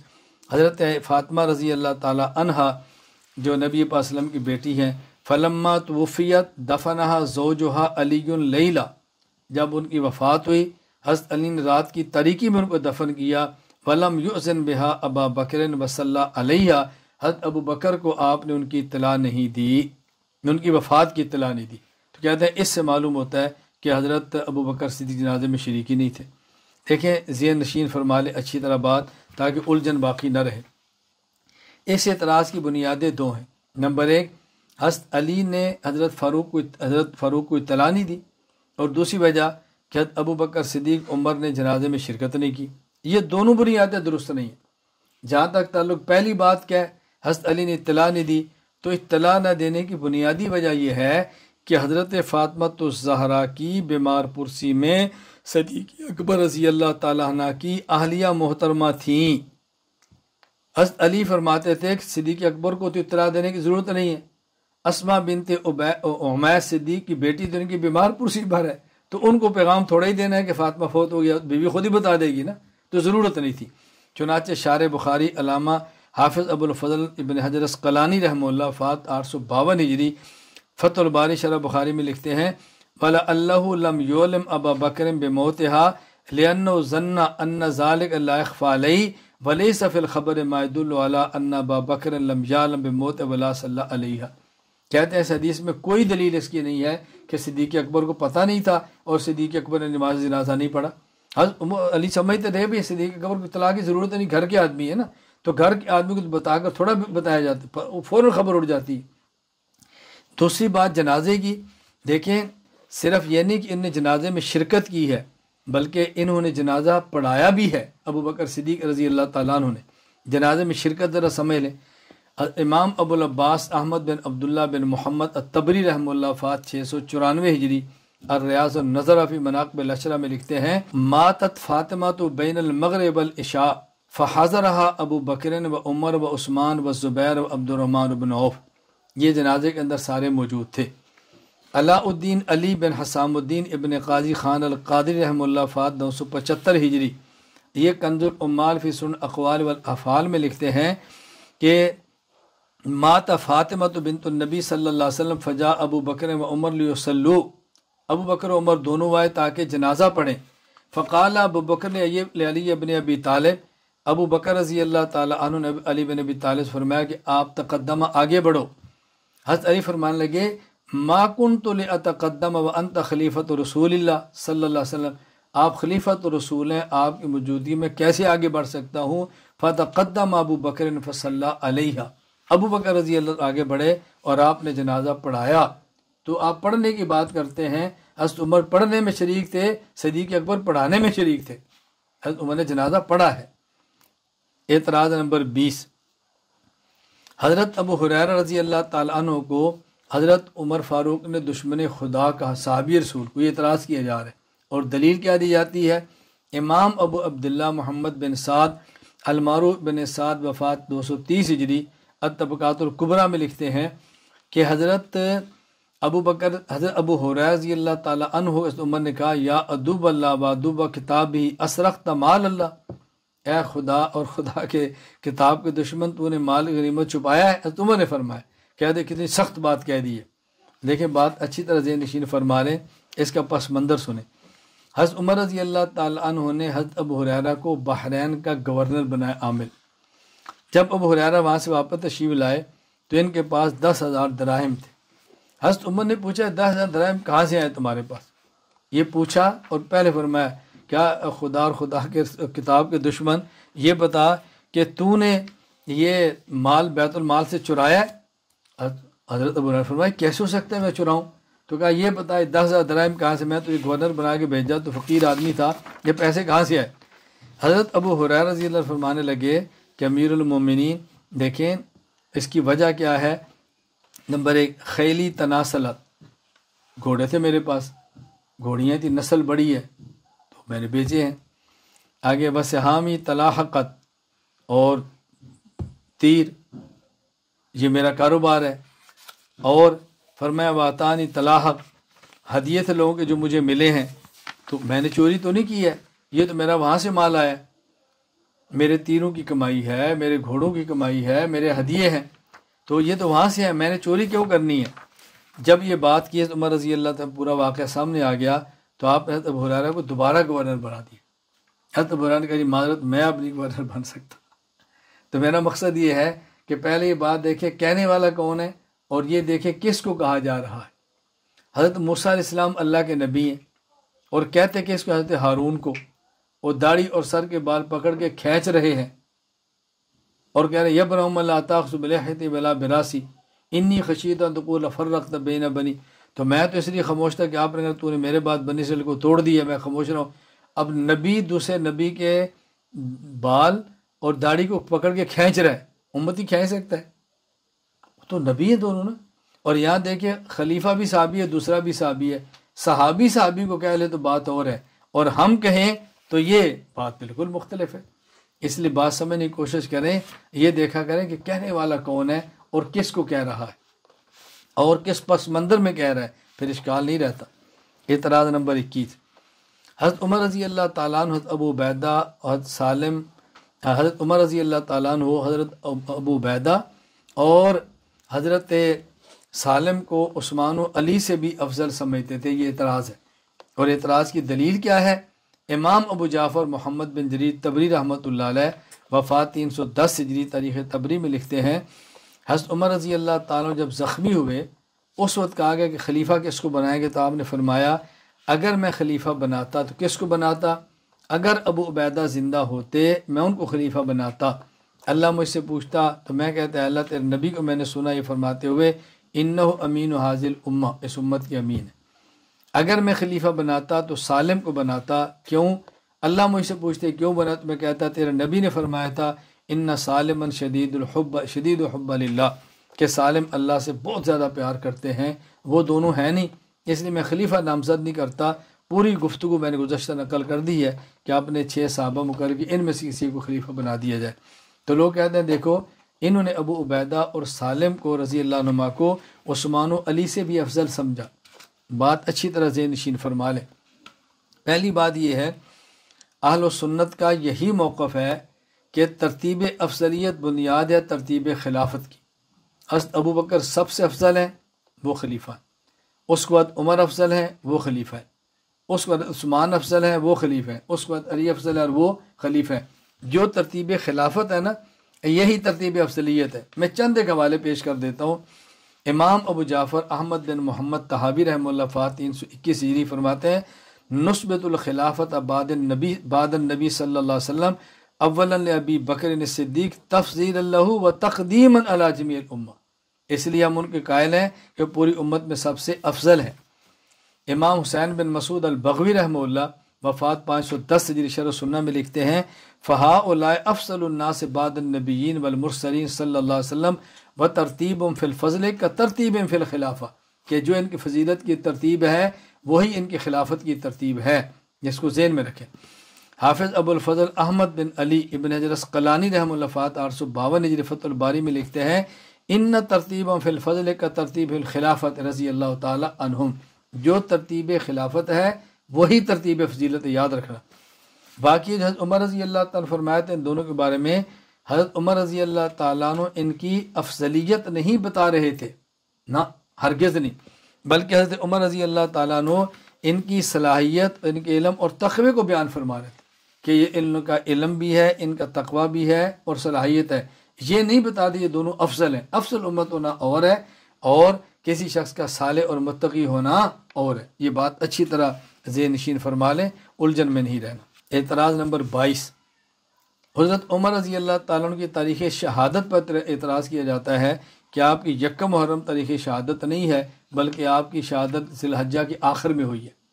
حضرت فاطمہ رضی اللہ تعالیٰ عنہ جو نبی پاک اسلم کی بیٹی ہیں فلما وفیت دفنہ زوجہ علی اللیلہ جب ان کی وفات ہوئی حضرت علی نے رات کی تاریکی میں ان کو دفن کیا ولم یوزن بہا ابا بکر وصلی علیہ حضرت ابو بکر کو آپ نے ان کی اطلاع نہیں دی ان کی وفات کی اطلاع نہیں دی تو کہتے ہیں اس سے معلوم ہوتا ہے کہ حضرت ابو بکر صدیق جنازے میں شریک ہی نہیں تھے دیکھیں زین نشین فرما لے اچھی طرح بات تاکہ الجھن باقی نہ رہے اس اعتراض کی بنیادیں دو ہیں نمبر ایک حضرت علی نے حضرت فاروق کو حضرت فاروق کو اطلاع نہیں دی اور دوسری وجہ کہ حضرت ابو بکر صدیق عمر نے جنازے میں شرکت نہیں کی یہ دونوں بنیادیں درست نہیں ہیں جہاں تک تعلق پہلی بات کہ حضرت علی نے اطلاع نہیں دی تو اطلاع نہ دینے کی بنیادی وجہ یہ ہے کہ حضرت فاطمت الزہرا کی بیمار پرسی میں صدیق اکبر رضی اللہ تعالیٰ عنہ کی اہلیہ محترمہ تھیں حضرت علی فرماتے تھے کہ صدیق اکبر کو تو اطلاع دینے کی ضرورت نہیں ہے اسما بنت عمیر صدیق کی بیٹی تو ان کی بیمار پرسی بھر ہے تو ان کو پیغام تھوڑا ہی دینا ہے کہ فاطمہ فوت ہو گیا بیوی خود ہی بتا دے گی نا تو ضرورت نہیں تھی چنانچہ شار بخاری علامہ حافظ ابو الفضل ابن حجر اسقلانی رحمہ اللہ فات آٹھ سو باون ہجری فتح الباری شرح بخاری میں لکھتے ہیں اللہ لم یولم ابا بکرم بے موتحا لن ان ذالق اللہ ولی صف الخبر ان با بکر لم یالم بے موت ولا صلی اللہ علیہ کہتے ہیں اس حدیث میں کوئی دلیل اس کی نہیں ہے کہ صدیق اکبر کو پتہ نہیں تھا اور صدیق اکبر نے نماز جنازہ نہیں پڑھا علی سمجھتے رہے بھی صدیق اکبر کو اطلاع کی ضرورت نہیں گھر کے آدمی ہے نا تو گھر کے آدمی کو بتا کر تھوڑا بتایا جاتا فوراً خبر اڑ جاتی ہے دوسری بات جنازے کی دیکھیں صرف یہ نہیں کہ ان نے جنازے میں شرکت کی ہے بلکہ انہوں نے جنازہ پڑھایا بھی ہے ابو بکر صدیق رضی اللہ تعالیٰ عنہ نے جنازے میں شرکت ذرا سمجھ لیں امام ابو العباس احمد بن عبداللہ بن محمد اتبری رحمہ اللہ فات چھ سو چورانوے ہجری الریاض النظر فی مناقب الشرہ میں لکھتے ہیں ماتت فاطمہ تو بین المغرب العشاء فحاضرہ ابو بکرن و عمر و عثمان و زبیر و عبد الرحمٰن بن عوف یہ جنازے کے اندر سارے موجود تھے علاء الدین علی بن حسام الدین ابن قاضی خان القادر رحم اللہ فات نو سو پچہتر ہجری یہ کنز العمال فی سن اقوال والافعال میں لکھتے ہیں کہ مات فاطمہ تو بنت النبی صلی اللہ علیہ وسلم فجا ابو بکر و عمر السلو ابو بکر و عمر دونوں آئے تاکہ جنازہ پڑھیں فقال ابو بکر نے علی ابن ابی طالب ابو بکر رضی اللہ تعالیٰ عنہ علی بن ابی طالب فرمایا کہ آپ تقدمہ آگے بڑھو حضرت علی فرمان لگے ما کن تو خلیفت و رسول اللہ صلی اللہ علیہ وسلم آپ خلیفت رسول ہیں آپ کی موجودگی میں کیسے آگے بڑھ سکتا ہوں فتقدم ابو بکر علیہ ابو بکر رضی اللہ آگے بڑھے اور آپ نے جنازہ پڑھایا تو آپ پڑھنے کی بات کرتے ہیں حضرت عمر پڑھنے میں شریک تھے صدیق اکبر پڑھانے میں شریک تھے حضرت عمر نے جنازہ پڑھا ہے اعتراض نمبر بیس حضرت ابو حریر رضی اللہ تعالیٰ عنہ کو حضرت عمر فاروق نے دشمن خدا کا صحابی رسول کو یہ تراز کیا جا رہا ہے اور دلیل کیا دی جاتی ہے امام ابو عبداللہ محمد بن سعد المارو بن سعد وفات دو سو تیس ہجری ادبکات القبرہ میں لکھتے ہیں کہ حضرت ابو بکر حضرت ابو حریر رضی اللہ تعالیٰ عنہ اس عمر نے کہا یا ادوب اللہ ادوب کتاب ہی اسرخت مال اللہ اے خدا اور خدا کے کتاب کے دشمن تو نے مال غنیمت چھپایا ہے نے فرمایا کہہ دے کتنی سخت بات کہہ دی ہے لیکن بات اچھی طرح نشین فرما لیں اس کا پس منظر سنیں حضرت عمر رضی اللہ تعالیٰ عنہ نے حضرت ابو حریرہ کو بحرین کا گورنر بنایا عامل جب ابو حریرہ وہاں سے واپس تشریف لائے تو ان کے پاس دس ہزار دراہم تھے حضرت عمر نے پوچھا دس ہزار دراہم کہاں سے آئے تمہارے پاس یہ پوچھا اور پہلے فرمایا کیا خدا اور خدا کے کتاب کے دشمن یہ بتا کہ تو نے یہ مال بیت المال سے چرایا ہے حضرت ابو نے فرمایا کیسے ہو سکتا ہے میں چراؤں تو کہا یہ یہ دس ہزار درائم کہاں سے میں تو یہ گورنر بنا کے بھیجا تو فقیر آدمی تھا یہ پیسے کہاں سے آئے حضرت ابو حرار رضی اللہ فرمانے لگے کہ امیر المومنین دیکھیں اس کی وجہ کیا ہے نمبر ایک خیلی تناسلت گھوڑے تھے میرے پاس گھوڑیاں تھیں نسل بڑی ہے میں نے بھیجے ہیں آگے بس حامی تلاحقت اور تیر یہ میرا کاروبار ہے اور فرمایا واتانی طلاحق ہدیے تھے لوگوں کے جو مجھے ملے ہیں تو میں نے چوری تو نہیں کی ہے یہ تو میرا وہاں سے مال آیا میرے تیروں کی کمائی ہے میرے گھوڑوں کی کمائی ہے میرے ہدیے ہیں تو یہ تو وہاں سے ہے میں نے چوری کیوں کرنی ہے جب یہ بات کی ہے تو رضی اللہ تعالیٰ پورا واقعہ سامنے آ گیا تو آپ حضرت کو دوبارہ گورنر بنا دیا حضرت ابو حرارہ نے کہا جی معذرت میں اب نہیں گورنر بن سکتا تو میرا مقصد یہ ہے کہ پہلے یہ بات دیکھیں کہنے والا کون ہے اور یہ دیکھیں کس کو کہا جا رہا ہے حضرت موسیٰ علیہ السلام اللہ کے نبی ہیں اور کہتے کہ اس کو حضرت ہارون کو وہ داڑھی اور سر کے بال پکڑ کے کھینچ رہے ہیں اور کہہ رہے یب رحم اللہ بلا براسی انی خشیت فرق بین بنی تو میں تو اس لیے خاموش تھا کہ آپ نے کہا تو نے میرے بات بنی سل کو توڑ دیا ہے میں خاموش رہا ہوں اب نبی دوسرے نبی کے بال اور داڑھی کو پکڑ کے کھینچ رہے ہیں امت ہی کھینچ سکتا ہے تو نبی ہے دونوں نا اور یہاں دیکھیں خلیفہ بھی صحابی ہے دوسرا بھی صحابی ہے صحابی صحابی کو کہہ لے تو بات اور ہے اور ہم کہیں تو یہ بات بالکل مختلف ہے اس لیے بات سمجھنے کی کوشش کریں یہ دیکھا کریں کہ کہنے والا کون ہے اور کس کو کہہ رہا ہے اور کس پس مندر میں کہہ رہا ہے پھر اشکال نہیں رہتا اعتراض نمبر اکیس حضرت عمر رضی اللہ تعالیٰ عنہ حضرت ابو بیدہ حضرت سالم حضرت عمر رضی اللہ تعالیٰ عنہ حضرت ابو بیدہ اور حضرت سالم کو عثمان و علی سے بھی افضل سمجھتے تھے یہ اعتراض ہے اور اعتراض کی دلیل کیا ہے امام ابو جعفر محمد بن جرید تبری رحمۃ اللہ علیہ وفات تین سو دس جری تبری میں لکھتے ہیں حضرت عمر رضی اللہ تعالیٰ جب زخمی ہوئے اس وقت کہا گیا کہ خلیفہ کس کو بنائے گا تو آپ نے فرمایا اگر میں خلیفہ بناتا تو کس کو بناتا اگر ابو عبیدہ زندہ ہوتے میں ان کو خلیفہ بناتا اللہ مجھ سے پوچھتا تو میں کہتا ہے اللہ تیرے نبی کو میں نے سنا یہ فرماتے ہوئے ان امین و حاضل امہ اس امت کی امین ہے اگر میں خلیفہ بناتا تو سالم کو بناتا کیوں اللہ مجھ سے پوچھتے بنا تو میں کہتا تیرے نبی نے فرمایا تھا ان نہ الحب شدید شدید اللہ کہ سالم اللہ سے بہت زیادہ پیار کرتے ہیں وہ دونوں ہیں نہیں اس لیے میں خلیفہ نامزد نہیں کرتا پوری گفتگو میں نے گزشتہ نقل کر دی ہے کہ آپ نے چھ صحابہ کی ان میں سے کسی کو خلیفہ بنا دیا جائے تو لوگ کہتے ہیں دیکھو انہوں نے ابو عبیدہ اور سالم کو رضی اللہ نما کو عثمان و علی سے بھی افضل سمجھا بات اچھی طرح نشین فرما لیں پہلی بات یہ ہے اہل و سنت کا یہی موقف ہے کہ ترتیب افضلیت بنیاد ہے ترتیب خلافت کی حضرت ابو بکر سب سے افضل ہے وہ خلیفہ اس کے بعد عمر افضل ہے وہ خلیفہ ہے اس کے بعد عثمان افضل ہے وہ خلیفہ ہے اس کے بعد علی افضل ہے اور وہ خلیفہ ہے جو ترتیب خلافت ہے نا یہی ترتیب افضلیت ہے میں چند ایک حوالے پیش کر دیتا ہوں امام ابو جعفر احمد بن محمد تحابی رحم اللہ فات تین سو اکیس ایری فرماتے ہیں نسبت الخلافت اباد نبی بادل نبی صلی اللہ علیہ وسلم اول ابی بکر صدیق تفضیل اللہ و تقدیم اس لیے ہم ان کے قائل ہیں کہ پوری امت میں سب سے افضل ہے امام حسین بن مسعود البغوی رحمہ اللہ وفات پانچ سو دس شر میں لکھتے ہیں فہا افسل افضل سے باد النبیین و صلی اللہ علیہ وسلم و ترتیب المفل فضل کا ترتیب ام فلخلافہ کہ جو ان کی فضیلت کی ترتیب ہے وہی ان کی خلافت کی ترتیب ہے جس کو ذہن میں رکھیں حافظ ابو الفضل احمد بن علی ابن حجر اسقلانی رحم الفات آٹھ سو باون اجرفت الباری میں لکھتے ہیں ان ترتیب فی الفضل کا ترتیب الخلافت رضی اللہ تعالیٰ عنہم جو ترتیب خلافت ہے وہی ترتیب فضیلت یاد رکھنا باقی حضرت عمر رضی اللہ تعالیٰ فرمایا ان دونوں کے بارے میں حضرت عمر رضی اللہ تعالیٰ عنہ ان کی افضلیت نہیں بتا رہے تھے نہ ہرگز نہیں بلکہ حضرت عمر رضی اللہ تعالیٰ عنہ ان کی صلاحیت ان کے علم اور تخوے کو بیان فرما رہے تھے کہ یہ ان کا علم بھی ہے ان کا تقوی بھی ہے اور صلاحیت ہے یہ نہیں بتا دی یہ دونوں افضل ہیں افضل امت ہونا اور ہے اور کسی شخص کا صالح اور متقی ہونا اور ہے یہ بات اچھی طرح ذہن نشین فرما لیں الجھن میں نہیں رہنا اعتراض نمبر بائیس حضرت عمر رضی اللہ تعالیٰ کی تاریخ شہادت پر اعتراض کیا جاتا ہے کہ آپ کی یکم محرم تاریخ شہادت نہیں ہے بلکہ آپ کی شہادت ذی الحجہ کے آخر میں ہوئی ہے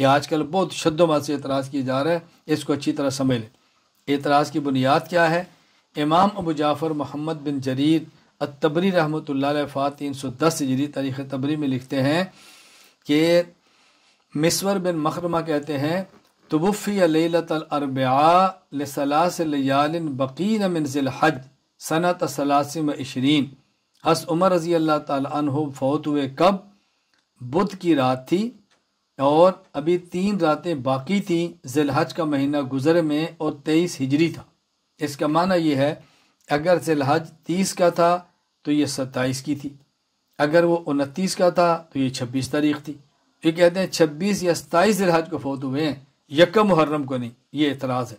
یہ آج کل بہت شد و سے اعتراض کیے جا رہا ہے اس کو اچھی طرح سمجھ لیں اعتراض کی بنیاد کیا ہے امام ابو جعفر محمد بن جریر التبری رحمۃ اللہ علیہ فات تین سو دس جری تاریخ تبری میں لکھتے ہیں کہ مصور بن مکرمہ کہتے ہیں تبفی لیال بقین من ذی الحج صنعت سلاسم عشرین حس عمر رضی اللہ تعالیٰ عنہ فوت ہوئے کب بدھ کی رات تھی اور ابھی تین راتیں باقی تھیں الحج کا مہینہ گزر میں اور تیئیس ہجری تھا اس کا معنی یہ ہے اگر ذی الحج تیس کا تھا تو یہ ستائیس کی تھی اگر وہ انتیس کا تھا تو یہ چھبیس تاریخ تھی یہ کہتے ہیں چھبیس یا ستائیس الحج کو فوت ہوئے ہیں یکم محرم کو نہیں یہ اعتراض ہے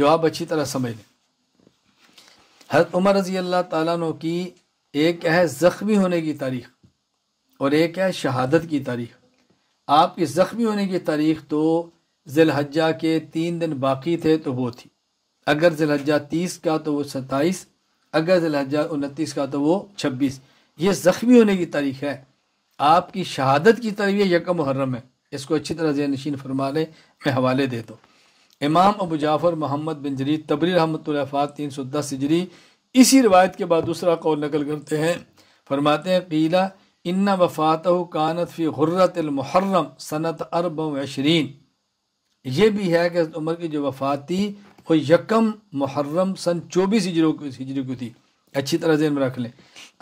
جو آپ اچھی طرح سمجھ لیں حضرت عمر رضی اللہ تعالیٰ نے کی ایک ہے زخمی ہونے کی تاریخ اور ایک ہے شہادت کی تاریخ آپ کے زخمی ہونے کی تاریخ تو ذی الحجہ کے تین دن باقی تھے تو وہ تھی اگر ذی الحجہ تیس کا تو وہ ستائیس اگر ذی الحجہ انتیس کا تو وہ چھبیس یہ زخمی ہونے کی تاریخ ہے آپ کی شہادت کی یہ یکم محرم ہے اس کو اچھی طرح ذہن نشین فرما لے میں حوالے دے دو امام ابو جعفر محمد بن جری تبری رحمۃ اللہ تین سو دس جری اسی روایت کے بعد دوسرا قول نقل کرتے ہیں فرماتے ہیں قیلہ ان وفات و کانت غرت المحرم صنعت ارب و عشرین یہ بھی ہے کہ حضرت عمر کی جو وفات تھی وہ یکم محرم سن چوبیس ہجرو کی تھی اچھی طرح ذہن میں رکھ لیں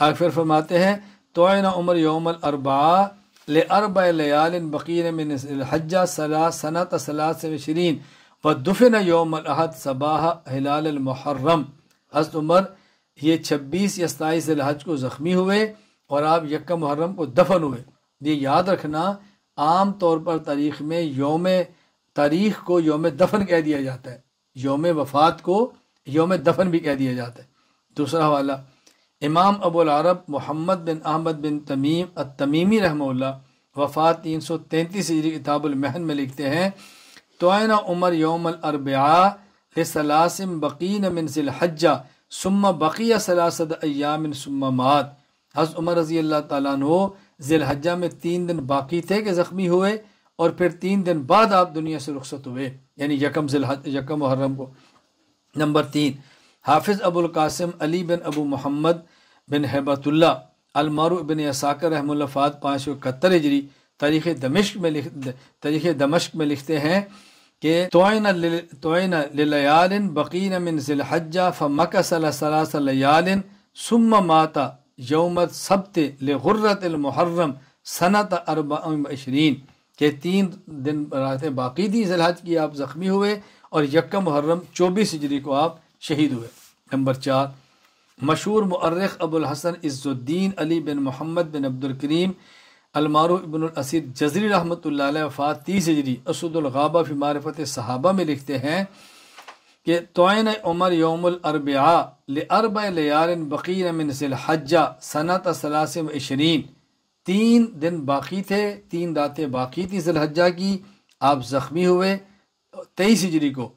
آخر فرماتے ہیں توعین عمر یوم الربا لرب لیال بقیر من الحجہ صلاح صنعت صلاح شرین و دفن یوم الحد ہلال المحرم حضرت عمر یہ چھبیس یا ستائیس الحج کو زخمی ہوئے اور آپ یکم محرم کو دفن ہوئے یہ یاد رکھنا عام طور پر تاریخ میں یوم تاریخ کو یوم دفن کہہ دیا جاتا ہے یوم وفات کو یوم دفن بھی کہہ دیا جاتا ہے دوسرا حوالہ امام ابو العرب محمد بن احمد بن تمیم التمیمی رحمہ اللہ وفات تین سو تینتیس عیزری کتاب المحن میں لکھتے ہیں توائنا عمر یوم لسلاسم من ذی الحجہ ثم بقیہ سلاسد ایام سمہ مات حضرت عمر رضی اللہ تعالیٰ عنہ ذی الحجہ میں تین دن باقی تھے کہ زخمی ہوئے اور پھر تین دن بعد آپ دنیا سے رخصت ہوئے یعنی یکم ذی یکم محرم کو نمبر تین حافظ ابو القاسم علی بن ابو محمد بن حبت اللہ المارو بن اساکر رحم الفاظ تاریخ دمشق میں تاریخ دمشق میں لکھتے ہیں کہ بقین من ذی الحجہ ماتا یومت سبت لغرت المحرم سنت اربع عشرین کہ تین دن راتیں باقی تھیں زلحج کی آپ زخمی ہوئے اور یکم محرم چوبیس ہجری کو آپ شہید ہوئے نمبر چار مشہور مرخ ابو الحسن عز الدین علی بن محمد بن عبد الکریم المارو ابن الاسد جزری رحمۃ اللہ علیہ وفات تیس ہجری اسد الغابہ فی معرفت صحابہ میں لکھتے ہیں کہ توائن عمر یوم الربعا لرب لیار بقیر من سل حجہ صنعت اثلاث و عشرین تین دن باقی تھے تین داتیں باقی تھیں ذی الحجہ کی آپ زخمی ہوئے تیئیس ہجری کو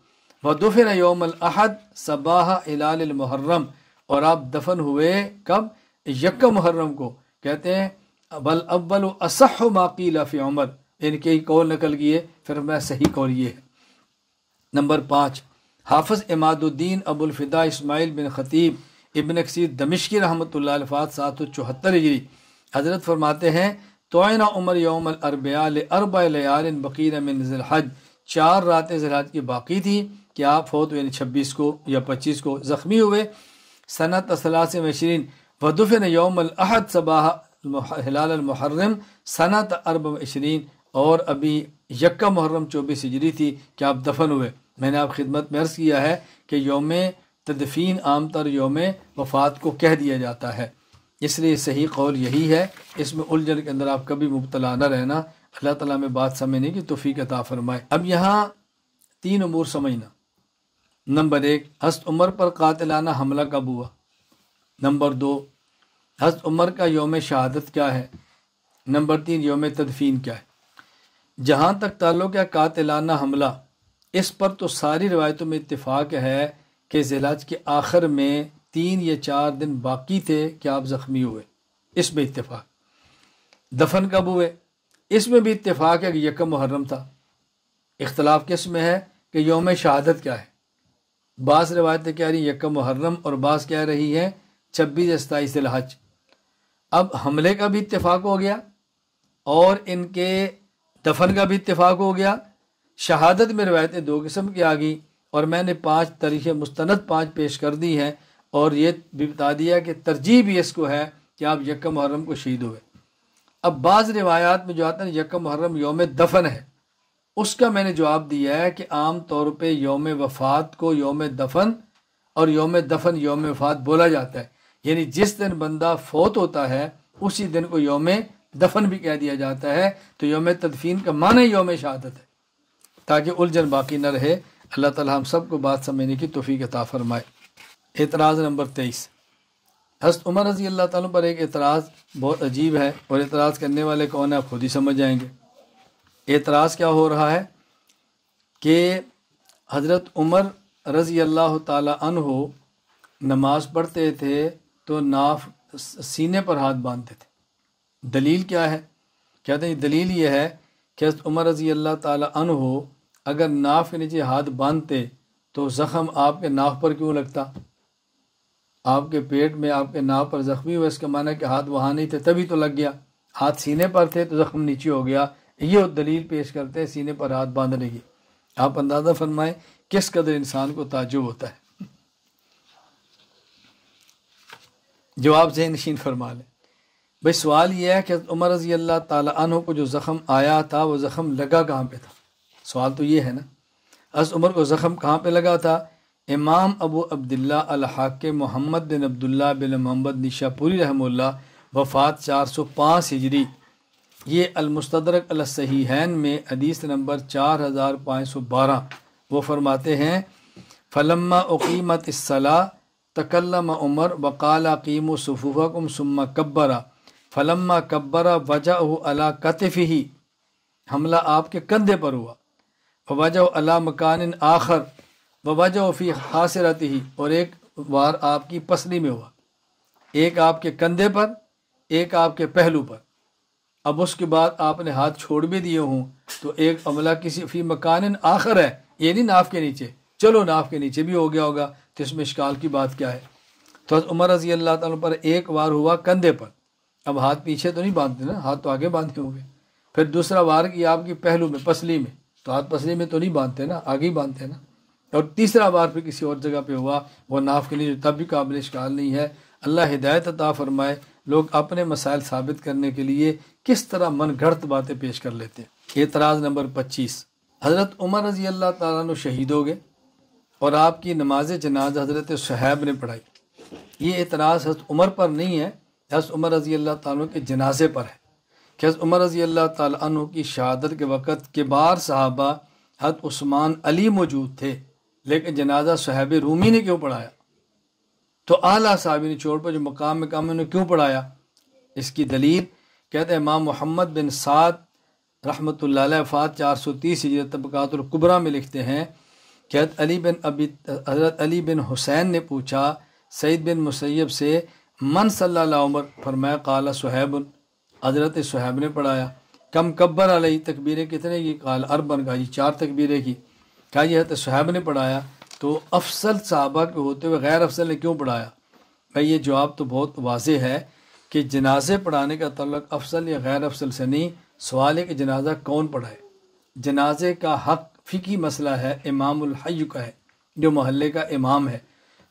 بدفر یوم الاحد صباح الال المحرم اور آپ دفن ہوئے کب یکم محرم کو کہتے ہیں بل اول و اسح ماقی فی عمر ان کے ہی قول نقل کیے پھر میں صحیح قول یہ نمبر پانچ حافظ اماد الدین ابو الفدا اسماعیل بن خطیب ابن کثیر دمشقی رحمۃ اللہ الفاظ سات و چوہتر ہجری حضرت فرماتے ہیں توئین عمر یوم الربیال عرب لارن بکیر زلحد چار راتیں ذلحج کی باقی تھی کہ آپ فوت یعنی چھبیس کو یا پچیس کو زخمی ہوئے صنعت اسلاسم مشرین ودفن یوم الحد ہلال المحرم صنعت عشرین اور ابھی یکہ محرم چوبیس ہجری تھی کہ آپ دفن ہوئے میں نے آپ خدمت میں عرض کیا ہے کہ یوم تدفین عام طور یوم وفات کو کہہ دیا جاتا ہے اس لیے صحیح قول یہی ہے اس میں الجھن کے اندر آپ کبھی مبتلا نہ رہنا اللہ تعالیٰ میں بات سمجھنے کی توفیق عطا فرمائے اب یہاں تین امور سمجھنا نمبر ایک حس عمر پر قاتلانہ حملہ کب ہوا نمبر دو حس عمر کا یوم شہادت کیا ہے نمبر تین یوم تدفین کیا ہے جہاں تک تعلق ہے قاتلانہ حملہ اس پر تو ساری روایتوں میں اتفاق ہے کہ زلاج کے آخر میں تین یا چار دن باقی تھے کہ آپ زخمی ہوئے اس میں اتفاق دفن کب ہوئے اس میں بھی اتفاق ہے کہ یکم محرم تھا اختلاف کس میں ہے کہ یوم شہادت کیا ہے بعض روایتیں کہہ رہی ہیں یکم محرم اور بعض کہہ رہی ہیں چھبیس ستائیس الحج اب حملے کا بھی اتفاق ہو گیا اور ان کے دفن کا بھی اتفاق ہو گیا شہادت میں روایتیں دو قسم کی آگی اور میں نے پانچ تاریخ مستند پانچ پیش کر دی ہیں اور یہ بھی بتا دیا کہ ترجیح بھی اس کو ہے کہ آپ یکم محرم کو شہید ہوئے اب بعض روایات میں جو آتا ہے یکم محرم یوم دفن ہے اس کا میں نے جواب دیا ہے کہ عام طور پہ یوم وفات کو یوم دفن اور یوم دفن یوم وفات بولا جاتا ہے یعنی جس دن بندہ فوت ہوتا ہے اسی دن کو یوم دفن بھی کہہ دیا جاتا ہے تو یوم تدفین کا معنی یوم شہادت ہے تاکہ الجھن باقی نہ رہے اللہ تعالی ہم سب کو بات سمجھنے کی توفیق عطا فرمائے اعتراض نمبر تیئیس حضرت عمر رضی اللہ تعالیٰ پر ایک اعتراض بہت عجیب ہے اور اعتراض کرنے والے کون ہیں آپ خود ہی سمجھ جائیں گے اعتراض کیا ہو رہا ہے کہ حضرت عمر رضی اللہ تعالیٰ عنہ نماز پڑھتے تھے تو ناف سینے پر ہاتھ باندھتے تھے دلیل کیا ہے کہتے ہیں دلیل یہ ہے کہ حضرت عمر رضی اللہ تعالیٰ عنہ اگر ناف کے نیچے ہاتھ باندھتے تو زخم آپ کے ناف پر کیوں لگتا آپ کے پیٹ میں آپ کے ناف پر زخمی ہوا اس کا معنی کہ ہاتھ وہاں نہیں تھے تبھی تو لگ گیا ہاتھ سینے پر تھے تو زخم نیچے ہو گیا یہ دلیل پیش کرتے ہیں سینے پر ہاتھ باندھنے کی آپ اندازہ فرمائیں کس قدر انسان کو تعجب ہوتا ہے جواب ذہن نشین فرما لیں بھائی سوال یہ ہے کہ عمر رضی اللہ تعالیٰ عنہ کو جو زخم آیا تھا وہ زخم لگا کہاں پہ تھا سوال تو یہ ہے نا از عمر کو زخم کہاں پہ لگا تھا امام ابو عبداللہ الحق محمد بن عبداللہ بن محمد نشا پوری رحم اللہ وفات چار سو پانچ ہجری یہ المستدرک الصحیحین میں حدیث نمبر چار ہزار پانچ سو بارہ وہ فرماتے ہیں فلما اقیمت اصلاح تکلّم عمر وقال قیم و کم سما کبرا فلما قبرا وجہ اللہ قطف ہی حملہ آپ کے کندھے پر ہوا وجہ و علام مکان آخر و و فی حاصرت ہی اور ایک وار آپ کی پسلی میں ہوا ایک آپ کے کندھے پر ایک آپ کے پہلو پر اب اس کے بعد آپ نے ہاتھ چھوڑ بھی دیے ہوں تو ایک عملہ کسی فی مکان آخر ہے یہ نہیں ناف کے نیچے چلو ناف کے نیچے بھی ہو گیا ہوگا تو اس میں شکال کی بات کیا ہے تو عمر رضی اللہ تعالیٰ پر ایک وار ہوا کندھے پر اب ہاتھ پیچھے تو نہیں باندھتے نا ہاتھ تو آگے باندھے ہوں گے پھر دوسرا وار کی آپ کی پہلو میں پسلی میں تو ہاتھ پسلی میں تو نہیں باندھتے نا آگے باندھتے نا اور تیسرا بار پھر کسی اور جگہ پہ ہوا وہ ناف کے لیے جو تب بھی قابل شکال نہیں ہے اللہ ہدایت عطا فرمائے لوگ اپنے مسائل ثابت کرنے کے لیے کس طرح من گھڑت باتیں پیش کر لیتے ہیں اعتراض نمبر پچیس حضرت عمر رضی اللہ تعالیٰ نے شہید ہو گئے اور آپ کی نماز جناز حضرت صحیب نے پڑھائی یہ اعتراض حضرت عمر پر نہیں ہے حضرت عمر رضی اللہ تعالیٰ کے جنازے پر ہے کہ حضرت عمر رضی اللہ تعالیٰ عنہ کی شہادت کے وقت کبار صحابہ حد عثمان علی موجود تھے لیکن جنازہ صحیب رومی نے کیوں پڑھایا تو اعلیٰ صحابی نے چھوڑ پر جو مقام میں کام نے کیوں پڑھایا اس کی دلیل کہتے ہیں امام محمد بن سعد رحمۃ اللہ علیہ فات چار سو تیس ہجرت طبقات القبرہ میں لکھتے ہیں کہ حضرت علی بن ابی حضرت علی بن حسین نے پوچھا سعید بن مسیب سے من صلی عمر فرمائے قال صحیب حضرت صحیب نے پڑھایا کم کبر تکبیریں کتنے کی قال اربن کا جی چار تکبیریں کی کہا جی، حضرت صحیب نے پڑھایا تو افسل ہوتے ہوئے غیر افضل نے کیوں پڑھایا بھائی یہ جواب تو بہت واضح ہے کہ جنازے پڑھانے کا تعلق افسل یا غیر افسل سے نہیں سوال ہے کہ جنازہ کون پڑھائے جنازے کا حق فقی مسئلہ ہے امام الحی کا ہے جو محلے کا امام ہے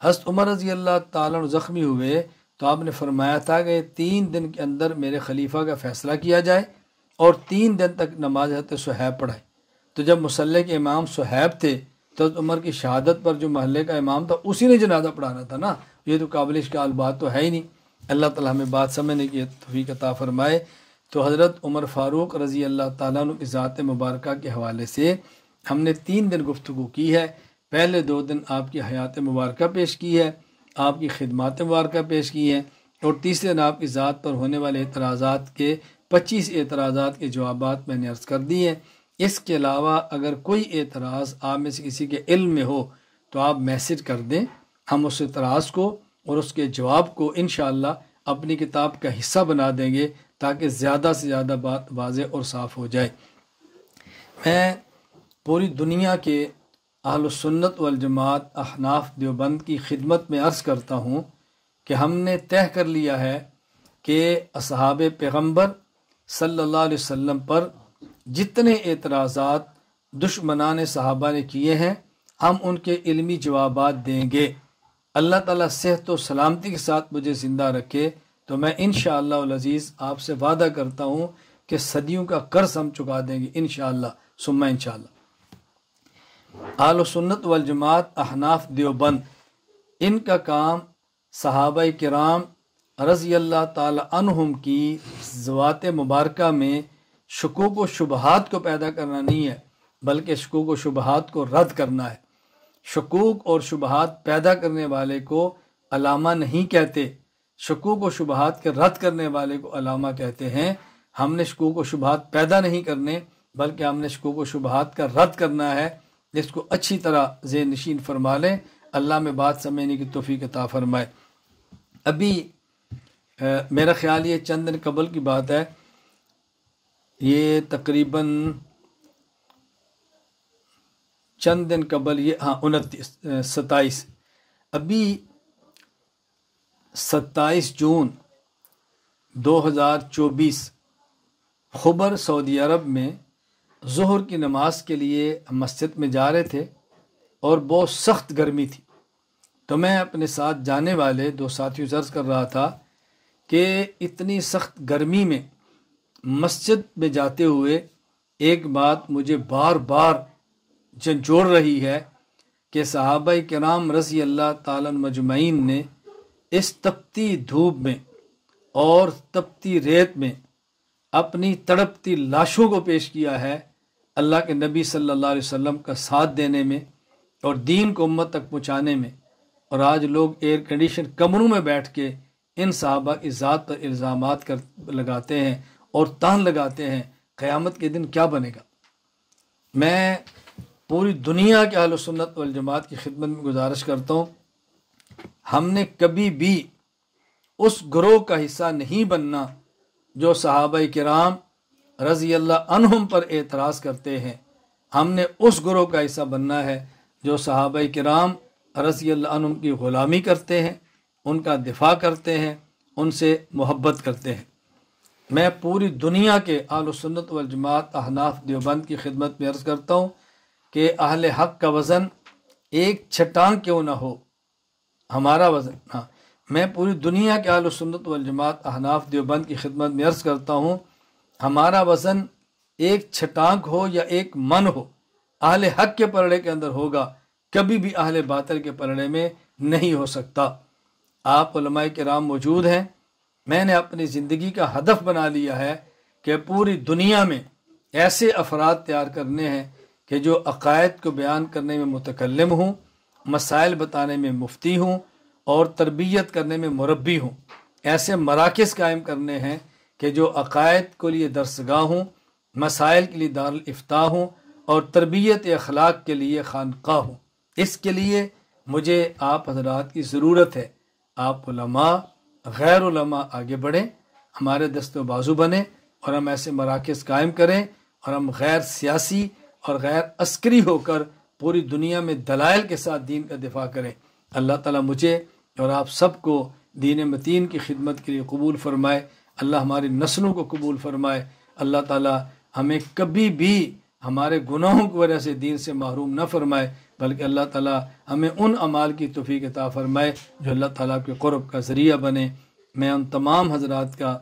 حضرت عمر رضی اللہ تعالیٰ زخمی ہوئے تو آپ نے فرمایا تھا کہ تین دن کے اندر میرے خلیفہ کا فیصلہ کیا جائے اور تین دن تک نماز حضرت صہیب پڑھائے تو جب مسلح کے امام صحیب تھے تو عمر کی شہادت پر جو محلے کا امام تھا اسی نے جنازہ پڑھانا تھا نا یہ تو قابل بات تو ہے ہی نہیں اللہ تعالیٰ ہمیں بات سمجھنے کی عطا فرمائے تو حضرت عمر فاروق رضی اللہ تعالیٰ کی ذات مبارکہ کے حوالے سے ہم نے تین دن گفتگو کی ہے پہلے دو دن آپ کی حیات مبارکہ پیش کی ہے آپ کی خدمات مبارکہ پیش کی ہے اور تیسرے دن آپ کی ذات پر ہونے والے اعتراضات کے پچیس اعتراضات کے جوابات میں نے عرض کر دی ہیں اس کے علاوہ اگر کوئی اعتراض آپ میں سے کسی کے علم میں ہو تو آپ میسج کر دیں ہم اس اعتراض کو اور اس کے جواب کو انشاءاللہ اپنی کتاب کا حصہ بنا دیں گے تاکہ زیادہ سے زیادہ بات واضح اور صاف ہو جائے میں پوری دنیا کے اہل سنت والجماعت احناف دیوبند کی خدمت میں عرض کرتا ہوں کہ ہم نے طے کر لیا ہے کہ اصحاب پیغمبر صلی اللہ علیہ وسلم پر جتنے اعتراضات دشمنان صحابہ نے کیے ہیں ہم ان کے علمی جوابات دیں گے اللہ تعالیٰ صحت و سلامتی کے ساتھ مجھے زندہ رکھے تو میں انشاءاللہ شاء آپ سے وعدہ کرتا ہوں کہ صدیوں کا قرض ہم چکا دیں گے انشاءاللہ شاء اللہ سما آل و سنت والجماعت احناف دیوبند ان کا کام صحابہ کرام رضی اللہ تعالی عنہم کی ذوات مبارکہ میں شکوک و شبہات کو پیدا کرنا نہیں ہے بلکہ شکوک و شبہات کو رد کرنا ہے شکوک اور شبہات پیدا کرنے والے کو علامہ نہیں کہتے شکوک و شبہات کے رد کرنے والے کو علامہ کہتے ہیں ہم نے شکوک و شبہات پیدا نہیں کرنے بلکہ ہم نے شکوک و شبہات کا رد کرنا ہے جس کو اچھی طرح زیر نشین فرما لیں اللہ میں بات سمجھنے کی توفیق عطا فرمائے ابھی میرا خیال یہ چند دن قبل کی بات ہے یہ تقریباً چند دن قبل یہ ہاں انتیس ستائیس ابھی ستائیس جون دو ہزار چوبیس خبر سعودی عرب میں ظہر کی نماز کے لیے مسجد میں جا رہے تھے اور بہت سخت گرمی تھی تو میں اپنے ساتھ جانے والے دو ساتھیوں سے عرض کر رہا تھا کہ اتنی سخت گرمی میں مسجد میں جاتے ہوئے ایک بات مجھے بار بار جنجوڑ رہی ہے کہ صحابہ کرام رضی اللہ تعالیٰ مجمعین نے اس تپتی دھوپ میں اور تپتی ریت میں اپنی تڑپتی لاشوں کو پیش کیا ہے اللہ کے نبی صلی اللہ علیہ وسلم کا ساتھ دینے میں اور دین کو امت تک پہنچانے میں اور آج لوگ ایئر کنڈیشن کمروں میں بیٹھ کے ان صحابہ کی ذات پر الزامات کر لگاتے ہیں اور تان لگاتے ہیں قیامت کے دن کیا بنے گا میں پوری دنیا کے اہل و سنت والجماعت کی خدمت میں گزارش کرتا ہوں ہم نے کبھی بھی اس گروہ کا حصہ نہیں بننا جو صحابہ کرام رضی اللہ عنہم پر اعتراض کرتے ہیں ہم نے اس گروہ کا حصہ بننا ہے جو صحابہ کرام رضی اللہ عنہم کی غلامی کرتے ہیں ان کا دفاع کرتے ہیں ان سے محبت کرتے ہیں میں پوری دنیا کے آل و سنت والجماعت احناف دیوبند کی خدمت میں عرض کرتا ہوں کہ اہل حق کا وزن ایک چھٹان کیوں نہ ہو ہمارا وزن ہاں میں پوری دنیا کے آل و سنت والجماعت احناف دیوبند کی خدمت میں عرض کرتا ہوں ہمارا وزن ایک چھٹانک ہو یا ایک من ہو اہل حق کے پرڑے کے اندر ہوگا کبھی بھی اہل باطل کے پرڑے میں نہیں ہو سکتا آپ علماء کرام موجود ہیں میں نے اپنی زندگی کا ہدف بنا لیا ہے کہ پوری دنیا میں ایسے افراد تیار کرنے ہیں کہ جو عقائد کو بیان کرنے میں متکلم ہوں مسائل بتانے میں مفتی ہوں اور تربیت کرنے میں مربی ہوں ایسے مراکز قائم کرنے ہیں کہ جو عقائد کے لیے درسگاہ ہوں مسائل کے لیے دار الافتاح ہوں اور تربیت اخلاق کے لیے خانقاہ ہوں اس کے لیے مجھے آپ حضرات کی ضرورت ہے آپ علماء غیر علماء آگے بڑھیں ہمارے دست و بازو بنیں اور ہم ایسے مراکز قائم کریں اور ہم غیر سیاسی اور غیر عسکری ہو کر پوری دنیا میں دلائل کے ساتھ دین کا دفاع کریں اللہ تعالیٰ مجھے اور آپ سب کو دین متین کی خدمت کے لیے قبول فرمائے اللہ ہماری نسلوں کو قبول فرمائے اللہ تعالیٰ ہمیں کبھی بھی ہمارے گناہوں کی وجہ سے دین سے محروم نہ فرمائے بلکہ اللہ تعالیٰ ہمیں ان اعمال کی توفیق عطا فرمائے جو اللہ تعالیٰ کے قرب کا ذریعہ بنے میں ان تمام حضرات کا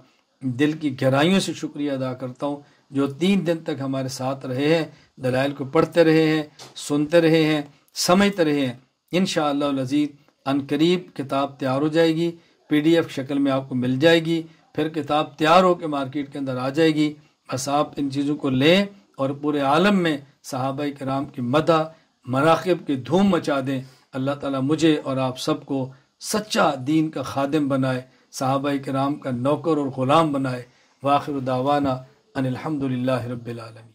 دل کی گہرائیوں سے شکریہ ادا کرتا ہوں جو تین دن تک ہمارے ساتھ رہے ہیں دلائل کو پڑھتے رہے ہیں سنتے رہے ہیں سمجھتے رہے ہیں انشاءاللہ شاء ان قریب کتاب تیار ہو جائے گی پی ڈی ایف شکل میں آپ کو مل جائے گی پھر کتاب تیار ہو کے مارکیٹ کے اندر آ جائے گی بس آپ ان چیزوں کو لیں اور پورے عالم میں صحابہ کرام کی مدع مراقب کی دھوم مچا دیں اللہ تعالیٰ مجھے اور آپ سب کو سچا دین کا خادم بنائے صحابہ کرام کا نوکر اور غلام بنائے واخر داوانہ ان الحمد للہ رب العالم